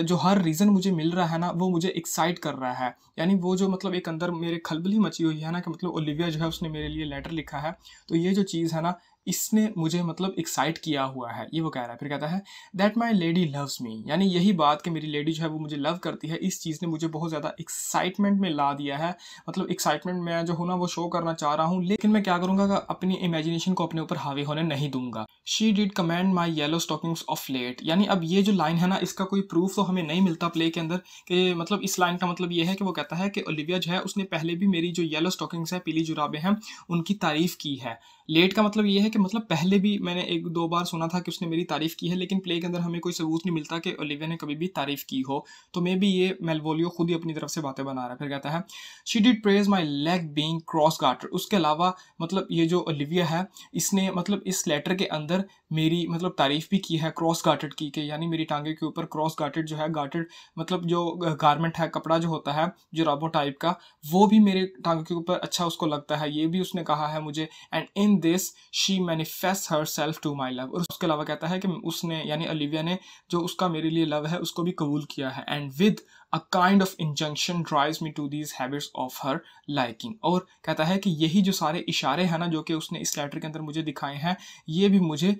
जो हर रीज़न मुझे मिल रहा है ना वो मुझे एक्साइट कर रहा है यानी वो जो मतलब एक अंदर मेरे खलबली मची हुई है ना कि मतलब ओलिविया जो है उसने मेरे लिए लेटर लिखा है तो ये जो चीज़ है ना इसने मुझे मतलब एक्साइट किया हुआ है ये वो कह रहा है फिर कहता है that my lady loves me यानी यही बात कि मेरी लेडी जो है वो मुझे लव करती है इस चीज़ ने मुझे बहुत ज़्यादा एक्साइटमेंट में ला दिया है मतलब एक्साइटमेंट मैं जो हूँ ना वो शो करना चाह रहा हूँ लेकिन मैं क्या करूँगा अपनी इमेजिनेशन को अपने ऊपर हावी होने नहीं दूंगा she did commend my yellow stockings of late यानी अब ये जो लाइन है ना इसका कोई प्रूफ तो हमें नहीं मिलता प्ले के अंदर कि मतलब इस लाइन का मतलब ये है कि वो कहता है कि ओलिविया जो है उसने पहले भी मेरी जो येलो स्टॉकिंग्स है पीली जुराबे हैं उनकी तारीफ़ की है लेट का मतलब ये है कि मतलब पहले भी मैंने एक दो बार सुना था कि उसने मेरी तारीफ़ की है लेकिन प्ले के अंदर हमें कोई सबूत नहीं मिलता कि ओलिविया ने कभी भी तारीफ़ की हो तो मे भी ये मेलवोलियो खुद ही अपनी तरफ से बातें बना रहा है फिर कहता है she did praise my leg being cross garter उसके अलावा मतलब ये जो ओलिविया है इसने मतलब इस लेटर के अंदर मेरी मतलब तारीफ़ भी की है क्रॉस गार्टेड की कि यानी मेरी टांगे के ऊपर क्रॉस गार्टेड जो है गार्टेड मतलब जो गारमेंट है कपड़ा जो होता है जो रॉबो टाइप का वो भी मेरे टांगे के ऊपर अच्छा उसको लगता है ये भी उसने कहा है मुझे and in this she manifest her self to my love और उसके अलावा कहता है कि उसने यानी अलिविया ने जो उसका मेरे लिए लव है उसको भी कबूल किया है and with a kind of injunction drive me to these habits of her liking और कहता है कि यही जो सारे इशारे हैं ना जो कि उसने इस लेटर के अंदर मुझे दिखाए हैं ये भी मुझे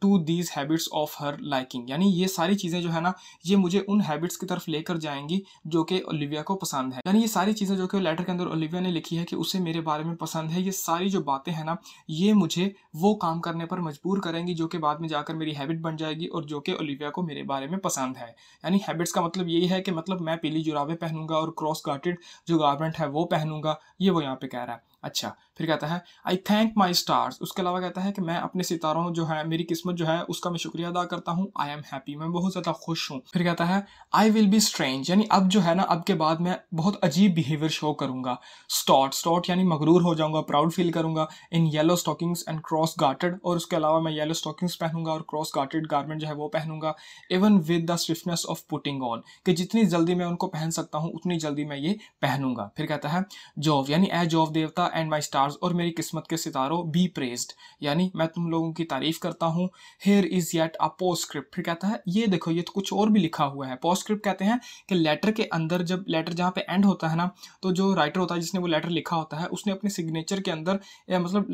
to these habits of her liking यानी ये सारी चीज़ें जो है ना ये मुझे उन हैबिट्स की तरफ लेकर जाएंगी जो कि ओलिविया को पसंद है यानी ये सारी चीज़ें जो कि लेटर के अंदर ओलिविया ने लिखी है कि उसे मेरे बारे में पसंद है ये सारी जो बातें हैं ना ये मुझे वो काम करने पर मजबूर करेंगी जो कि बाद में जाकर मेरी हैबिट बन जाएगी और जो कि ओलिविया को मेरे बारे में पसंद है यानी हैबिट्स का मतलब यही है कि मतलब मतलब मैं पीली जुराबे पहनूंगा और क्रॉस गार्टेड जो गारमेंट है वो पहनूंगा ये वो यहाँ पे कह रहा है अच्छा फिर कहता है आई थैंक माई स्टार्स उसके अलावा कहता है कि मैं अपने सितारों जो है मेरी किस्मत जो है उसका मैं शुक्रिया अदा करता हूँ आई एम हैप्पी मैं बहुत ज़्यादा खुश हूँ फिर कहता है आई विल बी स्ट्रेंज यानी अब जो है ना अब के बाद मैं बहुत अजीब बिहेवियर शो करूंगा स्टॉट स्टॉट यानी मगरूर हो जाऊंगा प्राउड फील करूंगा in yellow stockings and cross gartered और उसके अलावा मैं येलो स्टॉकिंग्स पहनूंगा और क्रॉस गार्टेड गारमेंट जो है वो पहनूंगा even with the swiftness of putting on कि जितनी जल्दी मैं उनको पहन सकता हूँ उतनी जल्दी मैं ये पहनूंगा फिर कहता है जॉब यानी ए जॉब देवता एंड माई स्टार्स और मेरी किस्मत के सितारों बी प्रेज्ड यानी मैं तुम लोगों की तारीफ करता हूँ here is yet a postscript फिर कहता है ये देखो ये तो कुछ और भी लिखा हुआ है पोस्क्रिप्ट कहते हैं कि लेटर के अंदर जब लेटर जहाँ पे एंड होता है ना तो जो राइटर होता है जिसने वो लेटर लिखा होता है उसने अपने सिग्नेचर के अंदर या मतलब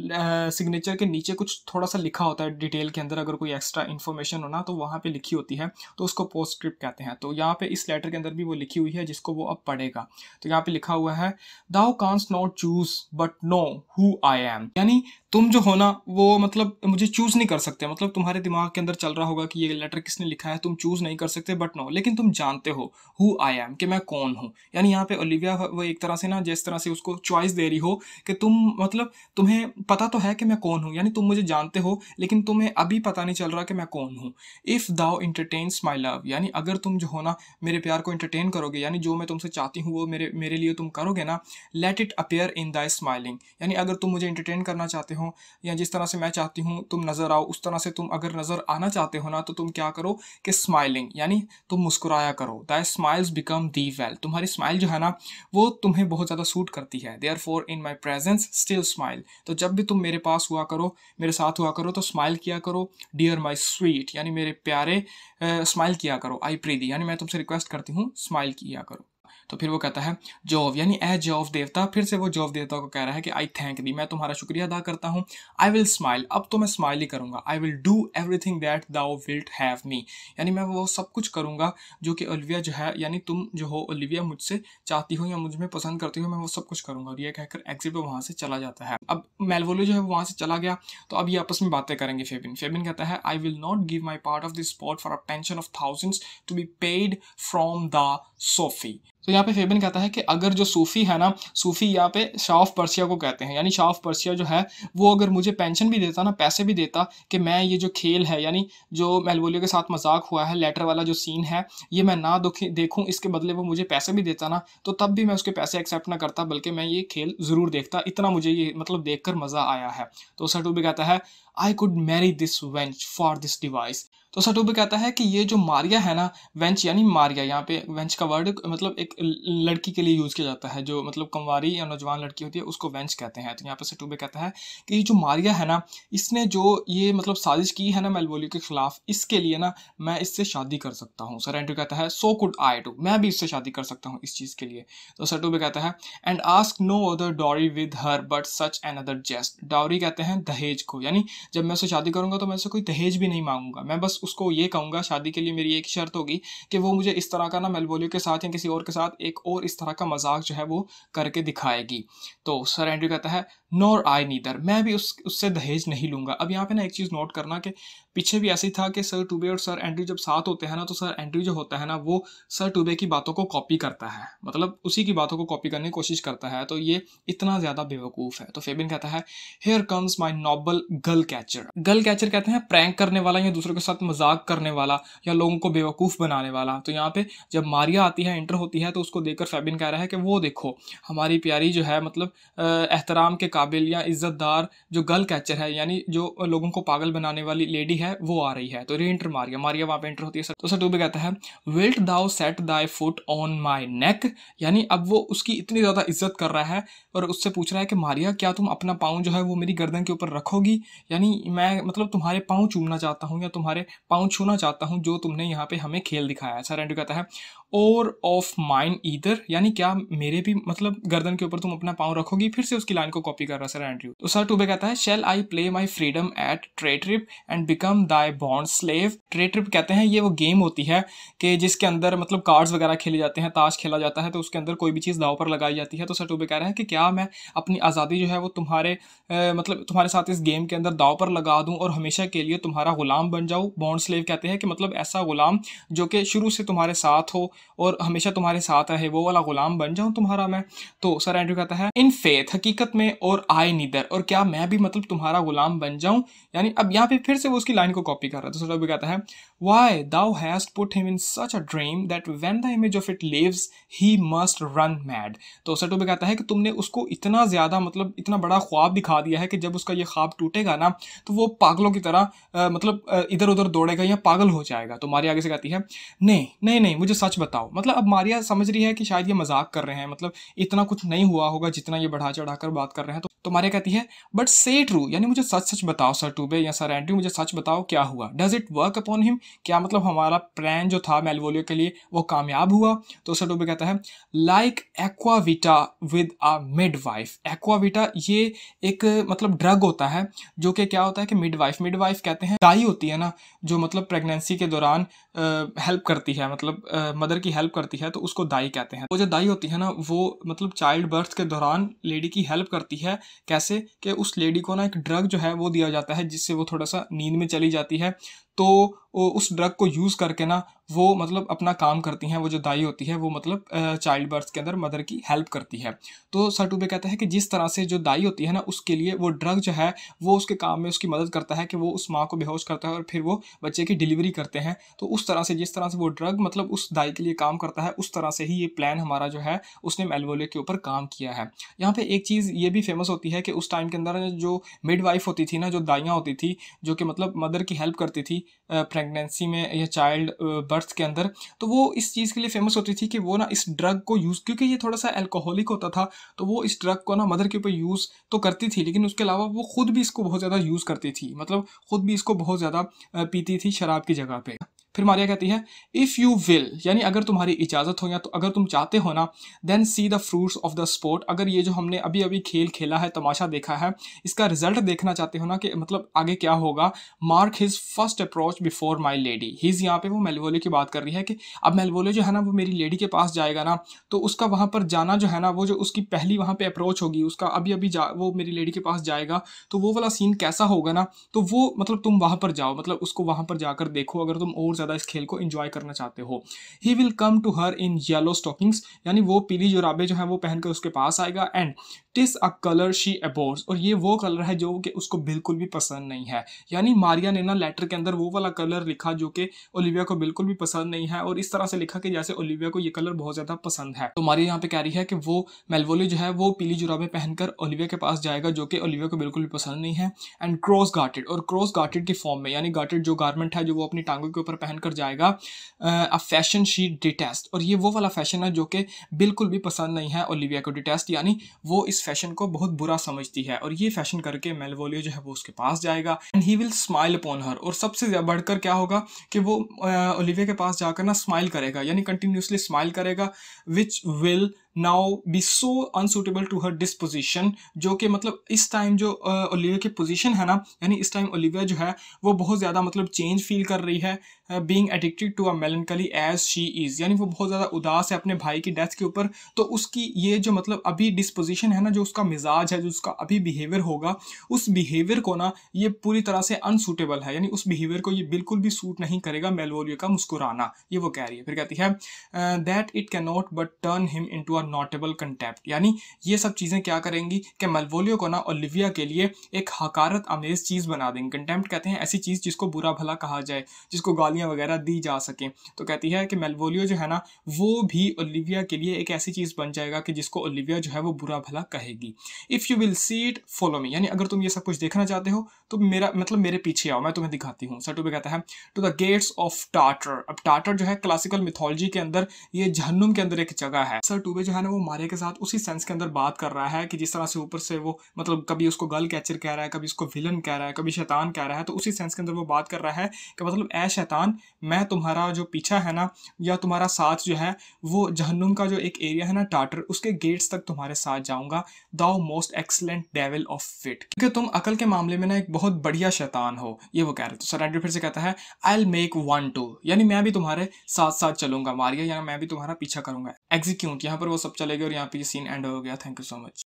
सिग्नेचर के नीचे कुछ थोड़ा सा लिखा होता है डिटेल के अंदर अगर कोई एक्स्ट्रा इन्फॉर्मेशन हो ना तो वहाँ पर लिखी होती है तो उसको पोस्क्रिप्ट कहते हैं तो यहाँ पे इस लेटर के अंदर भी वो लिखी हुई है जिसको वो अब पढ़ेगा तो यहाँ पे लिखा हुआ है thou canst not choose but know who I am यानी तुम जो हो ना वो मतलब मुझे चूज़ नहीं कर सकते मतलब तुम्हारे दिमाग के अंदर चल रहा होगा कि ये लेटर किसने लिखा है तुम चूज़ नहीं कर सकते बट नो लेकिन तुम जानते हो हु आई एम कि मैं कौन हूँ यानी यहाँ पे ओलिविया वो एक तरह से ना जिस तरह से उसको चॉइस दे रही हो कि तुम मतलब तुम्हें पता तो है कि मैं कौन हूँ यानी तुम मुझे जानते हो लेकिन तुम्हें अभी पता नहीं चल रहा कि मैं कौन हूँ इफ़ दाओ इंटरटेन्स माई लव यानी अगर तुम जो हो ना मेरे प्यार को इंटरटेन करोगे यानी जो मैं तुमसे चाहती हूँ वो मेरे मेरे लिए तुम करोगे ना let it appear in thy smile smiling यानी अगर तुम मुझे इंटरटेन करना चाहते हो या जिस तरह से मैं चाहती हूँ तुम नज़र आओ उस तरह से तुम अगर नज़र आना चाहते हो ना तो तुम क्या करो कि स्माइलिंग यानी तुम मुस्कुराया करो that smiles become thee well तुम्हारी स्माइल जो है ना वो तुम्हें बहुत ज़्यादा सूट करती है therefore in my presence still smile तो जब भी तुम मेरे पास हुआ करो मेरे साथ हुआ करो तो स्माइल किया करो डियर माई स्वीट यानी मेरे प्यारे स्माइल किया करो आई दी यानी मैं तुमसे रिक्वेस्ट करती हूँ स्माइल किया करो तो फिर वो कहता है जॉव यानी ए जॉव देवता फिर से वो जॉव देवता को कह रहा है कि आई थैंक दी मैं तुम्हारा शुक्रिया अदा करता हूँ आई विल स्माइल अब तो मैं स्माइल ही करूँगा I will do thing that thou wilt have me यानी मैं वो सब कुछ करूँगा जो कि ओलिविया जो है यानी तुम जो हो ओलिविया मुझसे चाहती हो या मुझे पसंद करती हो मैं वो सब कुछ करूँगा और ये कहकर एग्जिट वहाँ से चला जाता है अब मेलवोलो जो है वहाँ से चला गया तो अब ये आपस में बातें करेंगे फेबिन फेबिन कहता है I will not give my part of this sport for a pension of thousands to be paid from the Sophy तो यहाँ पे फेबिन कहता है कि अगर जो सूफ़ी है ना सूफ़ी यहाँ पे शाह परसिया पर्सिया को कहते हैं यानी शाह पर्सिया जो है वो अगर मुझे पेंशन भी देता ना पैसे भी देता कि मैं ये जो खेल है यानी जो मेलवोलियो के साथ मजाक हुआ है लेटर वाला जो सीन है ये मैं ना देखूँ इसके बदले वो मुझे पैसे भी देता ना तो तब भी मैं उसके पैसे एक्सेप्ट ना करता बल्कि मैं ये खेल ज़रूर देखता इतना मुझे ये मतलब देख मज़ा आया है तो सटू भी कहता है I could marry this wench for this device तो सटूबे कहता है कि ये जो मारिया है ना वेंच यानी मारिया यहाँ पे वेंच का वर्ड मतलब एक लड़की के लिए यूज़ किया जाता है जो मतलब कंवारी या नौजवान लड़की होती है उसको वेंच कहते हैं तो यहाँ पे सटूबे कहता है कि ये जो मारिया है ना इसने जो ये मतलब साजिश की है ना मेलबोलियो के खिलाफ इसके लिए ना मैं इससे शादी कर सकता हूँ सर एंड्रू कहता है सो कुड आई टू मैं भी इससे शादी कर सकता हूँ इस चीज़ के लिए तो सटूबे कहता है and ask no other dowry with her but such another jest dowry कहते हैं दहेज को यानी जब मैं उससे शादी करूंगा तो मैं उससे कोई दहेज भी नहीं मांगूंगा मैं बस उसको ये कहूंगा शादी के लिए मेरी एक शर्त होगी कि वो मुझे इस तरह का ना मेलबोलियो के साथ या किसी और के साथ एक और इस तरह का मजाक जो है वो करके दिखाएगी तो सर एंड्री कहता है नोर आई नीदर मैं भी उस उससे दहेज नहीं लूंगा अब यहाँ पे ना एक चीज़ नोट करना कि पीछे भी ऐसे ही था कि सर टूबे और सर एंड्री जब साथ होते हैं ना तो सर एंड्री जो होता है ना वो सर टूबे की बातों को कॉपी करता है मतलब उसी की बातों को कॉपी करने की कोशिश करता है तो ये इतना ज़्यादा बेवकूफ़ है तो फेबिन कहता है here comes my noble gull catcher gull catcher कहते हैं प्रैंक करने वाला या दूसरों के साथ मजाक करने वाला या लोगों को बेवकूफ़ बनाने वाला तो यहाँ पे जब मारिया आती है इंटर होती है तो उसको देखकर फेबिन कह रहा है कि वो देखो हमारी प्यारी जो है मतलब एहतराम के काबिल या इज़्ज़तदार जो गर्ल कैचर है यानी जो लोगों को पागल बनाने वाली लेडी है वो आ रही है तो री एंटर मारिया मारिया वहां पे एंटर होती है सर तो सर टू पे कहता है wilt thou set thy foot on my neck यानी अब वो उसकी इतनी ज़्यादा इज्जत कर रहा है और उससे पूछ रहा है कि मारिया क्या तुम अपना पाँव जो है वो मेरी गर्दन के ऊपर रखोगी यानी मैं मतलब तुम्हारे पाँव चूमना चाहता हूँ या तुम्हारे पाँव छूना चाहता हूँ जो तुमने यहाँ पे हमें खेल दिखाया है सर एंड्रू कहता है और ऑफ माइन ईदर यानी क्या मेरे भी मतलब गर्दन के ऊपर तुम अपना पाँव रखोगी फिर से उसकी लाइन को कॉपी कर रहा सर एंड्रयू तो सर टूबे कहता है shall I play my freedom at tray trip and become thy bond slave tray trip कहते हैं ये वो गेम होती है कि जिसके अंदर मतलब कार्ड्स वगैरह खेले जाते हैं ताश खेला जाता है तो उसके अंदर कोई भी चीज़ दाव पर लगाई जाती है तो सर टूबे कह रहे हैं कि क्या मैं अपनी आज़ादी जो है वो तुम्हारे ए, मतलब तुम्हारे साथ इस गेम के अंदर दाव पर लगा दूँ और हमेशा के लिए तुम्हारा गुलाम बन जाऊँ बॉन्ड स्लेव कहते हैं कि मतलब ऐसा गुलाम जो कि शुरू से तुम्हारे साथ हो और हमेशा तुम्हारे साथ रहे वो वाला गुलाम बन जाऊँ तुम्हारा मैं तो सर एंड्रू कहता है इन फेथ हकीकत में और आई नीदर और क्या मैं भी मतलब तुम्हारा गुलाम बन जाऊँ यानी अब यहाँ पे फिर से वो उसकी लाइन को कॉपी कर रहा है तो सर भी कहता है Why, thou hast put him in such a dream that when the image of it lives, he must run mad. तो सेटो तो भी कहता है कि तुमने उसको इतना ज़्यादा मतलब इतना बड़ा ख्वाब दिखा दिया है कि जब उसका ये ख्वाब टूटेगा ना तो वो पागलों की तरह आ, मतलब इधर उधर दौड़ेगा या पागल हो जाएगा तो मारिया आगे से कहती है नहीं नहीं नहीं मुझे सच बताओ मतलब अब मारिया समझ रही है कि शायद ये मजाक कर रहे हैं मतलब इतना कुछ नहीं हुआ होगा जितना ये बढ़ा चढ़ा कर बात कर रहे हैं तो, तो मारिया कहती है बट से ट्रू यानी मुझे सच सच बताओ सर टूबे या सर एंड्रू मुझे सच बताओ क्या हुआ does it work upon him क्या मतलब हमारा प्लान जो था मेलवोलियो के लिए वो कामयाब हुआ तो सर डूबे कहता है like aqua vitae with a midwife aqua vitae ये एक मतलब ड्रग होता है जो कि क्या होता है कि मिड वाइफ मिड वाइफ कहते हैं दाई होती है ना जो मतलब प्रेगनेंसी के दौरान हेल्प करती है मतलब मदर की हेल्प करती है तो उसको दाई कहते हैं वो जो दाई होती है ना वो मतलब चाइल्ड बर्थ के दौरान लेडी की हेल्प करती है कैसे कि उस लेडी को ना एक ड्रग जो है वो दिया जाता है जिससे वो थोड़ा सा नींद में चली जाती है तो उस ड्रग को यूज़ करके ना वो मतलब अपना काम करती हैं वो जो दाई होती है वो मतलब चाइल्ड बर्थ के अंदर मदर की हेल्प करती है तो सर टूबे कहते हैं कि जिस तरह से जो दाई होती है ना उसके लिए वो ड्रग जो है वो उसके काम में उसकी मदद करता है कि वो उस माँ को बेहोश करता है और फिर वो बच्चे की डिलीवरी करते हैं तो उस तरह से जिस तरह से वो ड्रग मतलब उस दाई के लिए काम करता है उस तरह से ही ये प्लान हमारा जो है उसने मेलवोले के ऊपर काम किया है यहाँ पर एक चीज़ ये भी फेमस होती है कि उस टाइम के अंदर जो मिडवाइफ होती थी ना जो दाइयाँ होती थी जो कि मतलब मदर की हेल्प करती थी प्रेगनेंसी में या चाइल्ड बर्थ अर्थ के अंदर तो वो इस चीज़ के लिए फेमस होती थी कि वो ना इस ड्रग को यूज़ क्योंकि ये थोड़ा सा एल्कोहलिक होता था तो वो इस ड्रग को ना मदर के ऊपर यूज़ तो करती थी लेकिन उसके अलावा वो खुद भी इसको बहुत ज़्यादा यूज़ करती थी मतलब खुद भी इसको बहुत ज़्यादा पीती थी शराब की जगह पर फिर मारिया कहती है इफ़ यू विल यानी अगर तुम्हारी इजाज़त हो या तो अगर तुम चाहते हो ना then see the fruits of the sport अगर ये जो हमने अभी अभी खेल खेला है तमाशा देखा है इसका रिजल्ट देखना चाहते हो ना कि मतलब आगे क्या होगा mark his first approach before my lady his यहाँ पे वो मेलवोले की बात कर रही है कि अब मेलवोले जो है ना वो मेरी लेडी के पास जाएगा ना तो उसका वहाँ पर जाना जो है ना वो जो उसकी पहली वहाँ पर अप्रोच होगी उसका अभी अभी जा वो मेरी लेडी के पास जाएगा तो वो वाला सीन कैसा होगा ना तो वो मतलब तुम वहाँ पर जाओ मतलब उसको वहाँ पर जाकर देखो अगर तुम और ज़्यादा इस खेल को इंजॉय करना चाहते हो he will come to her in yellow stockings यानी वो पीली जुराबे जो है वो पहनकर उसके पास आएगा and TISS a colour she अबोर्स और ये वो कलर है जो कि उसको बिल्कुल भी पसंद नहीं है यानी मारिया ने ना लेटर के अंदर वो वाला कलर लिखा जो कि ओलिविया को बिल्कुल भी पसंद नहीं है और इस तरह से लिखा कि जैसे ओलिविया को ये कलर बहुत ज़्यादा पसंद है तो मारिया यहाँ पे कह रही है कि वो मेलवोली जो है वो पीली जुराबे पहनकर ओलिविया के पास जाएगा जो कि ओलिविया को बिल्कुल भी पसंद नहीं है एंड क्रॉस गार्टेड और क्रॉस गार्टेड की फॉर्म में यानी गार्टेड जो गारमेंट है जो वो अपनी टांगों के ऊपर पहन पहनकर जाएगा अ फैशन शी डिटेस्ट और ये वो वाला फैशन है जो कि बिल्कुल भी पसंद नहीं है ओलिविया को डिटेस्ट यानी वो इस फैशन को बहुत बुरा समझती है और ये फैशन करके मेलवोलियो जो है वो उसके पास जाएगा and he will smile upon her और सबसे बढ़कर क्या होगा कि वो ओलिविया के पास जाकर ना स्माइल करेगा यानी कंटिन्यूसली स्माइल करेगा which will now be so unsuitable to her disposition जो कि मतलब इस टाइम जो ओलिविया की पोजिशन है ना यानी इस टाइम ओलिविया जो है वो बहुत ज़्यादा मतलब चेंज फील कर रही है being addicted to a melancholy as she is यानी वो बहुत ज़्यादा उदास है अपने भाई की डेथ के ऊपर तो उसकी ये जो मतलब अभी डिस्पोजिशन है ना जो उसका मिजाज है जो उसका अभी बिहेवियर होगा उस बिहेवियर को ना ये पूरी तरह से अनसूटेबल है यानी उस बिहेवियर को ये बिल्कुल भी सूट नहीं करेगा मेलवोलिया का मुस्कुराना ये वो कह रही है फिर कहती है that it can not but turn him into और नोटेबल कंटेप्ट यानी ये सब चीज़ें क्या करेंगी कि मलवोलियो को ना ओलिविया के लिए एक हकारत अमेज चीज़ बना देंगी कंटेम्प्ट कहते हैं ऐसी चीज़ जिसको बुरा भला कहा जाए जिसको गालियाँ वगैरह दी जा सकें तो कहती है कि मेलवोलियो जो है ना वो भी ओलिविया के लिए एक ऐसी चीज़ बन जाएगा कि जिसको ओलिविया जो है वो बुरा भला कहेगी if you will see it follow me यानी अगर तुम ये सब कुछ देखना चाहते हो तो मेरा मतलब मेरे पीछे आओ मैं तुम्हें दिखाती हूँ सटुबे कहता है to the gates of Tartar अब टाटर जो है क्लासिकल मिथोलॉजी के अंदर ये जहनुम के अंदर एक जगह है सर टूबे जो जो है ना वो मारे के साथ उसी सेंस के अंदर बात कर रहा है कि जिस तरह से ऊपर से वो मतलब कभी उसको गर्ल कैचर कह रहा है कभी उसको विलन कह रहा है कभी शैतान कह रहा है तो उसी सेंस के अंदर वो बात कर रहा है कि मतलब ए शैतान मैं तुम्हारा जो पीछा है ना या तुम्हारा साथ जो है वो जहन्नुम का जो एक एरिया है ना टाटर उसके गेट्स तक तुम्हारे साथ जाऊँगा thou most excellent devil of wit क्योंकि तुम अकल के मामले में ना एक बहुत बढ़िया शैतान हो ये वो कह रहे थे सरेंडर तो फिर से कहता है I'll make one too यानी मैं भी तुम्हारे साथ साथ चलूंगा मारिया या मैं भी तुम्हारा पीछा करूंगा एग्जीक्यूट यहाँ पर वो सब चले गए और यहाँ पे ये सीन एंड हो गया थैंक यू सो मच